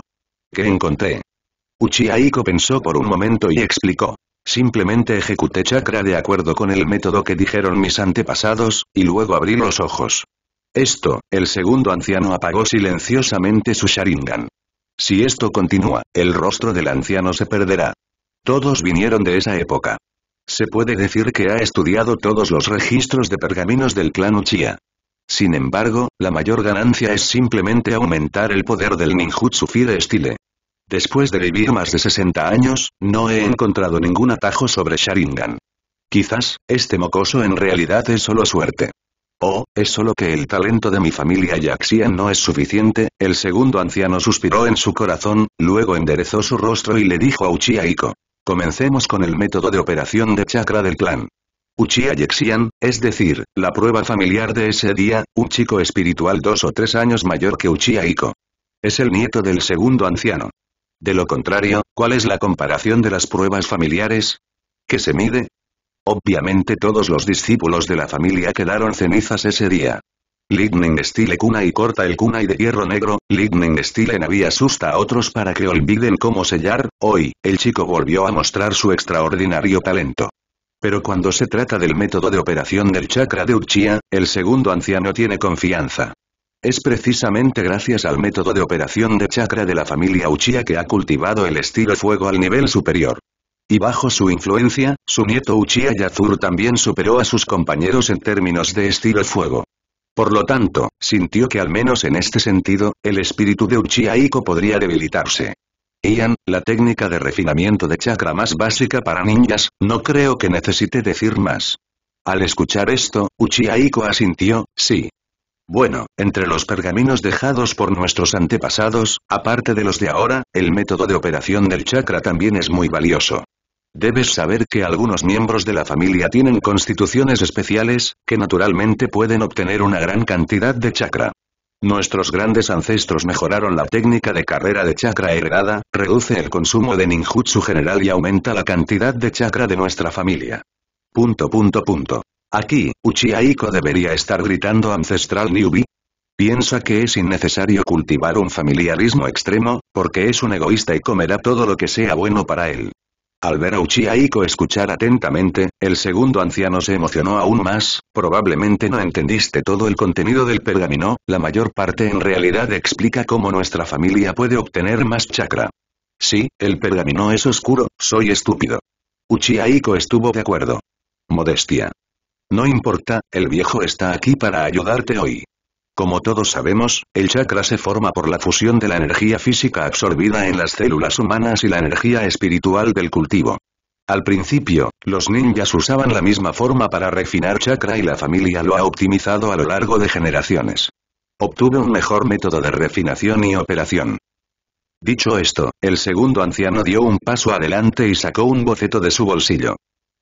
¿Qué encontré? Uchiha pensó por un momento y explicó. Simplemente ejecuté chakra de acuerdo con el método que dijeron mis antepasados, y luego abrí los ojos. Esto, el segundo anciano apagó silenciosamente su Sharingan. Si esto continúa, el rostro del anciano se perderá. Todos vinieron de esa época. Se puede decir que ha estudiado todos los registros de pergaminos del clan Uchiha. Sin embargo, la mayor ganancia es simplemente aumentar el poder del ninjutsu Fire Style. Después de vivir más de 60 años, no he encontrado ningún atajo sobre Sharingan. Quizás, este mocoso en realidad es solo suerte. Oh, es solo que el talento de mi familia Yaxian no es suficiente, el segundo anciano suspiró en su corazón, luego enderezó su rostro y le dijo a Uchiha Iko. Comencemos con el método de operación de chakra del clan. Uchiha Yaxian, es decir, la prueba familiar de ese día, un chico espiritual dos o tres años mayor que Uchiha Iko. Es el nieto del segundo anciano. De lo contrario, ¿cuál es la comparación de las pruebas familiares? ¿Qué se mide? Obviamente todos los discípulos de la familia quedaron cenizas ese día. Lightning estile cuna y corta el cuna y de hierro negro, Lignin estile había asusta a otros para que olviden cómo sellar, hoy, el chico volvió a mostrar su extraordinario talento. Pero cuando se trata del método de operación del chakra de Uchiha, el segundo anciano tiene confianza. Es precisamente gracias al método de operación de chakra de la familia Uchiha que ha cultivado el estilo fuego al nivel superior. Y bajo su influencia, su nieto Uchiha Yazur también superó a sus compañeros en términos de estilo fuego. Por lo tanto, sintió que al menos en este sentido, el espíritu de Uchiha Iko podría debilitarse. Ian, la técnica de refinamiento de chakra más básica para ninjas, no creo que necesite decir más. Al escuchar esto, Uchiha Iko asintió, sí. Bueno, entre los pergaminos dejados por nuestros antepasados, aparte de los de ahora, el método de operación del chakra también es muy valioso. Debes saber que algunos miembros de la familia tienen constituciones especiales, que naturalmente pueden obtener una gran cantidad de chakra. Nuestros grandes ancestros mejoraron la técnica de carrera de chakra heredada, reduce el consumo de ninjutsu general y aumenta la cantidad de chakra de nuestra familia. Punto punto punto. Aquí, Uchihaiko debería estar gritando Ancestral Newbie. Piensa que es innecesario cultivar un familiarismo extremo, porque es un egoísta y comerá todo lo que sea bueno para él. Al ver a Uchihaiko escuchar atentamente, el segundo anciano se emocionó aún más, probablemente no entendiste todo el contenido del pergamino, la mayor parte en realidad explica cómo nuestra familia puede obtener más chakra. Sí, el pergamino es oscuro, soy estúpido. Uchihaiko estuvo de acuerdo. Modestia. No importa, el viejo está aquí para ayudarte hoy. Como todos sabemos, el chakra se forma por la fusión de la energía física absorbida en las células humanas y la energía espiritual del cultivo. Al principio, los ninjas usaban la misma forma para refinar chakra y la familia lo ha optimizado a lo largo de generaciones. Obtuve un mejor método de refinación y operación. Dicho esto, el segundo anciano dio un paso adelante y sacó un boceto de su bolsillo.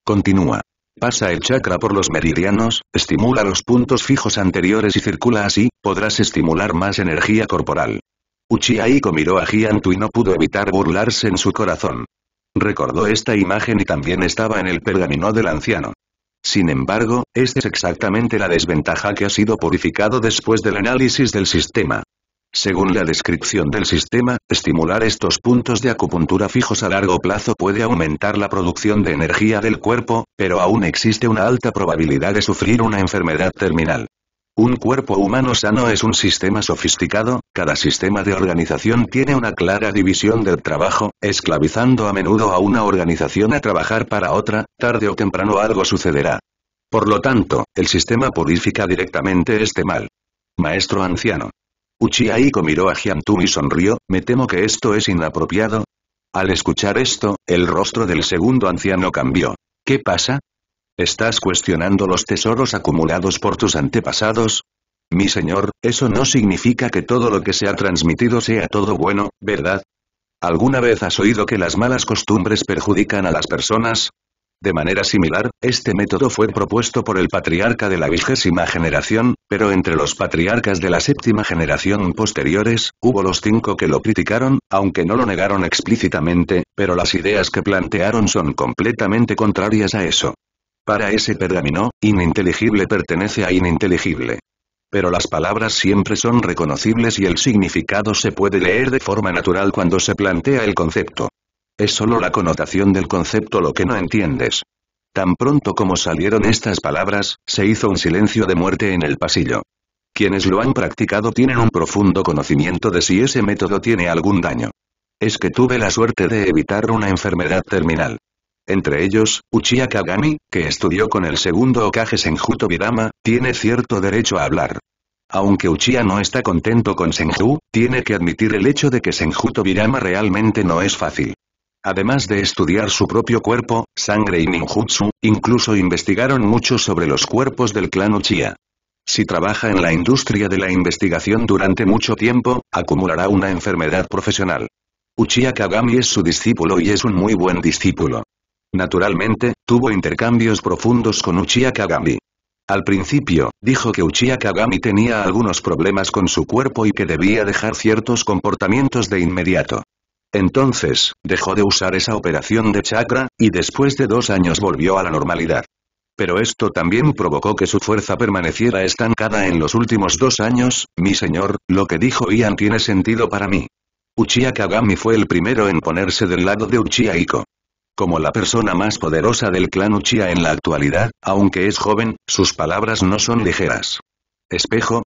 Continúa. Pasa el chakra por los meridianos, estimula los puntos fijos anteriores y circula así, podrás estimular más energía corporal. Uchiha miró a Giantu y no pudo evitar burlarse en su corazón. Recordó esta imagen y también estaba en el pergamino del anciano. Sin embargo, esta es exactamente la desventaja que ha sido purificado después del análisis del sistema. Según la descripción del sistema, estimular estos puntos de acupuntura fijos a largo plazo puede aumentar la producción de energía del cuerpo, pero aún existe una alta probabilidad de sufrir una enfermedad terminal. Un cuerpo humano sano es un sistema sofisticado, cada sistema de organización tiene una clara división del trabajo, esclavizando a menudo a una organización a trabajar para otra, tarde o temprano algo sucederá. Por lo tanto, el sistema purifica directamente este mal. Maestro anciano. Uchiha miró a tu y sonrió, me temo que esto es inapropiado. Al escuchar esto, el rostro del segundo anciano cambió. ¿Qué pasa? ¿Estás cuestionando los tesoros acumulados por tus antepasados? Mi señor, eso no significa que todo lo que se ha transmitido sea todo bueno, ¿verdad? ¿Alguna vez has oído que las malas costumbres perjudican a las personas? De manera similar, este método fue propuesto por el patriarca de la vigésima generación, pero entre los patriarcas de la séptima generación posteriores, hubo los cinco que lo criticaron, aunque no lo negaron explícitamente, pero las ideas que plantearon son completamente contrarias a eso. Para ese pergamino, ininteligible pertenece a ininteligible. Pero las palabras siempre son reconocibles y el significado se puede leer de forma natural cuando se plantea el concepto. Es solo la connotación del concepto lo que no entiendes. Tan pronto como salieron estas palabras, se hizo un silencio de muerte en el pasillo. Quienes lo han practicado tienen un profundo conocimiento de si ese método tiene algún daño. Es que tuve la suerte de evitar una enfermedad terminal. Entre ellos, Uchiha Kagami, que estudió con el segundo okaje Senjuto tiene cierto derecho a hablar. Aunque Uchiha no está contento con Senju, tiene que admitir el hecho de que Senjuto Birama realmente no es fácil. Además de estudiar su propio cuerpo, sangre y ninjutsu, incluso investigaron mucho sobre los cuerpos del clan Uchiha. Si trabaja en la industria de la investigación durante mucho tiempo, acumulará una enfermedad profesional. Uchiha Kagami es su discípulo y es un muy buen discípulo. Naturalmente, tuvo intercambios profundos con Uchiha Kagami. Al principio, dijo que Uchiha Kagami tenía algunos problemas con su cuerpo y que debía dejar ciertos comportamientos de inmediato. Entonces, dejó de usar esa operación de chakra, y después de dos años volvió a la normalidad. Pero esto también provocó que su fuerza permaneciera estancada en los últimos dos años, mi señor, lo que dijo Ian tiene sentido para mí. Uchiha Kagami fue el primero en ponerse del lado de Uchiha Iko. Como la persona más poderosa del clan Uchiha en la actualidad, aunque es joven, sus palabras no son ligeras. Espejo,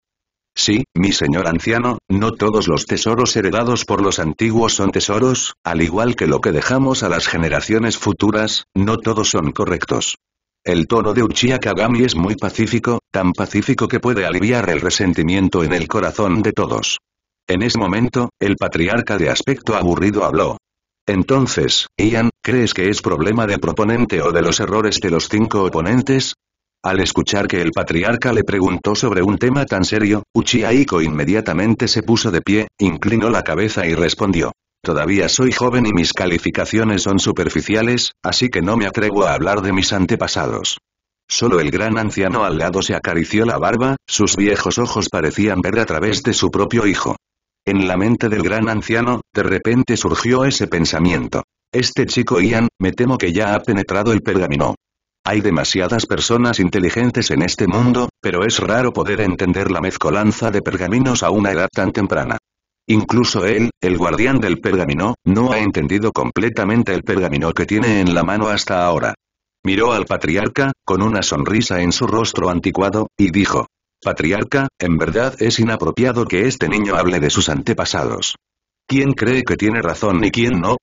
Sí, mi señor anciano, no todos los tesoros heredados por los antiguos son tesoros, al igual que lo que dejamos a las generaciones futuras, no todos son correctos. El tono de Uchiha Kagami es muy pacífico, tan pacífico que puede aliviar el resentimiento en el corazón de todos. En ese momento, el patriarca de aspecto aburrido habló. Entonces, Ian, ¿crees que es problema del proponente o de los errores de los cinco oponentes? Al escuchar que el patriarca le preguntó sobre un tema tan serio, Uchiha Iko inmediatamente se puso de pie, inclinó la cabeza y respondió. Todavía soy joven y mis calificaciones son superficiales, así que no me atrevo a hablar de mis antepasados. Solo el gran anciano al lado se acarició la barba, sus viejos ojos parecían ver a través de su propio hijo. En la mente del gran anciano, de repente surgió ese pensamiento. Este chico Ian, me temo que ya ha penetrado el pergamino. Hay demasiadas personas inteligentes en este mundo, pero es raro poder entender la mezcolanza de pergaminos a una edad tan temprana. Incluso él, el guardián del pergamino, no ha entendido completamente el pergamino que tiene en la mano hasta ahora. Miró al patriarca, con una sonrisa en su rostro anticuado, y dijo, Patriarca, en verdad es inapropiado que este niño hable de sus antepasados. ¿Quién cree que tiene razón y quién no?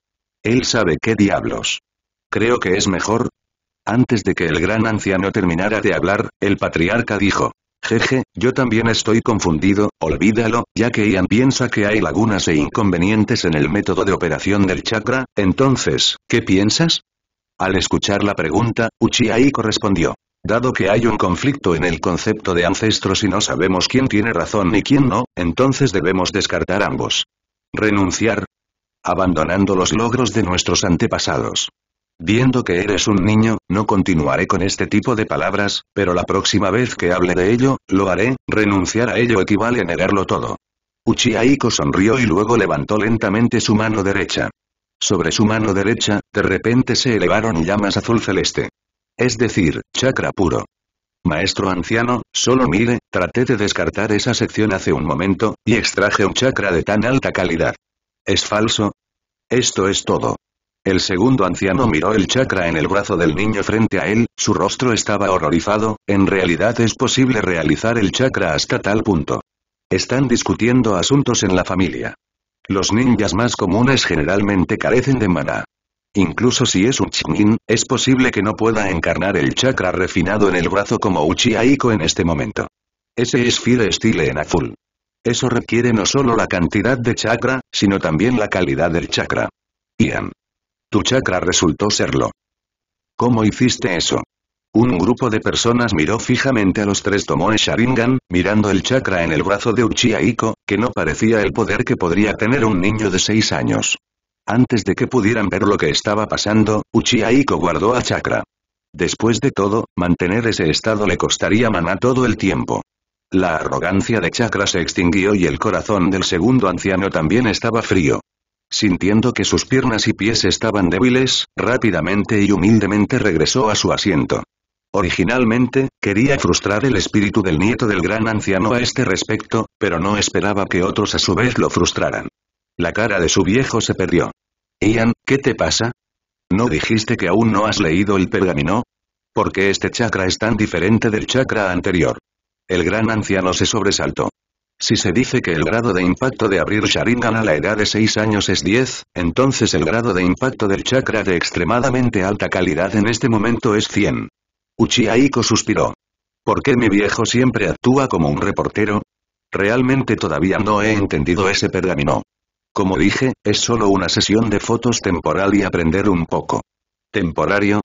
Él sabe qué diablos. Creo que es mejor, antes de que el gran anciano terminara de hablar, el patriarca dijo. Jeje, yo también estoy confundido, olvídalo, ya que Ian piensa que hay lagunas e inconvenientes en el método de operación del chakra, entonces, ¿qué piensas? Al escuchar la pregunta, y respondió. Dado que hay un conflicto en el concepto de ancestros y no sabemos quién tiene razón y quién no, entonces debemos descartar ambos. Renunciar. Abandonando los logros de nuestros antepasados. Viendo que eres un niño, no continuaré con este tipo de palabras, pero la próxima vez que hable de ello, lo haré, renunciar a ello equivale a negarlo todo. Uchiha sonrió y luego levantó lentamente su mano derecha. Sobre su mano derecha, de repente se elevaron llamas azul celeste. Es decir, chakra puro. Maestro anciano, solo mire, traté de descartar esa sección hace un momento, y extraje un chakra de tan alta calidad. ¿Es falso? Esto es todo. El segundo anciano miró el chakra en el brazo del niño frente a él, su rostro estaba horrorizado, en realidad es posible realizar el chakra hasta tal punto. Están discutiendo asuntos en la familia. Los ninjas más comunes generalmente carecen de maná. Incluso si es un chinin, es posible que no pueda encarnar el chakra refinado en el brazo como Uchiha Iko en este momento. Ese es Fire Style en azul. Eso requiere no solo la cantidad de chakra, sino también la calidad del chakra. Ian. Tu chakra resultó serlo. ¿Cómo hiciste eso? Un grupo de personas miró fijamente a los tres Tomoe Sharingan, mirando el chakra en el brazo de Uchiha Iko, que no parecía el poder que podría tener un niño de seis años. Antes de que pudieran ver lo que estaba pasando, Uchiha Iko guardó a chakra. Después de todo, mantener ese estado le costaría maná todo el tiempo. La arrogancia de chakra se extinguió y el corazón del segundo anciano también estaba frío. Sintiendo que sus piernas y pies estaban débiles, rápidamente y humildemente regresó a su asiento. Originalmente, quería frustrar el espíritu del nieto del gran anciano a este respecto, pero no esperaba que otros a su vez lo frustraran. La cara de su viejo se perdió. Ian, ¿qué te pasa? ¿No dijiste que aún no has leído el pergamino? Porque este chakra es tan diferente del chakra anterior? El gran anciano se sobresaltó. Si se dice que el grado de impacto de abrir Sharingan a la edad de 6 años es 10, entonces el grado de impacto del chakra de extremadamente alta calidad en este momento es 100. Uchiha suspiró. ¿Por qué mi viejo siempre actúa como un reportero? Realmente todavía no he entendido ese pergamino. Como dije, es solo una sesión de fotos temporal y aprender un poco. ¿Temporario?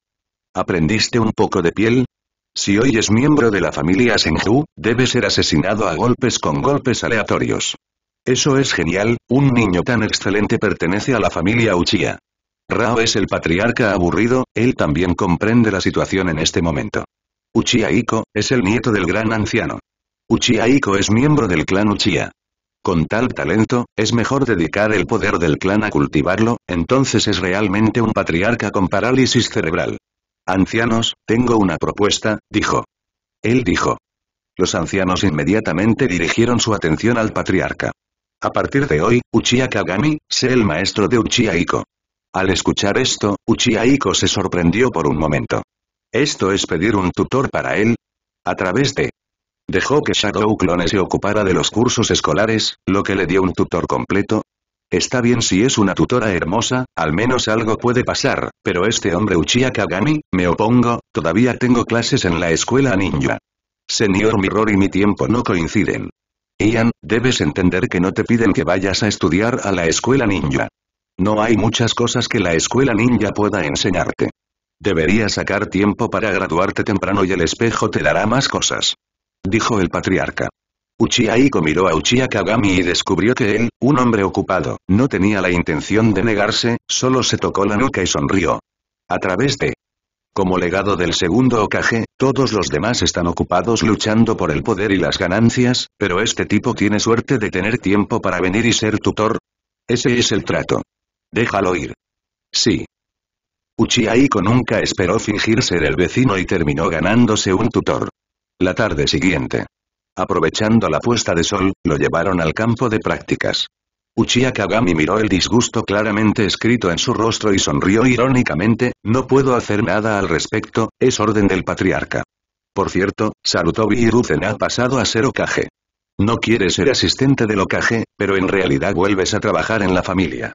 ¿Aprendiste un poco de piel? Si hoy es miembro de la familia Senju, debe ser asesinado a golpes con golpes aleatorios. Eso es genial, un niño tan excelente pertenece a la familia Uchiha. Rao es el patriarca aburrido, él también comprende la situación en este momento. Uchiha Iko, es el nieto del gran anciano. Uchiha Iko es miembro del clan Uchiha. Con tal talento, es mejor dedicar el poder del clan a cultivarlo, entonces es realmente un patriarca con parálisis cerebral. Ancianos, tengo una propuesta, dijo. Él dijo. Los ancianos inmediatamente dirigieron su atención al patriarca. A partir de hoy, Uchiha Kagami, sé el maestro de Uchiha Al escuchar esto, Uchiha se sorprendió por un momento. ¿Esto es pedir un tutor para él? A través de... Dejó que Shadow Clone se ocupara de los cursos escolares, lo que le dio un tutor completo, Está bien si es una tutora hermosa, al menos algo puede pasar, pero este hombre Uchiha Kagami, me opongo, todavía tengo clases en la escuela ninja. Señor Mirror y mi tiempo no coinciden. Ian, debes entender que no te piden que vayas a estudiar a la escuela ninja. No hay muchas cosas que la escuela ninja pueda enseñarte. Deberías sacar tiempo para graduarte temprano y el espejo te dará más cosas. Dijo el patriarca. Uchiha Iko miró a Uchiha Kagami y descubrió que él, un hombre ocupado, no tenía la intención de negarse, solo se tocó la nuca y sonrió. A través de... Como legado del segundo Okage, todos los demás están ocupados luchando por el poder y las ganancias, pero este tipo tiene suerte de tener tiempo para venir y ser tutor. Ese es el trato. Déjalo ir. Sí. Uchiha nunca esperó fingir ser el vecino y terminó ganándose un tutor. La tarde siguiente. Aprovechando la puesta de sol, lo llevaron al campo de prácticas. Uchiha Kagami miró el disgusto claramente escrito en su rostro y sonrió irónicamente, no puedo hacer nada al respecto, es orden del patriarca. Por cierto, Sarutobi Hiruzen ha pasado a ser Okage. No quieres ser asistente del Okage, pero en realidad vuelves a trabajar en la familia.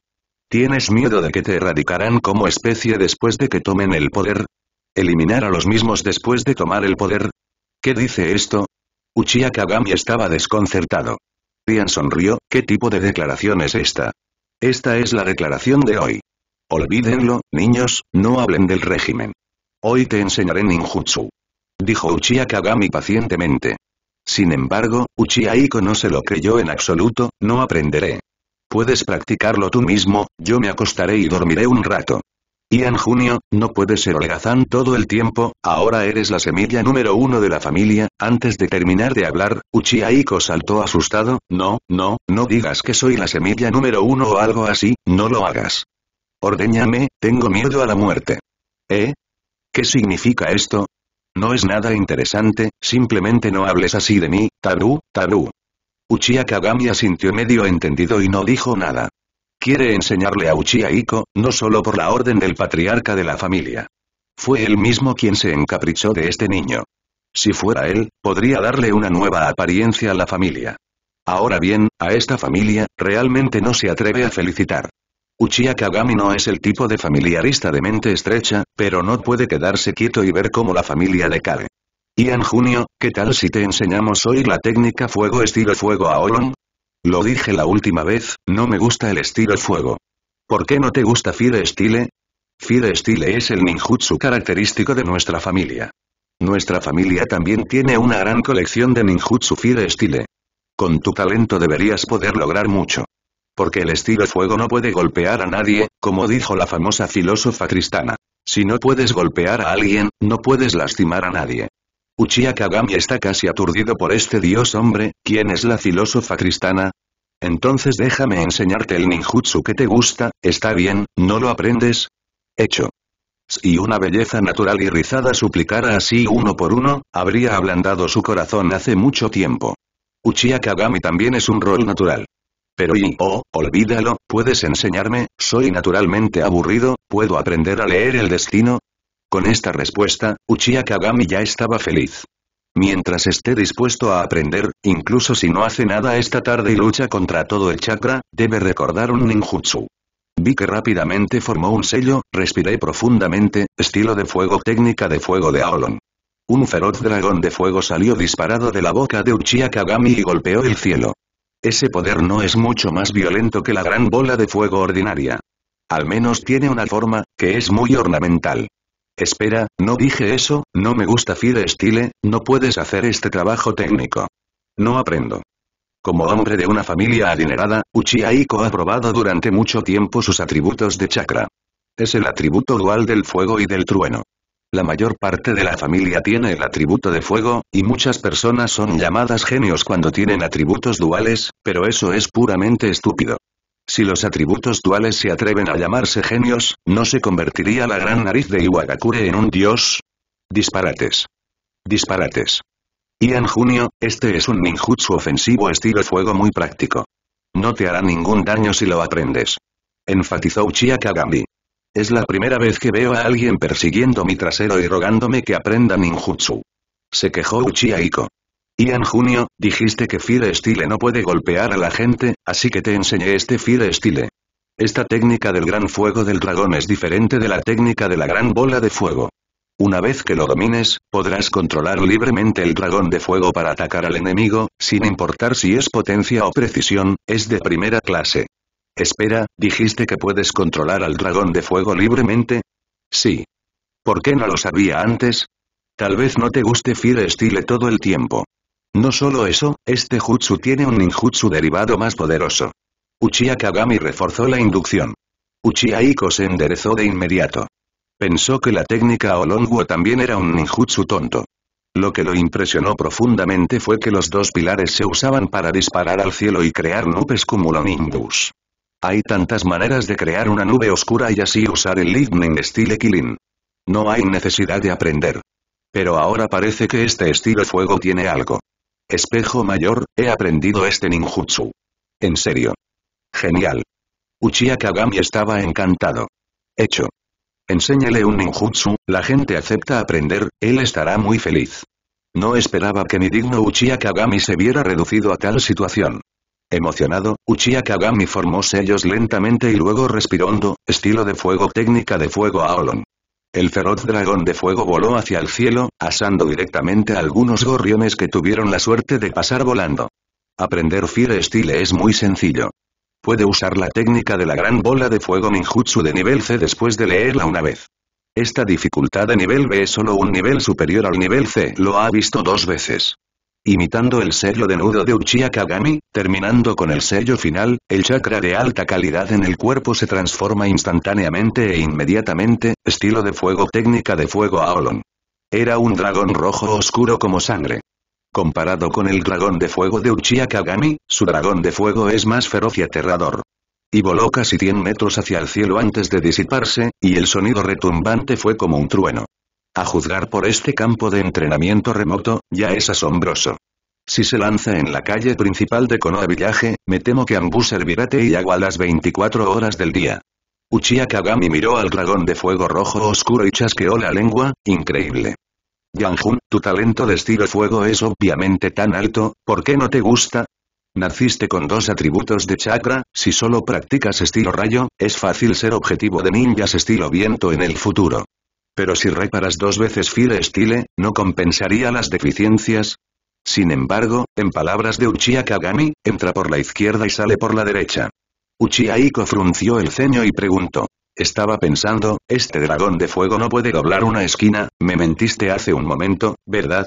¿Tienes miedo de que te erradicarán como especie después de que tomen el poder? ¿Eliminar a los mismos después de tomar el poder? ¿Qué dice esto? Uchiha Kagami estaba desconcertado. Rian sonrió, ¿qué tipo de declaración es esta? Esta es la declaración de hoy. Olvídenlo, niños, no hablen del régimen. Hoy te enseñaré ninjutsu. Dijo Uchiha Kagami pacientemente. Sin embargo, Uchiha Iko no se lo creyó en absoluto, no aprenderé. Puedes practicarlo tú mismo, yo me acostaré y dormiré un rato en Junio, no puedes ser holgazán todo el tiempo, ahora eres la semilla número uno de la familia, antes de terminar de hablar, Uchiha Iko saltó asustado, no, no, no digas que soy la semilla número uno o algo así, no lo hagas. Ordéñame, tengo miedo a la muerte. ¿Eh? ¿Qué significa esto? No es nada interesante, simplemente no hables así de mí, Taru, Taru. Uchiha Kagami asintió medio entendido y no dijo nada. Quiere enseñarle a Uchiha Iko, no solo por la orden del patriarca de la familia. Fue él mismo quien se encaprichó de este niño. Si fuera él, podría darle una nueva apariencia a la familia. Ahora bien, a esta familia, realmente no se atreve a felicitar. Uchiha Kagami no es el tipo de familiarista de mente estrecha, pero no puede quedarse quieto y ver cómo la familia decae. Y Ian Junio, ¿qué tal si te enseñamos hoy la técnica fuego estilo fuego a Olon? Lo dije la última vez, no me gusta el estilo fuego. ¿Por qué no te gusta Fire Style? Fire Style es el ninjutsu característico de nuestra familia. Nuestra familia también tiene una gran colección de ninjutsu Fire Style. Con tu talento deberías poder lograr mucho. Porque el estilo fuego no puede golpear a nadie, como dijo la famosa filósofa cristana. Si no puedes golpear a alguien, no puedes lastimar a nadie. Uchiha Kagami está casi aturdido por este dios hombre, ¿quién es la filósofa cristana? Entonces déjame enseñarte el ninjutsu que te gusta, está bien, ¿no lo aprendes? Hecho. Si una belleza natural y rizada suplicara así uno por uno, habría ablandado su corazón hace mucho tiempo. Uchiha Kagami también es un rol natural. Pero y, oh, olvídalo, puedes enseñarme, soy naturalmente aburrido, puedo aprender a leer el destino, con esta respuesta, Uchiha Kagami ya estaba feliz. Mientras esté dispuesto a aprender, incluso si no hace nada esta tarde y lucha contra todo el chakra, debe recordar un ninjutsu. Vi que rápidamente formó un sello, respiré profundamente, estilo de fuego técnica de fuego de Aolon. Un feroz dragón de fuego salió disparado de la boca de Uchiha Kagami y golpeó el cielo. Ese poder no es mucho más violento que la gran bola de fuego ordinaria. Al menos tiene una forma, que es muy ornamental. Espera, no dije eso, no me gusta Fire Style, no puedes hacer este trabajo técnico. No aprendo. Como hombre de una familia adinerada, Uchiha Iko ha probado durante mucho tiempo sus atributos de chakra. Es el atributo dual del fuego y del trueno. La mayor parte de la familia tiene el atributo de fuego, y muchas personas son llamadas genios cuando tienen atributos duales, pero eso es puramente estúpido. Si los atributos duales se atreven a llamarse genios, ¿no se convertiría la gran nariz de Iwagakure en un dios? Disparates. Disparates. Ian Junio, este es un ninjutsu ofensivo estilo fuego muy práctico. No te hará ningún daño si lo aprendes. Enfatizó Uchiha Kagami. Es la primera vez que veo a alguien persiguiendo mi trasero y rogándome que aprenda ninjutsu. Se quejó Uchiha en Junio, dijiste que Fire Style no puede golpear a la gente, así que te enseñé este Fire Style. Esta técnica del gran fuego del dragón es diferente de la técnica de la gran bola de fuego. Una vez que lo domines, podrás controlar libremente el dragón de fuego para atacar al enemigo, sin importar si es potencia o precisión, es de primera clase. Espera, dijiste que puedes controlar al dragón de fuego libremente? Sí. ¿Por qué no lo sabía antes? Tal vez no te guste Fire Style todo el tiempo. No solo eso, este jutsu tiene un ninjutsu derivado más poderoso. Uchiha Kagami reforzó la inducción. Uchiha Iko se enderezó de inmediato. Pensó que la técnica Olonguo también era un ninjutsu tonto. Lo que lo impresionó profundamente fue que los dos pilares se usaban para disparar al cielo y crear nubes cumulonimbus. Hay tantas maneras de crear una nube oscura y así usar el Lightning Style Killing. No hay necesidad de aprender. Pero ahora parece que este estilo fuego tiene algo. Espejo Mayor, he aprendido este ninjutsu. En serio. Genial. Uchiha Kagami estaba encantado. Hecho. Enséñale un ninjutsu, la gente acepta aprender, él estará muy feliz. No esperaba que mi digno Uchiha Kagami se viera reducido a tal situación. Emocionado, Uchiha Kagami formó sellos lentamente y luego respirando, estilo de fuego técnica de fuego a Aolon. El feroz dragón de fuego voló hacia el cielo, asando directamente a algunos gorriones que tuvieron la suerte de pasar volando. Aprender Fire Style es muy sencillo. Puede usar la técnica de la gran bola de fuego ninjutsu de nivel C después de leerla una vez. Esta dificultad de nivel B es solo un nivel superior al nivel C, lo ha visto dos veces imitando el sello de nudo de Uchiha Kagami, terminando con el sello final, el chakra de alta calidad en el cuerpo se transforma instantáneamente e inmediatamente, estilo de fuego técnica de fuego a Aolon. Era un dragón rojo oscuro como sangre. Comparado con el dragón de fuego de Uchiha Kagami, su dragón de fuego es más feroz y aterrador. Y voló casi 100 metros hacia el cielo antes de disiparse, y el sonido retumbante fue como un trueno. A juzgar por este campo de entrenamiento remoto, ya es asombroso. Si se lanza en la calle principal de Konoha Villaje, me temo que Ambu servirá y agua a las 24 horas del día. Uchiha Kagami miró al dragón de fuego rojo oscuro y chasqueó la lengua, increíble. Jun, tu talento de estilo fuego es obviamente tan alto, ¿por qué no te gusta? Naciste con dos atributos de chakra, si solo practicas estilo rayo, es fácil ser objetivo de ninjas estilo viento en el futuro. Pero si reparas dos veces Fire Style, ¿no compensaría las deficiencias? Sin embargo, en palabras de Uchiha Kagami, entra por la izquierda y sale por la derecha. Uchiha Iko frunció el ceño y preguntó. Estaba pensando, este dragón de fuego no puede doblar una esquina, me mentiste hace un momento, ¿verdad?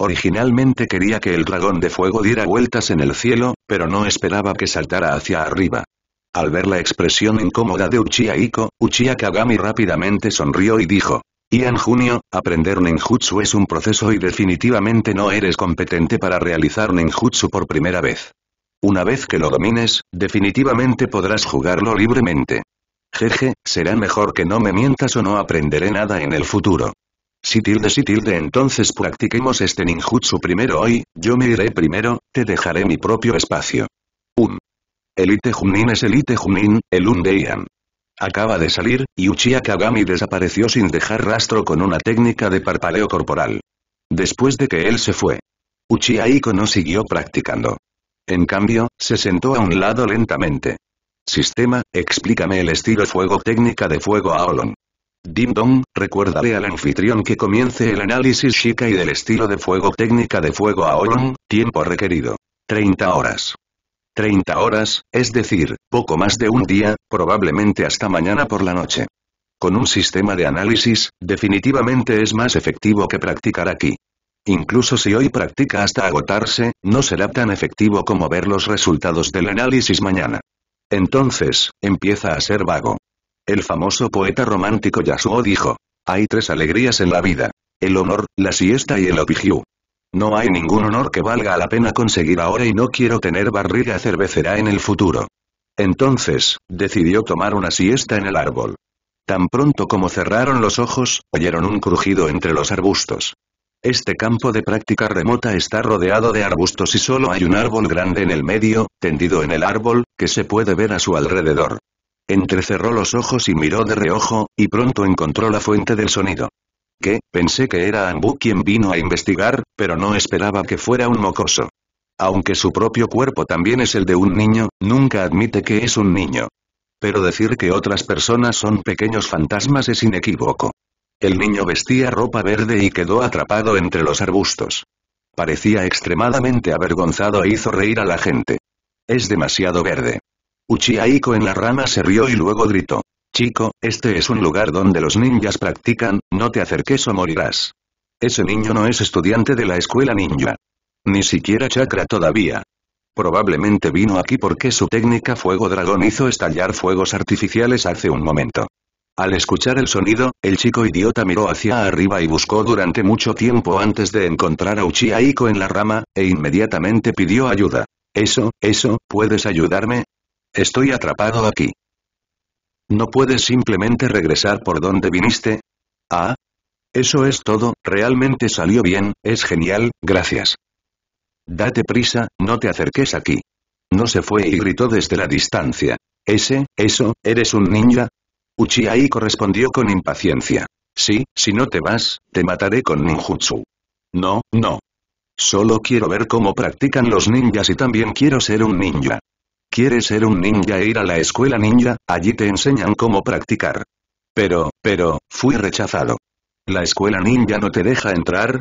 Originalmente quería que el dragón de fuego diera vueltas en el cielo, pero no esperaba que saltara hacia arriba. Al ver la expresión incómoda de Uchiha Iko, Uchiha Kagami rápidamente sonrió y dijo. Ian Junio, aprender ninjutsu es un proceso y definitivamente no eres competente para realizar ninjutsu por primera vez. Una vez que lo domines, definitivamente podrás jugarlo libremente. Jeje, será mejor que no me mientas o no aprenderé nada en el futuro. Si tilde si tilde entonces practiquemos este ninjutsu primero hoy, yo me iré primero, te dejaré mi propio espacio. Elite Junin es Elite Junin, el Undeian. Acaba de salir, y Uchiha Kagami desapareció sin dejar rastro con una técnica de parpaleo corporal. Después de que él se fue. Uchiha Iko no siguió practicando. En cambio, se sentó a un lado lentamente. Sistema, explícame el estilo fuego técnica de fuego a Olon. Dim Dong, recuérdale al anfitrión que comience el análisis y del estilo de fuego técnica de fuego a Olon, tiempo requerido. 30 horas. 30 horas, es decir, poco más de un día, probablemente hasta mañana por la noche. Con un sistema de análisis, definitivamente es más efectivo que practicar aquí. Incluso si hoy practica hasta agotarse, no será tan efectivo como ver los resultados del análisis mañana. Entonces, empieza a ser vago. El famoso poeta romántico Yasuo dijo, hay tres alegrías en la vida. El honor, la siesta y el opijiu. No hay ningún honor que valga la pena conseguir ahora y no quiero tener barriga cervecera en el futuro. Entonces, decidió tomar una siesta en el árbol. Tan pronto como cerraron los ojos, oyeron un crujido entre los arbustos. Este campo de práctica remota está rodeado de arbustos y solo hay un árbol grande en el medio, tendido en el árbol, que se puede ver a su alrededor. Entrecerró los ojos y miró de reojo, y pronto encontró la fuente del sonido que, pensé que era Ambu quien vino a investigar, pero no esperaba que fuera un mocoso. Aunque su propio cuerpo también es el de un niño, nunca admite que es un niño. Pero decir que otras personas son pequeños fantasmas es inequívoco. El niño vestía ropa verde y quedó atrapado entre los arbustos. Parecía extremadamente avergonzado e hizo reír a la gente. Es demasiado verde. Uchiha en la rama se rió y luego gritó. Chico, este es un lugar donde los ninjas practican, no te acerques o morirás. Ese niño no es estudiante de la escuela ninja. Ni siquiera chakra todavía. Probablemente vino aquí porque su técnica fuego dragón hizo estallar fuegos artificiales hace un momento. Al escuchar el sonido, el chico idiota miró hacia arriba y buscó durante mucho tiempo antes de encontrar a Uchiha Iko en la rama, e inmediatamente pidió ayuda. Eso, eso, ¿puedes ayudarme? Estoy atrapado aquí. ¿No puedes simplemente regresar por donde viniste? Ah. Eso es todo, realmente salió bien, es genial, gracias. Date prisa, no te acerques aquí. No se fue y gritó desde la distancia. Ese, eso, eres un ninja. Uchiha correspondió con impaciencia. Sí, si no te vas, te mataré con ninjutsu. No, no. Solo quiero ver cómo practican los ninjas y también quiero ser un ninja. Quieres ser un ninja e ir a la escuela ninja, allí te enseñan cómo practicar. Pero, pero, fui rechazado. ¿La escuela ninja no te deja entrar?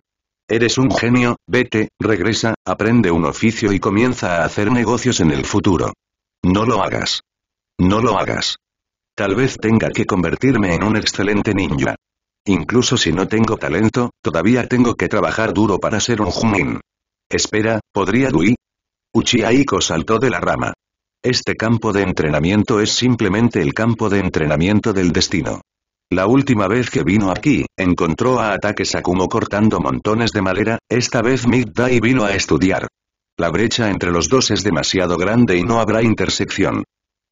Eres un genio, vete, regresa, aprende un oficio y comienza a hacer negocios en el futuro. No lo hagas. No lo hagas. Tal vez tenga que convertirme en un excelente ninja. Incluso si no tengo talento, todavía tengo que trabajar duro para ser un junín. Espera, ¿podría Dui? Uchiha saltó de la rama. Este campo de entrenamiento es simplemente el campo de entrenamiento del destino. La última vez que vino aquí, encontró a Ataque Sakumo cortando montones de madera, esta vez Midai vino a estudiar. La brecha entre los dos es demasiado grande y no habrá intersección.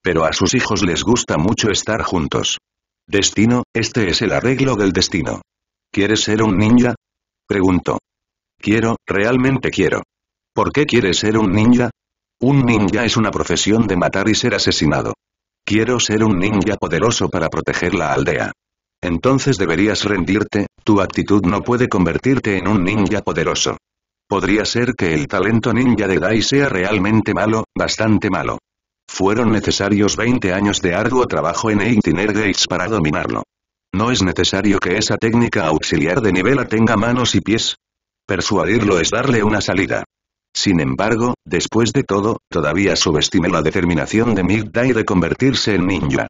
Pero a sus hijos les gusta mucho estar juntos. Destino, este es el arreglo del destino. ¿Quieres ser un ninja? Preguntó. Quiero, realmente quiero. ¿Por qué quieres ser un ninja? Un ninja es una profesión de matar y ser asesinado. Quiero ser un ninja poderoso para proteger la aldea. Entonces deberías rendirte, tu actitud no puede convertirte en un ninja poderoso. Podría ser que el talento ninja de Dai sea realmente malo, bastante malo. Fueron necesarios 20 años de arduo trabajo en Eitiner Gates para dominarlo. No es necesario que esa técnica auxiliar de nivela tenga manos y pies. Persuadirlo es darle una salida. Sin embargo, después de todo, todavía subestimé la determinación de Midai de convertirse en ninja.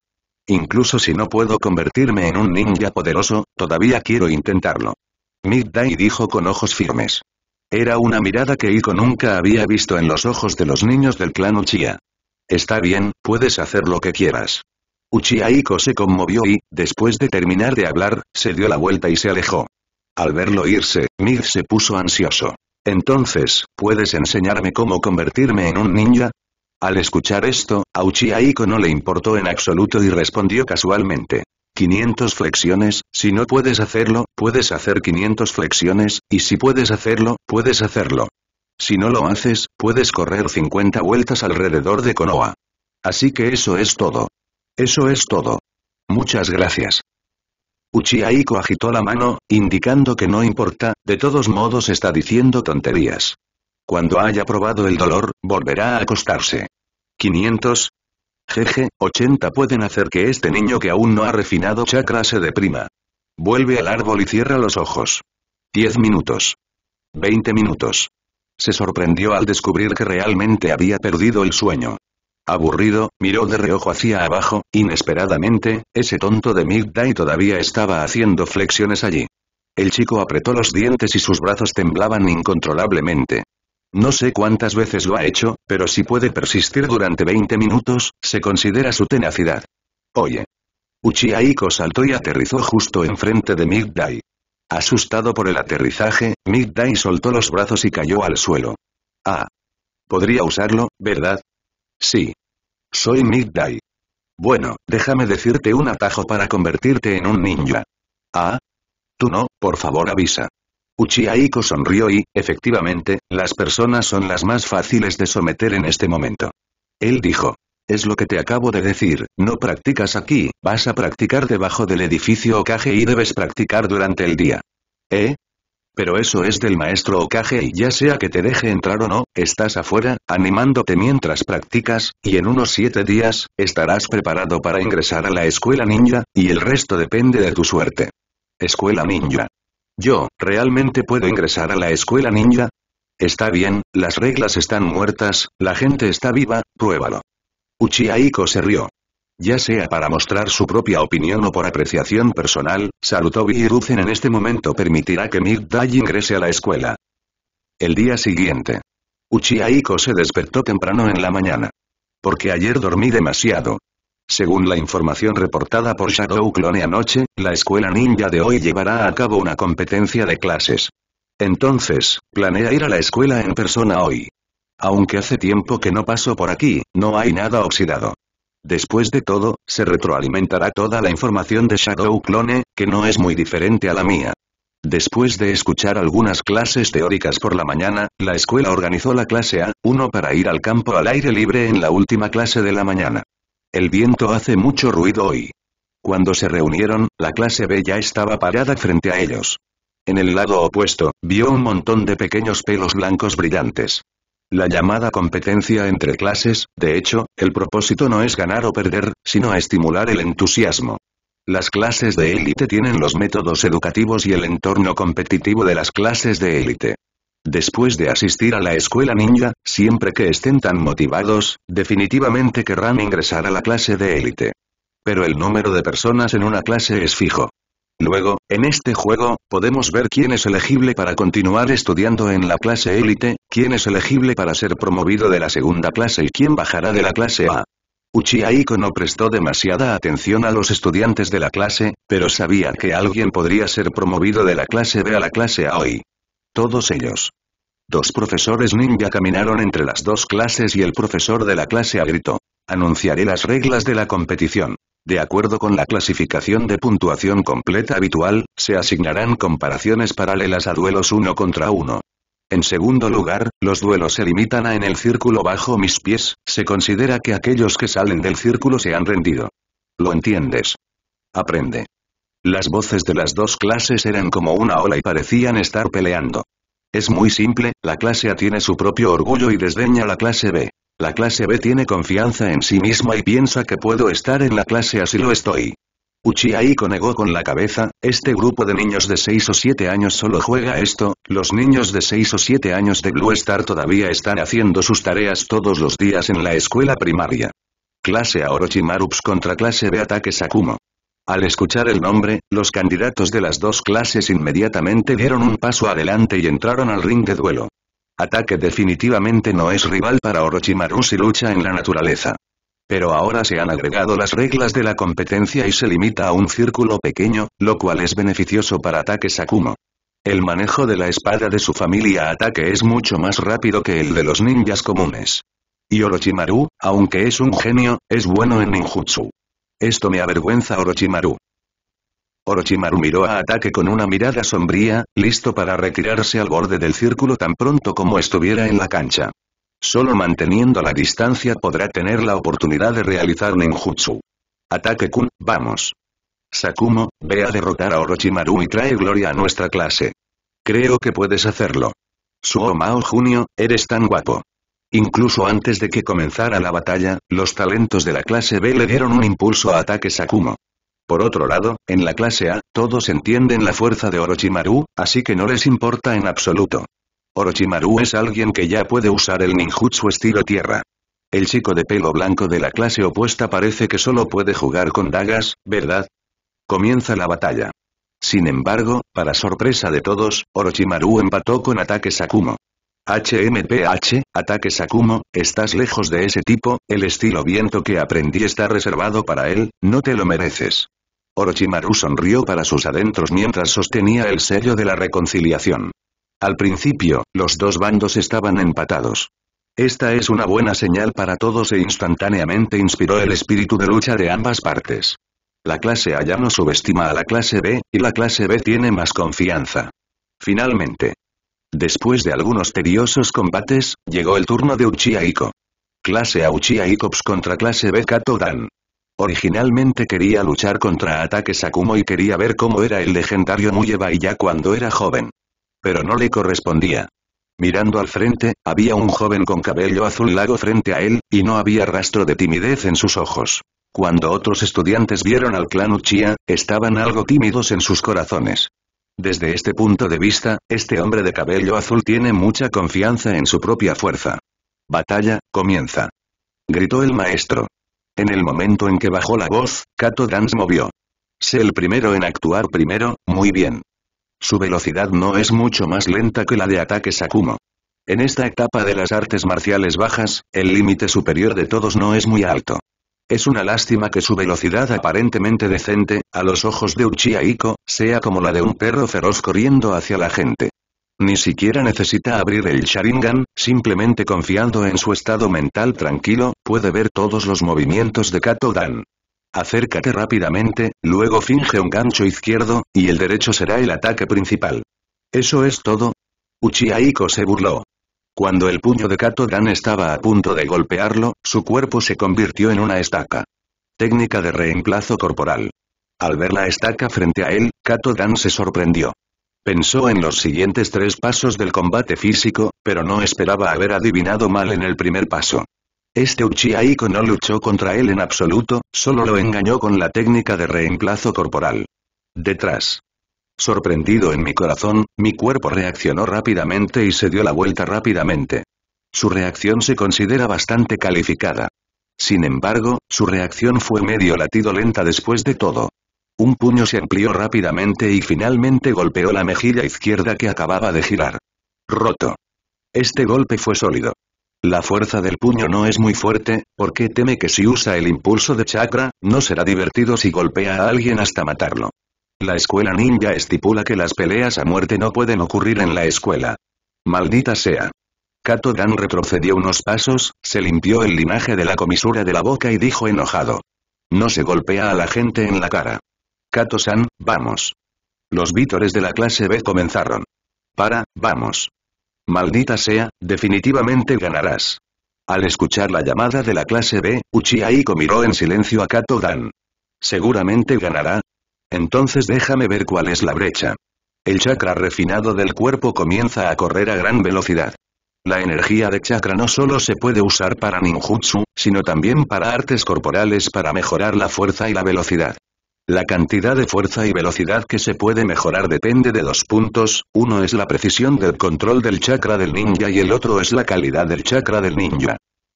Incluso si no puedo convertirme en un ninja poderoso, todavía quiero intentarlo. Midai dijo con ojos firmes. Era una mirada que Iko nunca había visto en los ojos de los niños del clan Uchiha. Está bien, puedes hacer lo que quieras. Uchiha Iko se conmovió y, después de terminar de hablar, se dio la vuelta y se alejó. Al verlo irse, Mig se puso ansioso. Entonces, ¿puedes enseñarme cómo convertirme en un ninja? Al escuchar esto, Auchi Aiko no le importó en absoluto y respondió casualmente. 500 flexiones, si no puedes hacerlo, puedes hacer 500 flexiones, y si puedes hacerlo, puedes hacerlo. Si no lo haces, puedes correr 50 vueltas alrededor de Konoha. Así que eso es todo. Eso es todo. Muchas gracias. Aiko agitó la mano, indicando que no importa, de todos modos está diciendo tonterías. Cuando haya probado el dolor, volverá a acostarse. 500. Jeje, 80 pueden hacer que este niño que aún no ha refinado chakra se deprima. Vuelve al árbol y cierra los ojos. 10 minutos. 20 minutos. Se sorprendió al descubrir que realmente había perdido el sueño. Aburrido, miró de reojo hacia abajo, inesperadamente, ese tonto de Midday todavía estaba haciendo flexiones allí. El chico apretó los dientes y sus brazos temblaban incontrolablemente. No sé cuántas veces lo ha hecho, pero si puede persistir durante 20 minutos, se considera su tenacidad. Oye. Uchiha saltó y aterrizó justo enfrente de Midday. Asustado por el aterrizaje, Midday soltó los brazos y cayó al suelo. Ah. Podría usarlo, ¿verdad? Sí. Soy Midday. Bueno, déjame decirte un atajo para convertirte en un ninja. Ah. Tú no, por favor avisa. Uchiha sonrió y, efectivamente, las personas son las más fáciles de someter en este momento. Él dijo. Es lo que te acabo de decir, no practicas aquí, vas a practicar debajo del edificio Okage y debes practicar durante el día. ¿Eh? Pero eso es del maestro Okage y ya sea que te deje entrar o no, estás afuera, animándote mientras practicas, y en unos siete días, estarás preparado para ingresar a la escuela ninja, y el resto depende de tu suerte. Escuela ninja. Yo, ¿realmente puedo ingresar a la escuela ninja? Está bien, las reglas están muertas, la gente está viva, pruébalo. Uchiha Iko se rió. Ya sea para mostrar su propia opinión o por apreciación personal, Sarutobi Hiruzen en este momento permitirá que Midai ingrese a la escuela. El día siguiente. Uchiha Iko se despertó temprano en la mañana. Porque ayer dormí demasiado. Según la información reportada por Shadow Clone anoche, la escuela ninja de hoy llevará a cabo una competencia de clases. Entonces, planea ir a la escuela en persona hoy. Aunque hace tiempo que no paso por aquí, no hay nada oxidado. Después de todo, se retroalimentará toda la información de Shadow Clone, que no es muy diferente a la mía. Después de escuchar algunas clases teóricas por la mañana, la escuela organizó la clase A1 para ir al campo al aire libre en la última clase de la mañana. El viento hace mucho ruido hoy. Cuando se reunieron, la clase B ya estaba parada frente a ellos. En el lado opuesto, vio un montón de pequeños pelos blancos brillantes. La llamada competencia entre clases, de hecho, el propósito no es ganar o perder, sino estimular el entusiasmo. Las clases de élite tienen los métodos educativos y el entorno competitivo de las clases de élite. Después de asistir a la escuela ninja, siempre que estén tan motivados, definitivamente querrán ingresar a la clase de élite. Pero el número de personas en una clase es fijo. Luego, en este juego, podemos ver quién es elegible para continuar estudiando en la clase élite, quién es elegible para ser promovido de la segunda clase y quién bajará de la clase A. Uchiha Iko no prestó demasiada atención a los estudiantes de la clase, pero sabía que alguien podría ser promovido de la clase B a la clase A hoy. Todos ellos. Dos profesores ninja caminaron entre las dos clases y el profesor de la clase A gritó. Anunciaré las reglas de la competición. De acuerdo con la clasificación de puntuación completa habitual, se asignarán comparaciones paralelas a duelos uno contra uno. En segundo lugar, los duelos se limitan a en el círculo bajo mis pies, se considera que aquellos que salen del círculo se han rendido. ¿Lo entiendes? Aprende. Las voces de las dos clases eran como una ola y parecían estar peleando. Es muy simple, la clase A tiene su propio orgullo y desdeña la clase B. La clase B tiene confianza en sí misma y piensa que puedo estar en la clase así lo estoy. Uchiha Iko negó con la cabeza, este grupo de niños de 6 o 7 años solo juega esto, los niños de 6 o 7 años de Blue Star todavía están haciendo sus tareas todos los días en la escuela primaria. Clase A Orochimarups contra clase B ataque Sakumo. Al escuchar el nombre, los candidatos de las dos clases inmediatamente dieron un paso adelante y entraron al ring de duelo. Ataque definitivamente no es rival para Orochimaru si lucha en la naturaleza. Pero ahora se han agregado las reglas de la competencia y se limita a un círculo pequeño, lo cual es beneficioso para ataque Sakumo. El manejo de la espada de su familia ataque es mucho más rápido que el de los ninjas comunes. Y Orochimaru, aunque es un genio, es bueno en ninjutsu. Esto me avergüenza Orochimaru. Orochimaru miró a ataque con una mirada sombría, listo para retirarse al borde del círculo tan pronto como estuviera en la cancha. Solo manteniendo la distancia podrá tener la oportunidad de realizar ninjutsu. Ataque-kun, vamos. Sakumo, ve a derrotar a Orochimaru y trae gloria a nuestra clase. Creo que puedes hacerlo. Suomao Junio, eres tan guapo. Incluso antes de que comenzara la batalla, los talentos de la clase B le dieron un impulso a ataque Sakumo. Por otro lado, en la clase A, todos entienden la fuerza de Orochimaru, así que no les importa en absoluto. Orochimaru es alguien que ya puede usar el ninjutsu estilo tierra. El chico de pelo blanco de la clase opuesta parece que solo puede jugar con dagas, ¿verdad? Comienza la batalla. Sin embargo, para sorpresa de todos, Orochimaru empató con ataque Sakumo. HMPH, ataque Sakumo, estás lejos de ese tipo, el estilo viento que aprendí está reservado para él, no te lo mereces. Orochimaru sonrió para sus adentros mientras sostenía el sello de la reconciliación. Al principio, los dos bandos estaban empatados. Esta es una buena señal para todos e instantáneamente inspiró el espíritu de lucha de ambas partes. La clase A ya no subestima a la clase B, y la clase B tiene más confianza. Finalmente. Después de algunos tediosos combates, llegó el turno de Uchiha Clase A Uchiha contra clase B Katodan. Originalmente quería luchar contra Ataque Sakumo y quería ver cómo era el legendario y ya cuando era joven. Pero no le correspondía. Mirando al frente, había un joven con cabello azul lago frente a él, y no había rastro de timidez en sus ojos. Cuando otros estudiantes vieron al clan Uchiha, estaban algo tímidos en sus corazones. Desde este punto de vista, este hombre de cabello azul tiene mucha confianza en su propia fuerza. Batalla, comienza. Gritó el maestro. En el momento en que bajó la voz, Kato Dance movió. Sé el primero en actuar primero, muy bien. Su velocidad no es mucho más lenta que la de ataque Sakumo. En esta etapa de las artes marciales bajas, el límite superior de todos no es muy alto. Es una lástima que su velocidad aparentemente decente, a los ojos de Uchiha Iko, sea como la de un perro feroz corriendo hacia la gente. Ni siquiera necesita abrir el Sharingan, simplemente confiando en su estado mental tranquilo, puede ver todos los movimientos de Kato Dan. Acércate rápidamente, luego finge un gancho izquierdo, y el derecho será el ataque principal. ¿Eso es todo? Uchiha Iko se burló. Cuando el puño de Kato Dan estaba a punto de golpearlo, su cuerpo se convirtió en una estaca. Técnica de reemplazo corporal. Al ver la estaca frente a él, Kato Dan se sorprendió. Pensó en los siguientes tres pasos del combate físico, pero no esperaba haber adivinado mal en el primer paso. Este Uchiha no luchó contra él en absoluto, solo lo engañó con la técnica de reemplazo corporal. Detrás. Sorprendido en mi corazón, mi cuerpo reaccionó rápidamente y se dio la vuelta rápidamente. Su reacción se considera bastante calificada. Sin embargo, su reacción fue medio latido lenta después de todo. Un puño se amplió rápidamente y finalmente golpeó la mejilla izquierda que acababa de girar. Roto. Este golpe fue sólido. La fuerza del puño no es muy fuerte, porque teme que si usa el impulso de chakra, no será divertido si golpea a alguien hasta matarlo. La escuela ninja estipula que las peleas a muerte no pueden ocurrir en la escuela. Maldita sea. Kato Dan retrocedió unos pasos, se limpió el linaje de la comisura de la boca y dijo enojado. No se golpea a la gente en la cara. Kato-san, vamos. Los vítores de la clase B comenzaron. Para, vamos. Maldita sea, definitivamente ganarás. Al escuchar la llamada de la clase B, Uchiha Iko miró en silencio a Kato-dan. ¿Seguramente ganará? Entonces déjame ver cuál es la brecha. El chakra refinado del cuerpo comienza a correr a gran velocidad. La energía de chakra no solo se puede usar para ninjutsu, sino también para artes corporales para mejorar la fuerza y la velocidad. La cantidad de fuerza y velocidad que se puede mejorar depende de dos puntos, uno es la precisión del control del chakra del ninja y el otro es la calidad del chakra del ninja.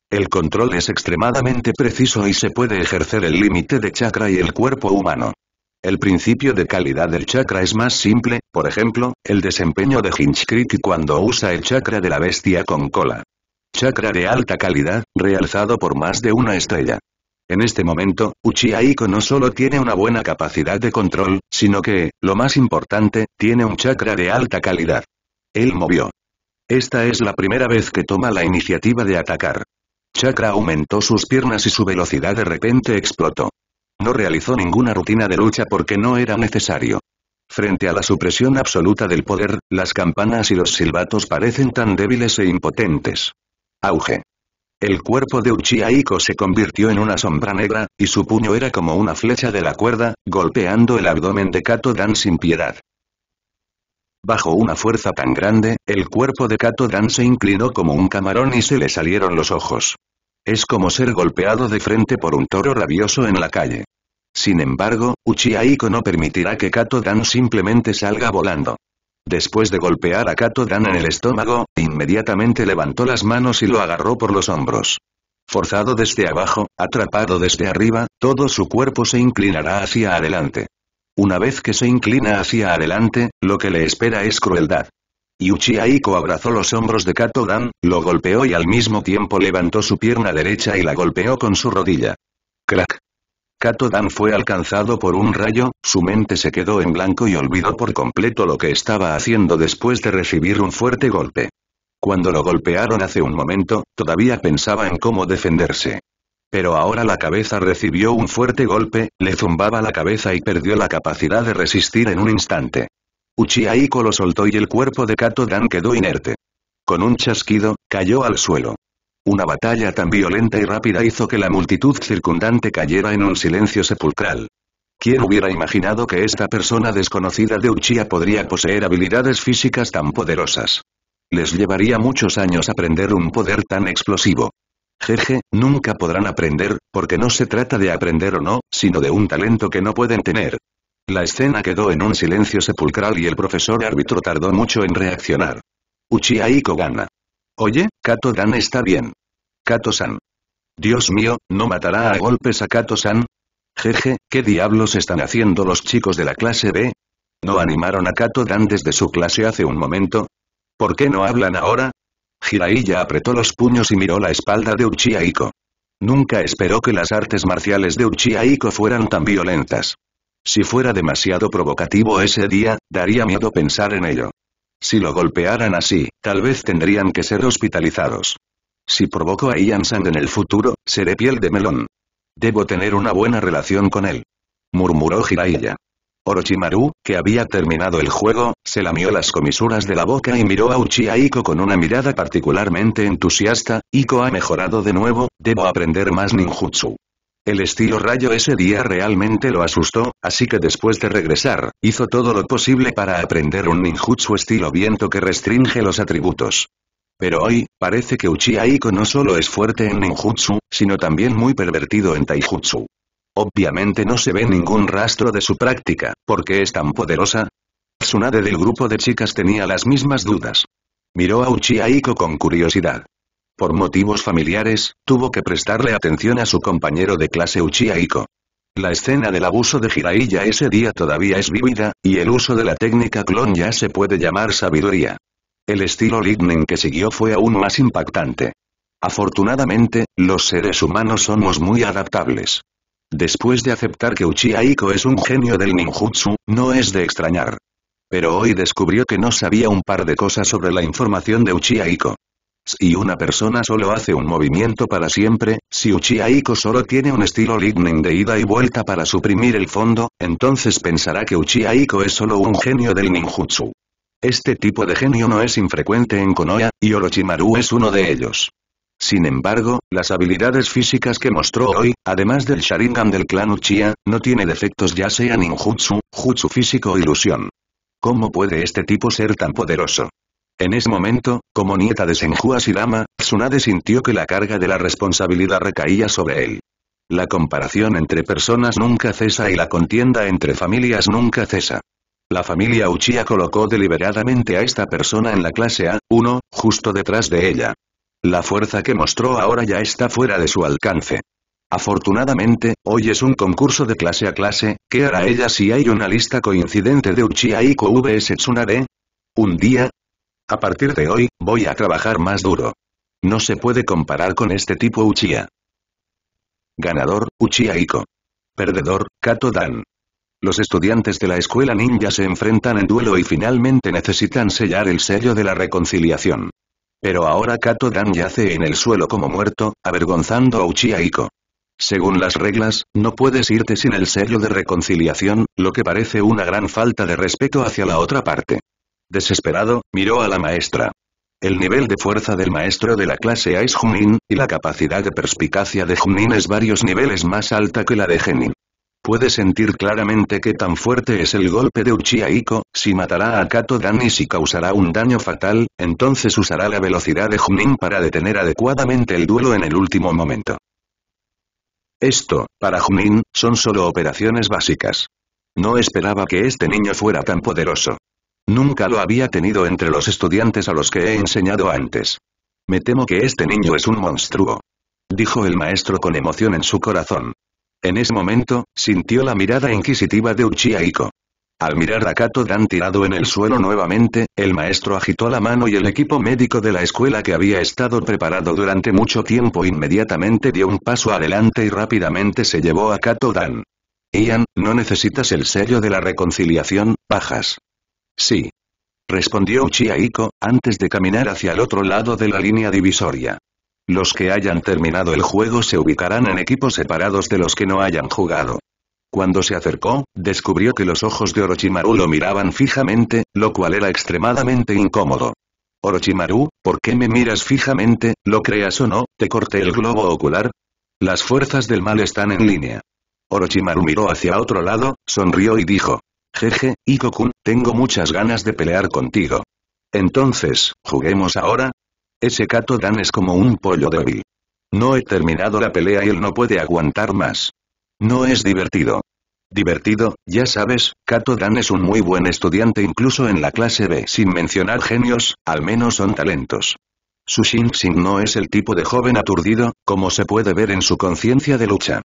El control es extremadamente preciso y se puede ejercer el límite de chakra y el cuerpo humano. El principio de calidad del chakra es más simple, por ejemplo, el desempeño de hinchcrit cuando usa el chakra de la bestia con cola. Chakra de alta calidad, realzado por más de una estrella. En este momento, Uchiha no solo tiene una buena capacidad de control, sino que, lo más importante, tiene un chakra de alta calidad. Él movió. Esta es la primera vez que toma la iniciativa de atacar. Chakra aumentó sus piernas y su velocidad de repente explotó. No realizó ninguna rutina de lucha porque no era necesario. Frente a la supresión absoluta del poder, las campanas y los silbatos parecen tan débiles e impotentes. Auge. El cuerpo de Uchiha se convirtió en una sombra negra, y su puño era como una flecha de la cuerda, golpeando el abdomen de Kato Dan sin piedad. Bajo una fuerza tan grande, el cuerpo de Kato Dan se inclinó como un camarón y se le salieron los ojos. Es como ser golpeado de frente por un toro rabioso en la calle. Sin embargo, Uchiha no permitirá que Kato Dan simplemente salga volando. Después de golpear a Kato Dan en el estómago, inmediatamente levantó las manos y lo agarró por los hombros. Forzado desde abajo, atrapado desde arriba, todo su cuerpo se inclinará hacia adelante. Una vez que se inclina hacia adelante, lo que le espera es crueldad. Yuchi Aiko abrazó los hombros de Kato Dan, lo golpeó y al mismo tiempo levantó su pierna derecha y la golpeó con su rodilla. Crack. Kato Dan fue alcanzado por un rayo, su mente se quedó en blanco y olvidó por completo lo que estaba haciendo después de recibir un fuerte golpe. Cuando lo golpearon hace un momento, todavía pensaba en cómo defenderse. Pero ahora la cabeza recibió un fuerte golpe, le zumbaba la cabeza y perdió la capacidad de resistir en un instante. Uchiha Iko lo soltó y el cuerpo de Kato Dan quedó inerte. Con un chasquido, cayó al suelo. Una batalla tan violenta y rápida hizo que la multitud circundante cayera en un silencio sepulcral. ¿Quién hubiera imaginado que esta persona desconocida de Uchiha podría poseer habilidades físicas tan poderosas? Les llevaría muchos años aprender un poder tan explosivo. Jeje, nunca podrán aprender, porque no se trata de aprender o no, sino de un talento que no pueden tener. La escena quedó en un silencio sepulcral y el profesor árbitro tardó mucho en reaccionar. Uchiha Iko gana. Oye, Kato-dan está bien. Kato-san. Dios mío, ¿no matará a golpes a Kato-san? Jeje, ¿qué diablos están haciendo los chicos de la clase B? ¿No animaron a Kato-dan desde su clase hace un momento? ¿Por qué no hablan ahora? Jiraiya apretó los puños y miró la espalda de Uchiha Nunca esperó que las artes marciales de Uchiha fueran tan violentas. Si fuera demasiado provocativo ese día, daría miedo pensar en ello. Si lo golpearan así, tal vez tendrían que ser hospitalizados. Si provoco a Ian Sand en el futuro, seré piel de melón. Debo tener una buena relación con él. Murmuró Jiraiya. Orochimaru, que había terminado el juego, se lamió las comisuras de la boca y miró a Uchiha Iko con una mirada particularmente entusiasta, Iko ha mejorado de nuevo, debo aprender más ninjutsu. El estilo rayo ese día realmente lo asustó, así que después de regresar, hizo todo lo posible para aprender un ninjutsu estilo viento que restringe los atributos. Pero hoy, parece que Uchiha Iko no solo es fuerte en ninjutsu, sino también muy pervertido en taijutsu. Obviamente no se ve ningún rastro de su práctica, porque es tan poderosa. Tsunade del grupo de chicas tenía las mismas dudas. Miró a Uchiha Iko con curiosidad por motivos familiares, tuvo que prestarle atención a su compañero de clase Uchiha Iko. La escena del abuso de Jiraiya ese día todavía es vivida, y el uso de la técnica clon ya se puede llamar sabiduría. El estilo Lightning que siguió fue aún más impactante. Afortunadamente, los seres humanos somos muy adaptables. Después de aceptar que Uchiha Iko es un genio del ninjutsu, no es de extrañar. Pero hoy descubrió que no sabía un par de cosas sobre la información de Uchiha Iko. Si una persona solo hace un movimiento para siempre, si Uchiha solo tiene un estilo Lightning de ida y vuelta para suprimir el fondo, entonces pensará que Uchiha es solo un genio del ninjutsu. Este tipo de genio no es infrecuente en Konoha, y Orochimaru es uno de ellos. Sin embargo, las habilidades físicas que mostró hoy, además del Sharingan del clan Uchiha, no tiene defectos ya sea ninjutsu, jutsu físico o ilusión. ¿Cómo puede este tipo ser tan poderoso? En ese momento, como nieta de Senju Sidama, Tsunade sintió que la carga de la responsabilidad recaía sobre él. La comparación entre personas nunca cesa y la contienda entre familias nunca cesa. La familia Uchiha colocó deliberadamente a esta persona en la clase A1, justo detrás de ella. La fuerza que mostró ahora ya está fuera de su alcance. Afortunadamente, hoy es un concurso de clase a clase, ¿qué hará ella si hay una lista coincidente de Uchiha y QVS Tsunade? Un día, a partir de hoy, voy a trabajar más duro. No se puede comparar con este tipo Uchiha. Ganador, Uchiha Iko. Perdedor, Kato Dan. Los estudiantes de la escuela ninja se enfrentan en duelo y finalmente necesitan sellar el sello de la reconciliación. Pero ahora Kato Dan yace en el suelo como muerto, avergonzando a Uchiha Iko. Según las reglas, no puedes irte sin el sello de reconciliación, lo que parece una gran falta de respeto hacia la otra parte. Desesperado, miró a la maestra. El nivel de fuerza del maestro de la clase A es Junin, y la capacidad de perspicacia de Junin es varios niveles más alta que la de Genin. Puede sentir claramente que tan fuerte es el golpe de Uchiha Iko, si matará a Kato Dan y si causará un daño fatal, entonces usará la velocidad de Junin para detener adecuadamente el duelo en el último momento. Esto, para Junin, son solo operaciones básicas. No esperaba que este niño fuera tan poderoso. Nunca lo había tenido entre los estudiantes a los que he enseñado antes. Me temo que este niño es un monstruo. Dijo el maestro con emoción en su corazón. En ese momento, sintió la mirada inquisitiva de Uchiha Iko. Al mirar a Kato Dan tirado en el suelo nuevamente, el maestro agitó la mano y el equipo médico de la escuela que había estado preparado durante mucho tiempo inmediatamente dio un paso adelante y rápidamente se llevó a Kato Dan. Ian, no necesitas el sello de la reconciliación, bajas. Sí. Respondió Uchiha Iko, antes de caminar hacia el otro lado de la línea divisoria. Los que hayan terminado el juego se ubicarán en equipos separados de los que no hayan jugado. Cuando se acercó, descubrió que los ojos de Orochimaru lo miraban fijamente, lo cual era extremadamente incómodo. Orochimaru, ¿por qué me miras fijamente, lo creas o no, te corté el globo ocular? Las fuerzas del mal están en línea. Orochimaru miró hacia otro lado, sonrió y dijo, Jeje, Ikokun, tengo muchas ganas de pelear contigo. Entonces, ¿juguemos ahora? Ese Kato Dan es como un pollo débil. No he terminado la pelea y él no puede aguantar más. No es divertido. Divertido, ya sabes, Kato Dan es un muy buen estudiante incluso en la clase B. Sin mencionar genios, al menos son talentos. Su Shin no es el tipo de joven aturdido, como se puede ver en su conciencia de lucha.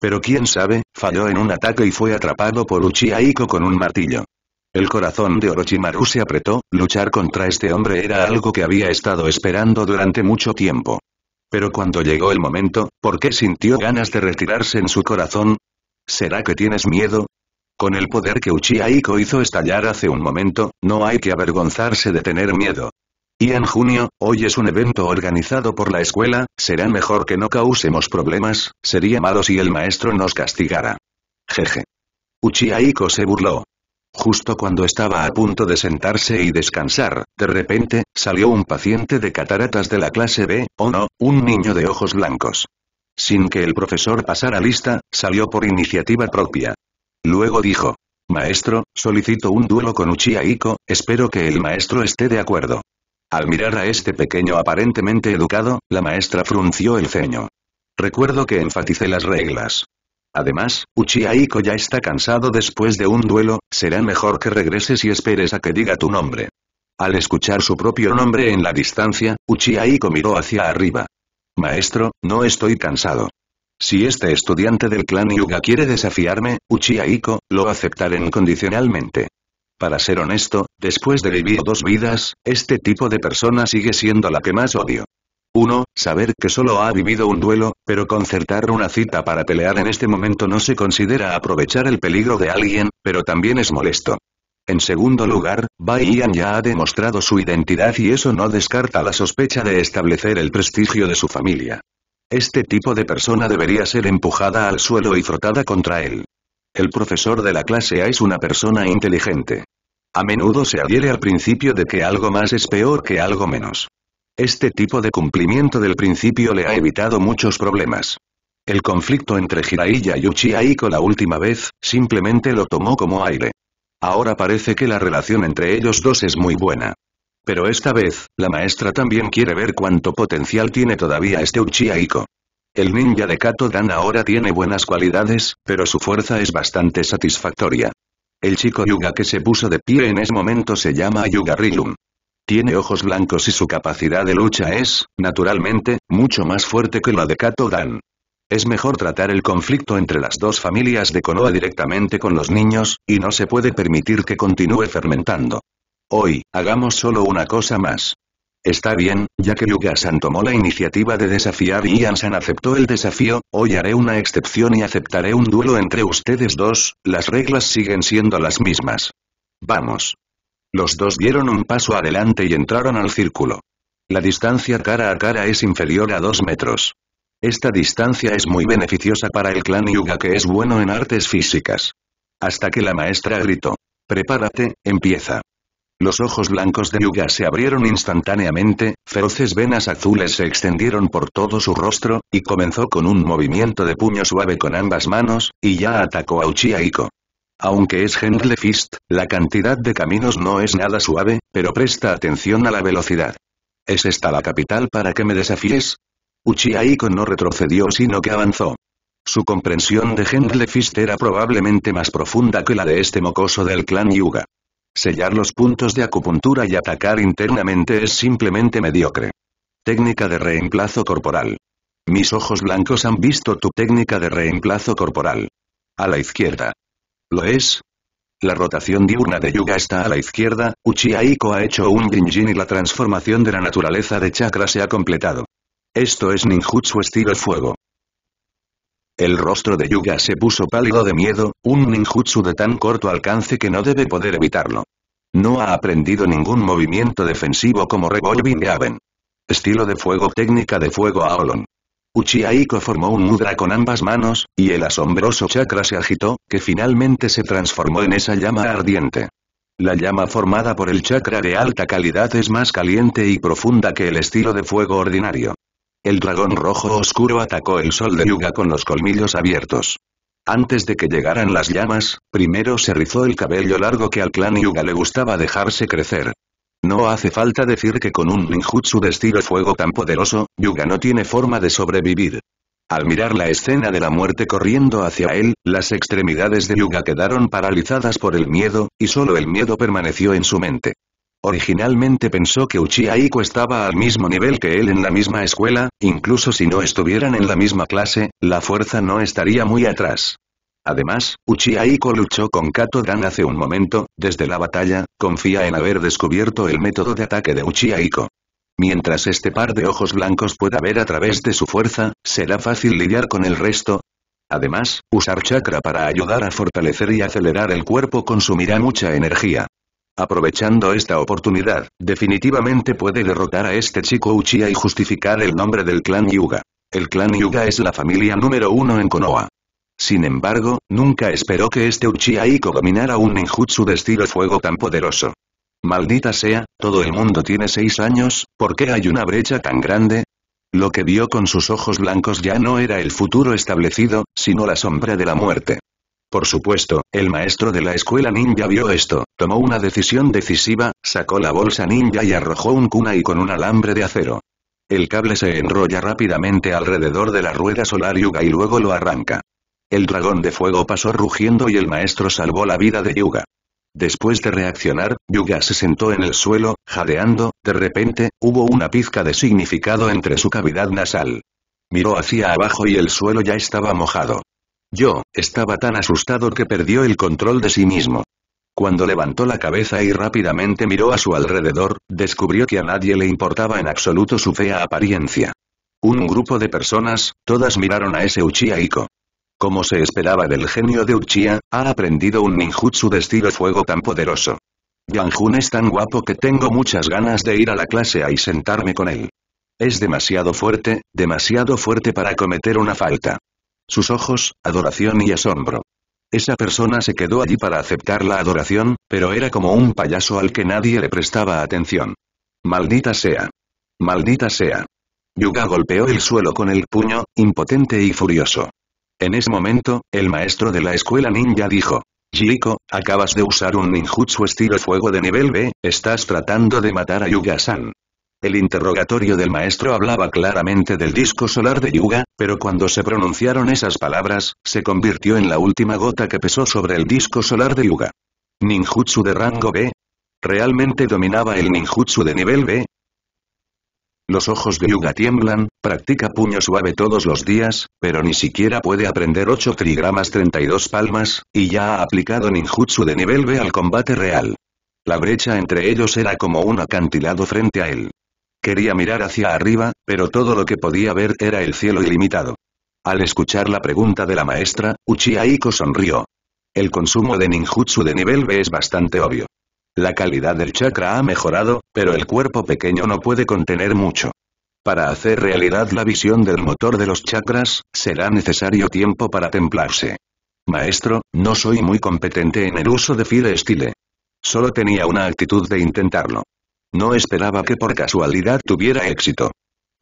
Pero quién sabe, falló en un ataque y fue atrapado por Uchiha Iko con un martillo. El corazón de Orochimaru se apretó, luchar contra este hombre era algo que había estado esperando durante mucho tiempo. Pero cuando llegó el momento, ¿por qué sintió ganas de retirarse en su corazón? ¿Será que tienes miedo? Con el poder que Uchiha Iko hizo estallar hace un momento, no hay que avergonzarse de tener miedo. Y en junio, hoy es un evento organizado por la escuela, será mejor que no causemos problemas, sería malo si el maestro nos castigara. Jeje. Uchiaiko se burló. Justo cuando estaba a punto de sentarse y descansar, de repente, salió un paciente de cataratas de la clase B, o no, un niño de ojos blancos. Sin que el profesor pasara lista, salió por iniciativa propia. Luego dijo, Maestro, solicito un duelo con Uchiaiko, espero que el maestro esté de acuerdo. Al mirar a este pequeño aparentemente educado, la maestra frunció el ceño. Recuerdo que enfaticé las reglas. Además, Uchiha ya está cansado después de un duelo, será mejor que regreses y esperes a que diga tu nombre. Al escuchar su propio nombre en la distancia, Uchiha miró hacia arriba. Maestro, no estoy cansado. Si este estudiante del clan Yuga quiere desafiarme, Uchiha lo aceptaré incondicionalmente. Para ser honesto, después de vivir dos vidas, este tipo de persona sigue siendo la que más odio. 1. Saber que solo ha vivido un duelo, pero concertar una cita para pelear en este momento no se considera aprovechar el peligro de alguien, pero también es molesto. En segundo lugar, Bai Ian ya ha demostrado su identidad y eso no descarta la sospecha de establecer el prestigio de su familia. Este tipo de persona debería ser empujada al suelo y frotada contra él. El profesor de la clase A es una persona inteligente. A menudo se adhiere al principio de que algo más es peor que algo menos. Este tipo de cumplimiento del principio le ha evitado muchos problemas. El conflicto entre Jiraiya y Uchiha la última vez, simplemente lo tomó como aire. Ahora parece que la relación entre ellos dos es muy buena. Pero esta vez, la maestra también quiere ver cuánto potencial tiene todavía este Uchiha El ninja de Kato Dan ahora tiene buenas cualidades, pero su fuerza es bastante satisfactoria. El chico Yuga que se puso de pie en ese momento se llama Yuga Rilum. Tiene ojos blancos y su capacidad de lucha es, naturalmente, mucho más fuerte que la de Kato Dan. Es mejor tratar el conflicto entre las dos familias de Konoha directamente con los niños, y no se puede permitir que continúe fermentando. Hoy, hagamos solo una cosa más. Está bien, ya que Yuga-san tomó la iniciativa de desafiar y Ian-san aceptó el desafío, hoy haré una excepción y aceptaré un duelo entre ustedes dos, las reglas siguen siendo las mismas. Vamos. Los dos dieron un paso adelante y entraron al círculo. La distancia cara a cara es inferior a dos metros. Esta distancia es muy beneficiosa para el clan Yuga que es bueno en artes físicas. Hasta que la maestra gritó. Prepárate, empieza. Los ojos blancos de Yuga se abrieron instantáneamente, feroces venas azules se extendieron por todo su rostro, y comenzó con un movimiento de puño suave con ambas manos, y ya atacó a Uchiha Aunque es Gentle Fist, la cantidad de caminos no es nada suave, pero presta atención a la velocidad. ¿Es esta la capital para que me desafíes? Uchiha no retrocedió sino que avanzó. Su comprensión de Gentle Fist era probablemente más profunda que la de este mocoso del clan Yuga. Sellar los puntos de acupuntura y atacar internamente es simplemente mediocre. Técnica de reemplazo corporal. Mis ojos blancos han visto tu técnica de reemplazo corporal. A la izquierda. ¿Lo es? La rotación diurna de Yuga está a la izquierda, Uchihaiko ha hecho un Jinjin y la transformación de la naturaleza de chakra se ha completado. Esto es ninjutsu estilo fuego. El rostro de Yuga se puso pálido de miedo, un ninjutsu de tan corto alcance que no debe poder evitarlo. No ha aprendido ningún movimiento defensivo como Revolving Aven. Estilo de fuego técnica de fuego Aolon. Uchiha Iko formó un mudra con ambas manos, y el asombroso chakra se agitó, que finalmente se transformó en esa llama ardiente. La llama formada por el chakra de alta calidad es más caliente y profunda que el estilo de fuego ordinario. El dragón rojo oscuro atacó el sol de Yuga con los colmillos abiertos. Antes de que llegaran las llamas, primero se rizó el cabello largo que al clan Yuga le gustaba dejarse crecer. No hace falta decir que con un ninjutsu de estilo fuego tan poderoso, Yuga no tiene forma de sobrevivir. Al mirar la escena de la muerte corriendo hacia él, las extremidades de Yuga quedaron paralizadas por el miedo, y solo el miedo permaneció en su mente. Originalmente pensó que Uchiha estaba al mismo nivel que él en la misma escuela, incluso si no estuvieran en la misma clase, la fuerza no estaría muy atrás. Además, Uchiha Iko luchó con Kato Dan hace un momento, desde la batalla, confía en haber descubierto el método de ataque de Uchiha Iko. Mientras este par de ojos blancos pueda ver a través de su fuerza, será fácil lidiar con el resto. Además, usar chakra para ayudar a fortalecer y acelerar el cuerpo consumirá mucha energía. Aprovechando esta oportunidad, definitivamente puede derrotar a este chico Uchiha y justificar el nombre del clan Yuga. El clan Yuga es la familia número uno en Konoha. Sin embargo, nunca esperó que este Uchiha Iko dominara un ninjutsu de estilo fuego tan poderoso. Maldita sea, todo el mundo tiene seis años, ¿por qué hay una brecha tan grande? Lo que vio con sus ojos blancos ya no era el futuro establecido, sino la sombra de la muerte. Por supuesto, el maestro de la escuela ninja vio esto, tomó una decisión decisiva, sacó la bolsa ninja y arrojó un kunai con un alambre de acero. El cable se enrolla rápidamente alrededor de la rueda solar Yuga y luego lo arranca. El dragón de fuego pasó rugiendo y el maestro salvó la vida de Yuga. Después de reaccionar, Yuga se sentó en el suelo, jadeando, de repente, hubo una pizca de significado entre su cavidad nasal. Miró hacia abajo y el suelo ya estaba mojado. Yo, estaba tan asustado que perdió el control de sí mismo. Cuando levantó la cabeza y rápidamente miró a su alrededor, descubrió que a nadie le importaba en absoluto su fea apariencia. Un grupo de personas, todas miraron a ese Uchiha Como se esperaba del genio de Uchiha, ha aprendido un ninjutsu de estilo fuego tan poderoso. Yanjun es tan guapo que tengo muchas ganas de ir a la clase y sentarme con él. Es demasiado fuerte, demasiado fuerte para cometer una falta. Sus ojos, adoración y asombro. Esa persona se quedó allí para aceptar la adoración, pero era como un payaso al que nadie le prestaba atención. Maldita sea. Maldita sea. Yuga golpeó el suelo con el puño, impotente y furioso. En ese momento, el maestro de la escuela ninja dijo. Jiko, acabas de usar un ninjutsu estilo fuego de nivel B, estás tratando de matar a Yuga-san. El interrogatorio del maestro hablaba claramente del disco solar de Yuga, pero cuando se pronunciaron esas palabras, se convirtió en la última gota que pesó sobre el disco solar de Yuga. Ninjutsu de rango B. ¿Realmente dominaba el ninjutsu de nivel B? Los ojos de Yuga tiemblan, practica puño suave todos los días, pero ni siquiera puede aprender 8 trigramas 32 palmas, y ya ha aplicado ninjutsu de nivel B al combate real. La brecha entre ellos era como un acantilado frente a él. Quería mirar hacia arriba, pero todo lo que podía ver era el cielo ilimitado. Al escuchar la pregunta de la maestra, Uchiha Iko sonrió. El consumo de ninjutsu de nivel B es bastante obvio. La calidad del chakra ha mejorado, pero el cuerpo pequeño no puede contener mucho. Para hacer realidad la visión del motor de los chakras, será necesario tiempo para templarse. Maestro, no soy muy competente en el uso de fide Style. Solo tenía una actitud de intentarlo. No esperaba que por casualidad tuviera éxito.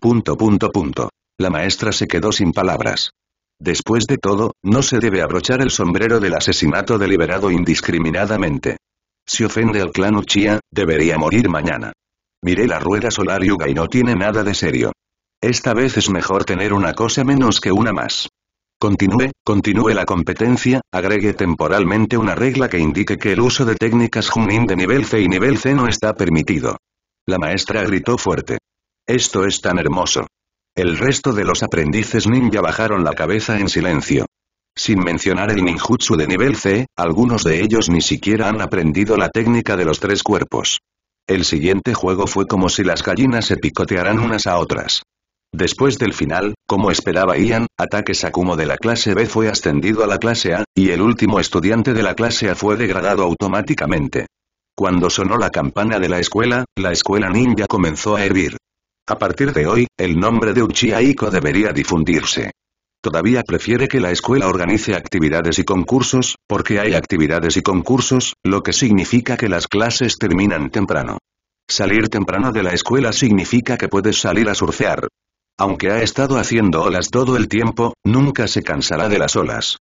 Punto punto punto. La maestra se quedó sin palabras. Después de todo, no se debe abrochar el sombrero del asesinato deliberado indiscriminadamente. Si ofende al clan Uchiha, debería morir mañana. Miré la rueda solar yuga y no tiene nada de serio. Esta vez es mejor tener una cosa menos que una más. Continúe, continúe la competencia, agregue temporalmente una regla que indique que el uso de técnicas Junin de nivel C y nivel C no está permitido. La maestra gritó fuerte. Esto es tan hermoso. El resto de los aprendices ninja bajaron la cabeza en silencio. Sin mencionar el ninjutsu de nivel C, algunos de ellos ni siquiera han aprendido la técnica de los tres cuerpos. El siguiente juego fue como si las gallinas se picotearan unas a otras. Después del final, como esperaba Ian, Ataque Sakumo de la clase B fue ascendido a la clase A, y el último estudiante de la clase A fue degradado automáticamente. Cuando sonó la campana de la escuela, la escuela ninja comenzó a hervir. A partir de hoy, el nombre de Uchiha Iko debería difundirse. Todavía prefiere que la escuela organice actividades y concursos, porque hay actividades y concursos, lo que significa que las clases terminan temprano. Salir temprano de la escuela significa que puedes salir a surfear, aunque ha estado haciendo olas todo el tiempo, nunca se cansará de las olas.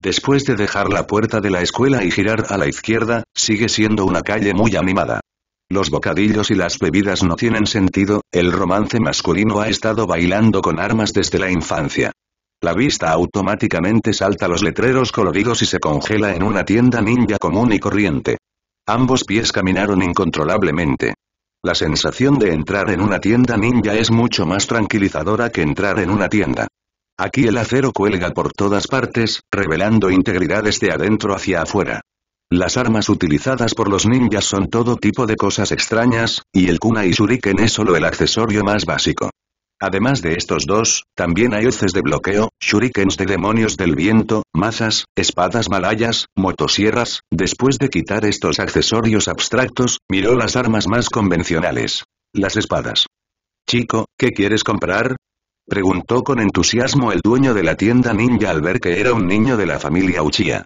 Después de dejar la puerta de la escuela y girar a la izquierda, sigue siendo una calle muy animada. Los bocadillos y las bebidas no tienen sentido, el romance masculino ha estado bailando con armas desde la infancia. La vista automáticamente salta los letreros coloridos y se congela en una tienda ninja común y corriente. Ambos pies caminaron incontrolablemente. La sensación de entrar en una tienda ninja es mucho más tranquilizadora que entrar en una tienda. Aquí el acero cuelga por todas partes, revelando integridades de adentro hacia afuera. Las armas utilizadas por los ninjas son todo tipo de cosas extrañas, y el kuna y shuriken es solo el accesorio más básico. Además de estos dos, también hay heces de bloqueo, shurikens de demonios del viento, mazas, espadas malayas, motosierras. Después de quitar estos accesorios abstractos, miró las armas más convencionales. Las espadas. Chico, ¿qué quieres comprar? Preguntó con entusiasmo el dueño de la tienda ninja al ver que era un niño de la familia Uchiha.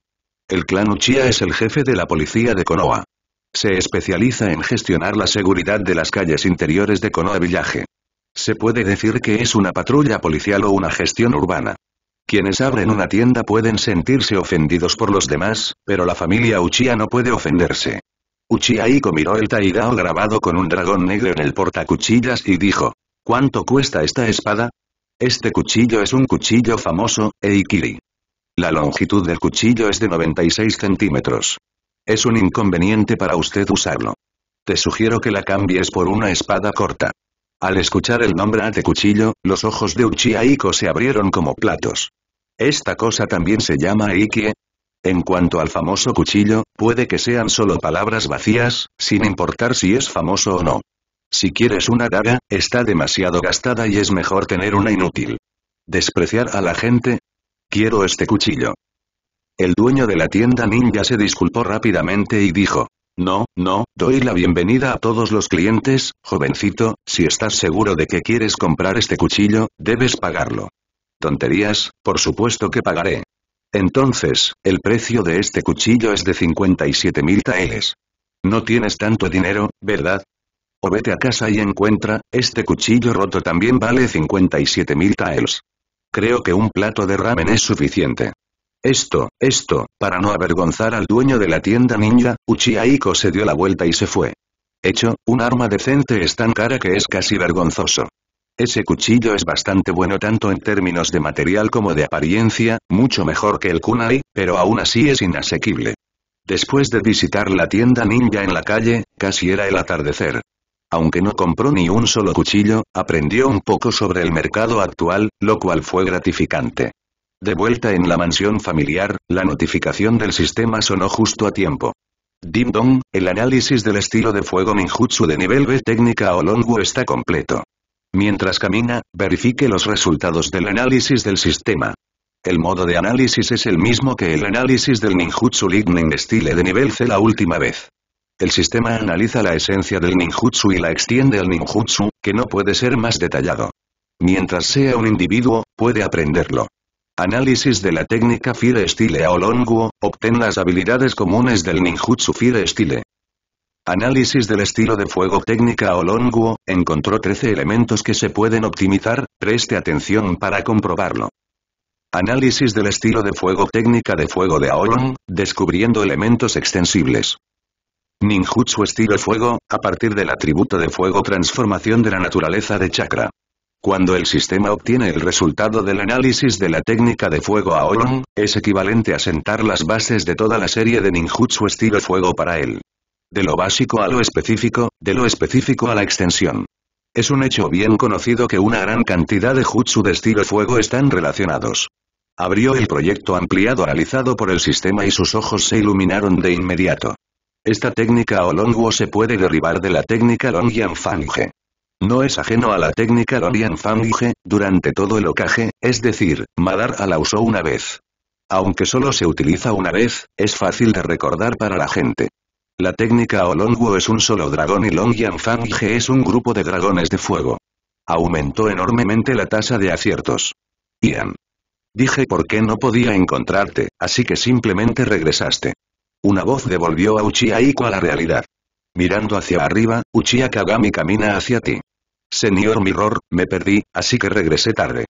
El clan Uchiha es el jefe de la policía de Konoha. Se especializa en gestionar la seguridad de las calles interiores de Konoha Village. Se puede decir que es una patrulla policial o una gestión urbana. Quienes abren una tienda pueden sentirse ofendidos por los demás, pero la familia Uchiha no puede ofenderse. Uchiha Iko miró el Taigao grabado con un dragón negro en el portacuchillas y dijo, ¿cuánto cuesta esta espada? Este cuchillo es un cuchillo famoso, Eikiri. La longitud del cuchillo es de 96 centímetros. Es un inconveniente para usted usarlo. Te sugiero que la cambies por una espada corta. Al escuchar el nombre Ate Cuchillo, los ojos de Uchiha Iko se abrieron como platos. ¿Esta cosa también se llama Aikie? En cuanto al famoso cuchillo, puede que sean solo palabras vacías, sin importar si es famoso o no. Si quieres una daga, está demasiado gastada y es mejor tener una inútil. ¿Despreciar a la gente? Quiero este cuchillo. El dueño de la tienda ninja se disculpó rápidamente y dijo. No, no, doy la bienvenida a todos los clientes, jovencito, si estás seguro de que quieres comprar este cuchillo, debes pagarlo. Tonterías, por supuesto que pagaré. Entonces, el precio de este cuchillo es de 57.000 taels. No tienes tanto dinero, ¿verdad? O vete a casa y encuentra, este cuchillo roto también vale 57.000 taels. Creo que un plato de ramen es suficiente. Esto, esto, para no avergonzar al dueño de la tienda ninja, Uchiha Iko se dio la vuelta y se fue. Hecho, un arma decente es tan cara que es casi vergonzoso. Ese cuchillo es bastante bueno tanto en términos de material como de apariencia, mucho mejor que el kunai, pero aún así es inasequible. Después de visitar la tienda ninja en la calle, casi era el atardecer. Aunque no compró ni un solo cuchillo, aprendió un poco sobre el mercado actual, lo cual fue gratificante. De vuelta en la mansión familiar, la notificación del sistema sonó justo a tiempo. Dim Dong, el análisis del estilo de fuego ninjutsu de nivel B técnica o está completo. Mientras camina, verifique los resultados del análisis del sistema. El modo de análisis es el mismo que el análisis del ninjutsu Lightning Style de nivel C la última vez. El sistema analiza la esencia del ninjutsu y la extiende al ninjutsu, que no puede ser más detallado. Mientras sea un individuo, puede aprenderlo. Análisis de la técnica Fire Style Aolonguo, obtén las habilidades comunes del ninjutsu Fire Style. Análisis del estilo de fuego técnica Aolonguo, encontró 13 elementos que se pueden optimizar, preste atención para comprobarlo. Análisis del estilo de fuego técnica de fuego de Aolong, descubriendo elementos extensibles. Ninjutsu estilo fuego, a partir del atributo de fuego transformación de la naturaleza de chakra. Cuando el sistema obtiene el resultado del análisis de la técnica de fuego a es equivalente a sentar las bases de toda la serie de ninjutsu estilo fuego para él. De lo básico a lo específico, de lo específico a la extensión. Es un hecho bien conocido que una gran cantidad de jutsu de estilo fuego están relacionados. Abrió el proyecto ampliado analizado por el sistema y sus ojos se iluminaron de inmediato. Esta técnica o se puede derivar de la técnica Long no es ajeno a la técnica Dorian Fangge. durante todo el ocaje, es decir, a la usó una vez. Aunque solo se utiliza una vez, es fácil de recordar para la gente. La técnica Olonguo es un solo dragón y Longyan Fangge es un grupo de dragones de fuego. Aumentó enormemente la tasa de aciertos. Ian. Dije por qué no podía encontrarte, así que simplemente regresaste. Una voz devolvió a Uchiha Iko a la realidad. Mirando hacia arriba, Uchiha Kagami camina hacia ti. Señor Mirror, me perdí, así que regresé tarde.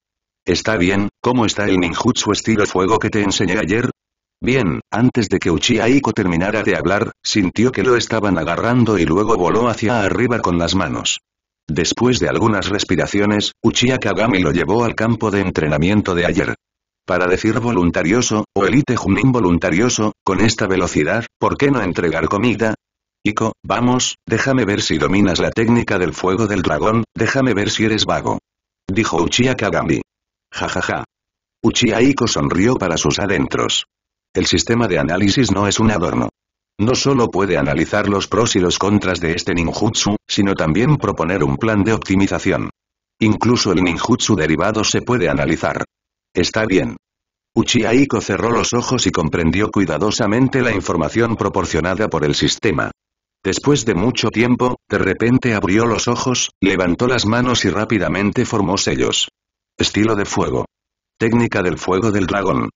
Está bien, ¿cómo está el ninjutsu estilo fuego que te enseñé ayer? Bien, antes de que Uchiha Iko terminara de hablar, sintió que lo estaban agarrando y luego voló hacia arriba con las manos. Después de algunas respiraciones, Uchiha Kagami lo llevó al campo de entrenamiento de ayer. Para decir voluntarioso, o elite junin voluntarioso, con esta velocidad, ¿por qué no entregar comida? Iko, vamos, déjame ver si dominas la técnica del fuego del dragón, déjame ver si eres vago. Dijo Uchiha Kagami. Ja ja Uchiha Iko sonrió para sus adentros. El sistema de análisis no es un adorno. No solo puede analizar los pros y los contras de este ninjutsu, sino también proponer un plan de optimización. Incluso el ninjutsu derivado se puede analizar. Está bien. Uchiha Iko cerró los ojos y comprendió cuidadosamente la información proporcionada por el sistema. Después de mucho tiempo, de repente abrió los ojos, levantó las manos y rápidamente formó sellos. Estilo de fuego. Técnica del fuego del dragón.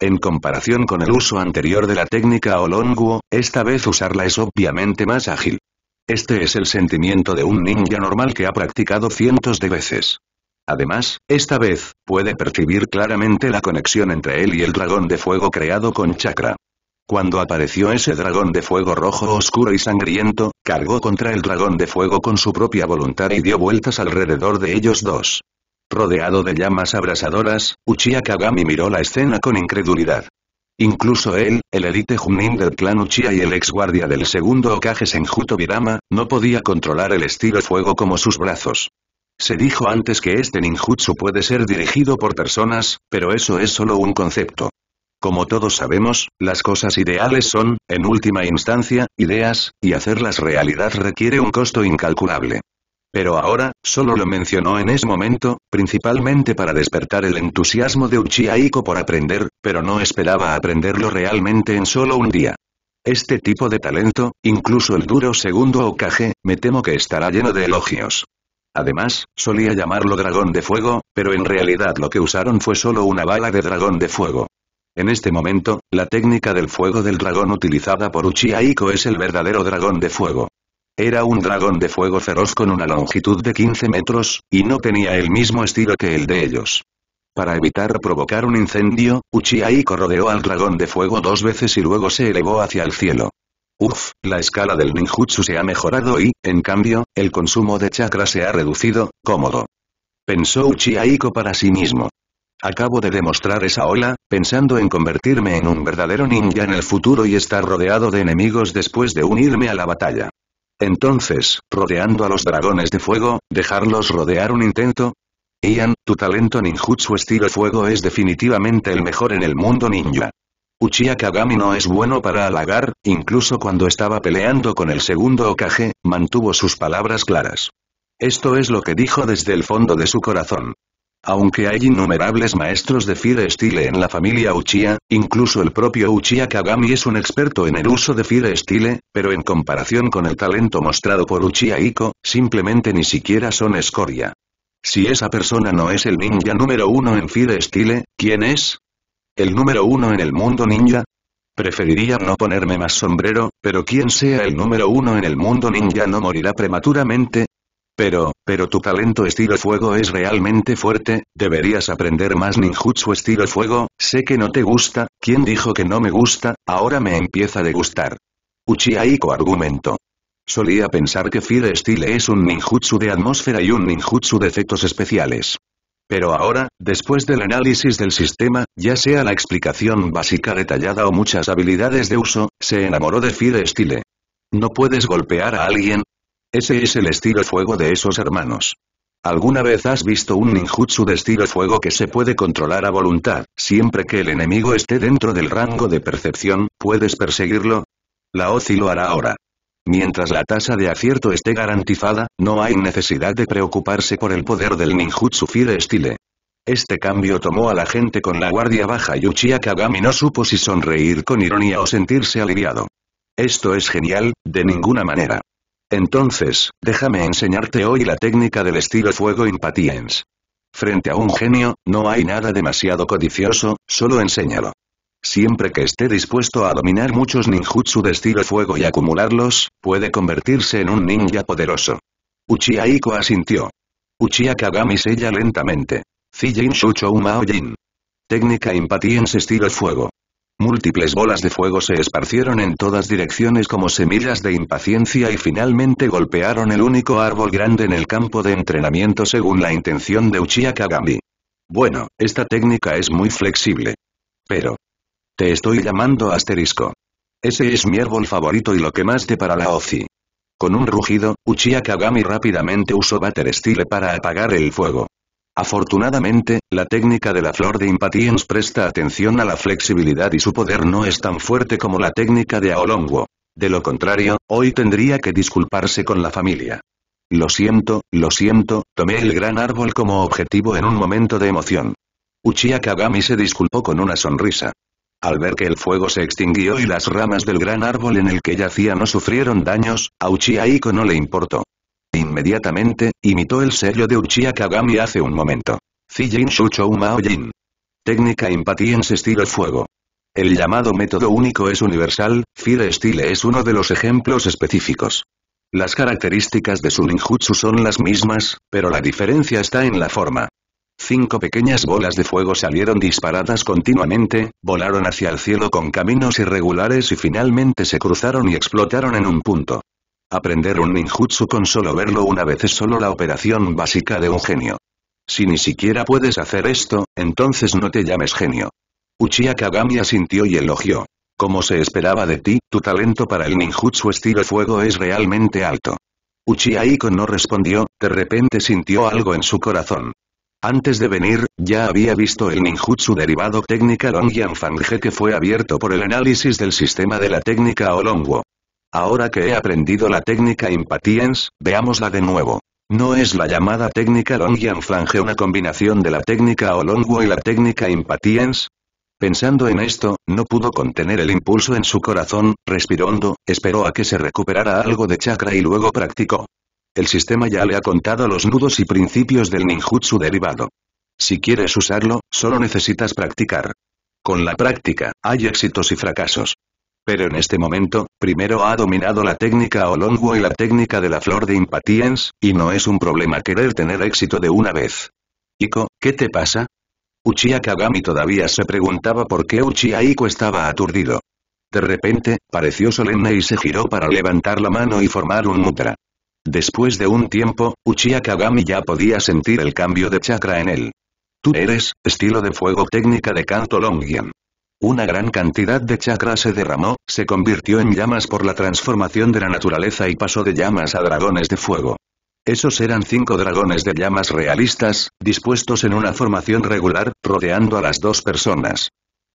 En comparación con el uso anterior de la técnica Olonguo, esta vez usarla es obviamente más ágil. Este es el sentimiento de un ninja normal que ha practicado cientos de veces. Además, esta vez, puede percibir claramente la conexión entre él y el dragón de fuego creado con chakra. Cuando apareció ese dragón de fuego rojo oscuro y sangriento, cargó contra el dragón de fuego con su propia voluntad y dio vueltas alrededor de ellos dos. Rodeado de llamas abrasadoras, Uchiha Kagami miró la escena con incredulidad. Incluso él, el elite Junin del clan Uchiha y el ex guardia del segundo Okage Senjuto Birama, no podía controlar el estilo fuego como sus brazos. Se dijo antes que este ninjutsu puede ser dirigido por personas, pero eso es solo un concepto. Como todos sabemos, las cosas ideales son, en última instancia, ideas, y hacerlas realidad requiere un costo incalculable. Pero ahora, solo lo mencionó en ese momento, principalmente para despertar el entusiasmo de Uchiha Iko por aprender, pero no esperaba aprenderlo realmente en solo un día. Este tipo de talento, incluso el duro segundo Okage, me temo que estará lleno de elogios. Además, solía llamarlo dragón de fuego, pero en realidad lo que usaron fue solo una bala de dragón de fuego. En este momento, la técnica del fuego del dragón utilizada por Uchiha Iko es el verdadero dragón de fuego. Era un dragón de fuego feroz con una longitud de 15 metros, y no tenía el mismo estilo que el de ellos. Para evitar provocar un incendio, Uchiha Iko rodeó al dragón de fuego dos veces y luego se elevó hacia el cielo. Uf, la escala del ninjutsu se ha mejorado y, en cambio, el consumo de chakra se ha reducido, cómodo. Pensó Uchiha para sí mismo. Acabo de demostrar esa ola, pensando en convertirme en un verdadero ninja en el futuro y estar rodeado de enemigos después de unirme a la batalla. Entonces, rodeando a los dragones de fuego, dejarlos rodear un intento. Ian, tu talento ninjutsu estilo fuego es definitivamente el mejor en el mundo ninja. Uchiha Kagami no es bueno para halagar, incluso cuando estaba peleando con el segundo Okage, mantuvo sus palabras claras. Esto es lo que dijo desde el fondo de su corazón. Aunque hay innumerables maestros de Fire Style en la familia Uchiha, incluso el propio Uchiha Kagami es un experto en el uso de Fire Style, pero en comparación con el talento mostrado por Uchiha Iko, simplemente ni siquiera son escoria. Si esa persona no es el ninja número uno en Fire Style, ¿quién es? ¿El número uno en el mundo ninja? Preferiría no ponerme más sombrero, pero quien sea el número uno en el mundo ninja no morirá prematuramente, pero, pero tu talento estilo fuego es realmente fuerte, deberías aprender más ninjutsu estilo fuego, sé que no te gusta, ¿quién dijo que no me gusta? Ahora me empieza a gustar. Uchiha Iko argumentó. Solía pensar que Fire style es un ninjutsu de atmósfera y un ninjutsu de efectos especiales. Pero ahora, después del análisis del sistema, ya sea la explicación básica detallada o muchas habilidades de uso, se enamoró de Fire Style. No puedes golpear a alguien, ese es el estilo fuego de esos hermanos. ¿Alguna vez has visto un ninjutsu de estilo fuego que se puede controlar a voluntad? Siempre que el enemigo esté dentro del rango de percepción, ¿puedes perseguirlo? La OCI lo hará ahora. Mientras la tasa de acierto esté garantizada, no hay necesidad de preocuparse por el poder del ninjutsu Fire estile. Este cambio tomó a la gente con la guardia baja y Uchiha Kagami no supo si sonreír con ironía o sentirse aliviado. Esto es genial, de ninguna manera. Entonces, déjame enseñarte hoy la técnica del estilo fuego impatiens. Frente a un genio, no hay nada demasiado codicioso, solo enséñalo. Siempre que esté dispuesto a dominar muchos ninjutsu de estilo fuego y acumularlos, puede convertirse en un ninja poderoso. Uchiha Iko asintió. Uchiha Kagami sella lentamente. Zijin Shuchou Mao Técnica Impatiens estilo fuego. Múltiples bolas de fuego se esparcieron en todas direcciones como semillas de impaciencia y finalmente golpearon el único árbol grande en el campo de entrenamiento según la intención de Uchiha Kagami. Bueno, esta técnica es muy flexible. Pero. Te estoy llamando asterisco. Ese es mi árbol favorito y lo que más te para la OCI. Con un rugido, Uchiha Kagami rápidamente usó batter Style para apagar el fuego. Afortunadamente, la técnica de la flor de Impatiens presta atención a la flexibilidad y su poder no es tan fuerte como la técnica de Aolongo. De lo contrario, hoy tendría que disculparse con la familia. Lo siento, lo siento, tomé el gran árbol como objetivo en un momento de emoción. Uchiha Kagami se disculpó con una sonrisa. Al ver que el fuego se extinguió y las ramas del gran árbol en el que yacía no sufrieron daños, a Uchiha no le importó inmediatamente, imitó el sello de Uchiha Kagami hace un momento. Zijin Shuchou Mao Jin. Técnica Estilo Fuego. El llamado método único es universal, Fire Style es uno de los ejemplos específicos. Las características de su ninjutsu son las mismas, pero la diferencia está en la forma. Cinco pequeñas bolas de fuego salieron disparadas continuamente, volaron hacia el cielo con caminos irregulares y finalmente se cruzaron y explotaron en un punto. Aprender un ninjutsu con solo verlo una vez es solo la operación básica de un genio. Si ni siquiera puedes hacer esto, entonces no te llames genio. Uchiha Kagami asintió y elogió. Como se esperaba de ti, tu talento para el ninjutsu estilo fuego es realmente alto. Uchiha Iko no respondió, de repente sintió algo en su corazón. Antes de venir, ya había visto el ninjutsu derivado técnica Longyan Fangje, que fue abierto por el análisis del sistema de la técnica Olongo. Ahora que he aprendido la técnica Impatiens, veámosla de nuevo. No es la llamada técnica Longian Flange una combinación de la técnica Olongwo y la técnica Impatiens, Pensando en esto, no pudo contener el impulso en su corazón, respiró hondo, esperó a que se recuperara algo de chakra y luego practicó. El sistema ya le ha contado los nudos y principios del ninjutsu derivado. Si quieres usarlo, solo necesitas practicar. Con la práctica, hay éxitos y fracasos. Pero en este momento, primero ha dominado la técnica Olongo y la técnica de la flor de Impatiens, y no es un problema querer tener éxito de una vez. Iko, ¿qué te pasa? Uchiha Kagami todavía se preguntaba por qué Uchiha Iko estaba aturdido. De repente, pareció solemne y se giró para levantar la mano y formar un mutra. Después de un tiempo, Uchiha Kagami ya podía sentir el cambio de chakra en él. Tú eres, estilo de fuego técnica de Kanto Longyan. Una gran cantidad de chakra se derramó, se convirtió en llamas por la transformación de la naturaleza y pasó de llamas a dragones de fuego. Esos eran cinco dragones de llamas realistas, dispuestos en una formación regular, rodeando a las dos personas.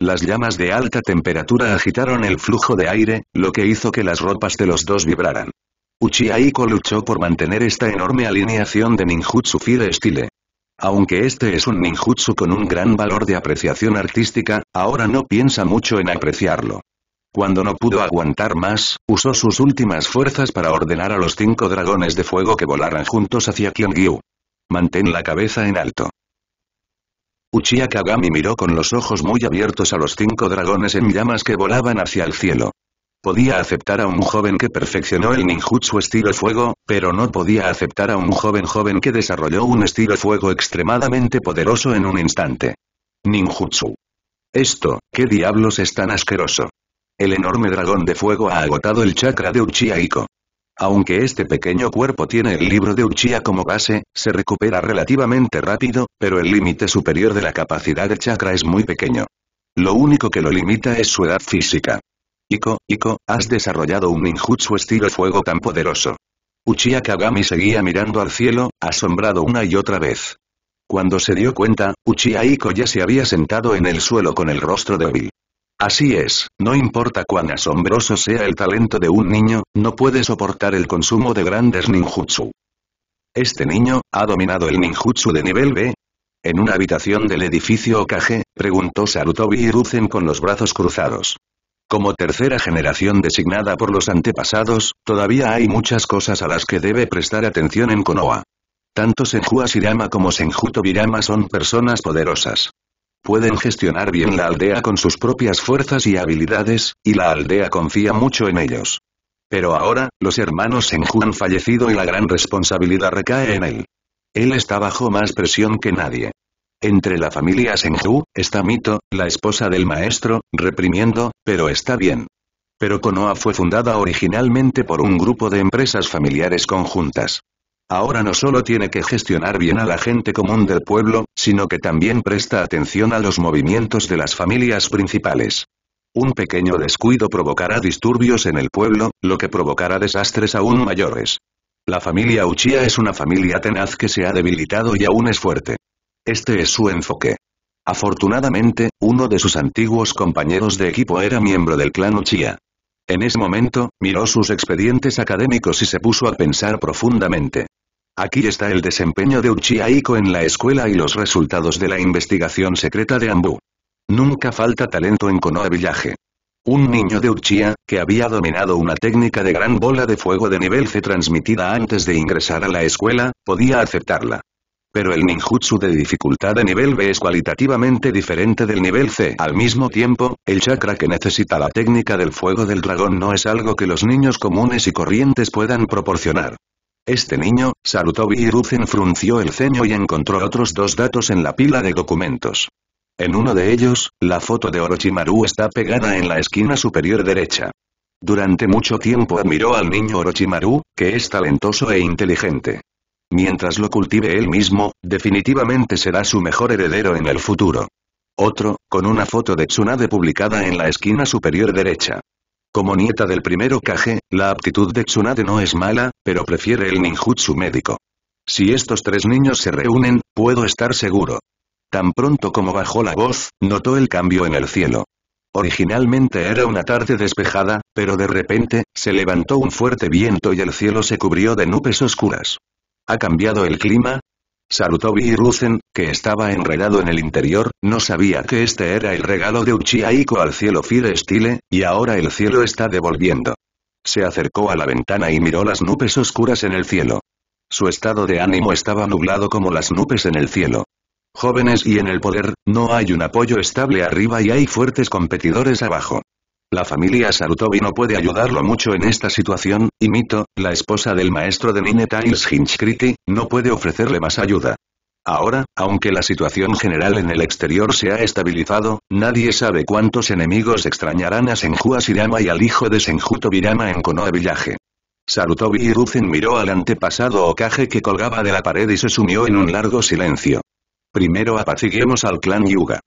Las llamas de alta temperatura agitaron el flujo de aire, lo que hizo que las ropas de los dos vibraran. Uchiha luchó por mantener esta enorme alineación de ninjutsu Fire Style. Aunque este es un ninjutsu con un gran valor de apreciación artística, ahora no piensa mucho en apreciarlo. Cuando no pudo aguantar más, usó sus últimas fuerzas para ordenar a los cinco dragones de fuego que volaran juntos hacia Kyongyu. Mantén la cabeza en alto. Uchiha Kagami miró con los ojos muy abiertos a los cinco dragones en llamas que volaban hacia el cielo. Podía aceptar a un joven que perfeccionó el ninjutsu estilo fuego, pero no podía aceptar a un joven joven que desarrolló un estilo fuego extremadamente poderoso en un instante. Ninjutsu. Esto, ¿qué diablos es tan asqueroso? El enorme dragón de fuego ha agotado el chakra de Uchiha Iko. Aunque este pequeño cuerpo tiene el libro de Uchiha como base, se recupera relativamente rápido, pero el límite superior de la capacidad de chakra es muy pequeño. Lo único que lo limita es su edad física. Iko, Iko, has desarrollado un ninjutsu estilo fuego tan poderoso. Uchiha Kagami seguía mirando al cielo, asombrado una y otra vez. Cuando se dio cuenta, Uchiha Iko ya se había sentado en el suelo con el rostro de débil. Así es, no importa cuán asombroso sea el talento de un niño, no puede soportar el consumo de grandes ninjutsu. Este niño, ha dominado el ninjutsu de nivel B, en una habitación del edificio Okage, preguntó Sarutobi Hiruzen con los brazos cruzados. Como tercera generación designada por los antepasados, todavía hay muchas cosas a las que debe prestar atención en Konoha. Tanto Senju Asirama como Senju Tobirama son personas poderosas. Pueden gestionar bien la aldea con sus propias fuerzas y habilidades, y la aldea confía mucho en ellos. Pero ahora, los hermanos Senju han fallecido y la gran responsabilidad recae en él. Él está bajo más presión que nadie. Entre la familia Senju, está Mito, la esposa del maestro, reprimiendo, pero está bien. Pero Konoha fue fundada originalmente por un grupo de empresas familiares conjuntas. Ahora no solo tiene que gestionar bien a la gente común del pueblo, sino que también presta atención a los movimientos de las familias principales. Un pequeño descuido provocará disturbios en el pueblo, lo que provocará desastres aún mayores. La familia Uchiha es una familia tenaz que se ha debilitado y aún es fuerte. Este es su enfoque. Afortunadamente, uno de sus antiguos compañeros de equipo era miembro del clan Uchiha. En ese momento, miró sus expedientes académicos y se puso a pensar profundamente. Aquí está el desempeño de Uchiha Iko en la escuela y los resultados de la investigación secreta de Ambu. Nunca falta talento en Konoha Village. Un niño de Uchiha, que había dominado una técnica de gran bola de fuego de nivel C transmitida antes de ingresar a la escuela, podía aceptarla. Pero el ninjutsu de dificultad de nivel B es cualitativamente diferente del nivel C. Al mismo tiempo, el chakra que necesita la técnica del fuego del dragón no es algo que los niños comunes y corrientes puedan proporcionar. Este niño, Sarutobi Hiruzen frunció el ceño y encontró otros dos datos en la pila de documentos. En uno de ellos, la foto de Orochimaru está pegada en la esquina superior derecha. Durante mucho tiempo admiró al niño Orochimaru, que es talentoso e inteligente mientras lo cultive él mismo, definitivamente será su mejor heredero en el futuro. Otro, con una foto de Tsunade publicada en la esquina superior derecha. Como nieta del primero Kage, la aptitud de Tsunade no es mala, pero prefiere el ninjutsu médico. Si estos tres niños se reúnen, puedo estar seguro. Tan pronto como bajó la voz, notó el cambio en el cielo. Originalmente era una tarde despejada, pero de repente, se levantó un fuerte viento y el cielo se cubrió de nubes oscuras. ¿Ha cambiado el clima? y Rusen, que estaba enredado en el interior, no sabía que este era el regalo de Uchiha Iko al cielo Fire Style, y ahora el cielo está devolviendo. Se acercó a la ventana y miró las nubes oscuras en el cielo. Su estado de ánimo estaba nublado como las nubes en el cielo. Jóvenes y en el poder, no hay un apoyo estable arriba y hay fuertes competidores abajo. La familia Sarutobi no puede ayudarlo mucho en esta situación, y Mito, la esposa del maestro de Nine Tiles hinchcriti no puede ofrecerle más ayuda. Ahora, aunque la situación general en el exterior se ha estabilizado, nadie sabe cuántos enemigos extrañarán a Senju Asirama y al hijo de Senju Tobirama en Konoha Village. Sarutobi y Ruzen miró al antepasado Okage que colgaba de la pared y se sumió en un largo silencio. Primero apaciguemos al clan Yuga.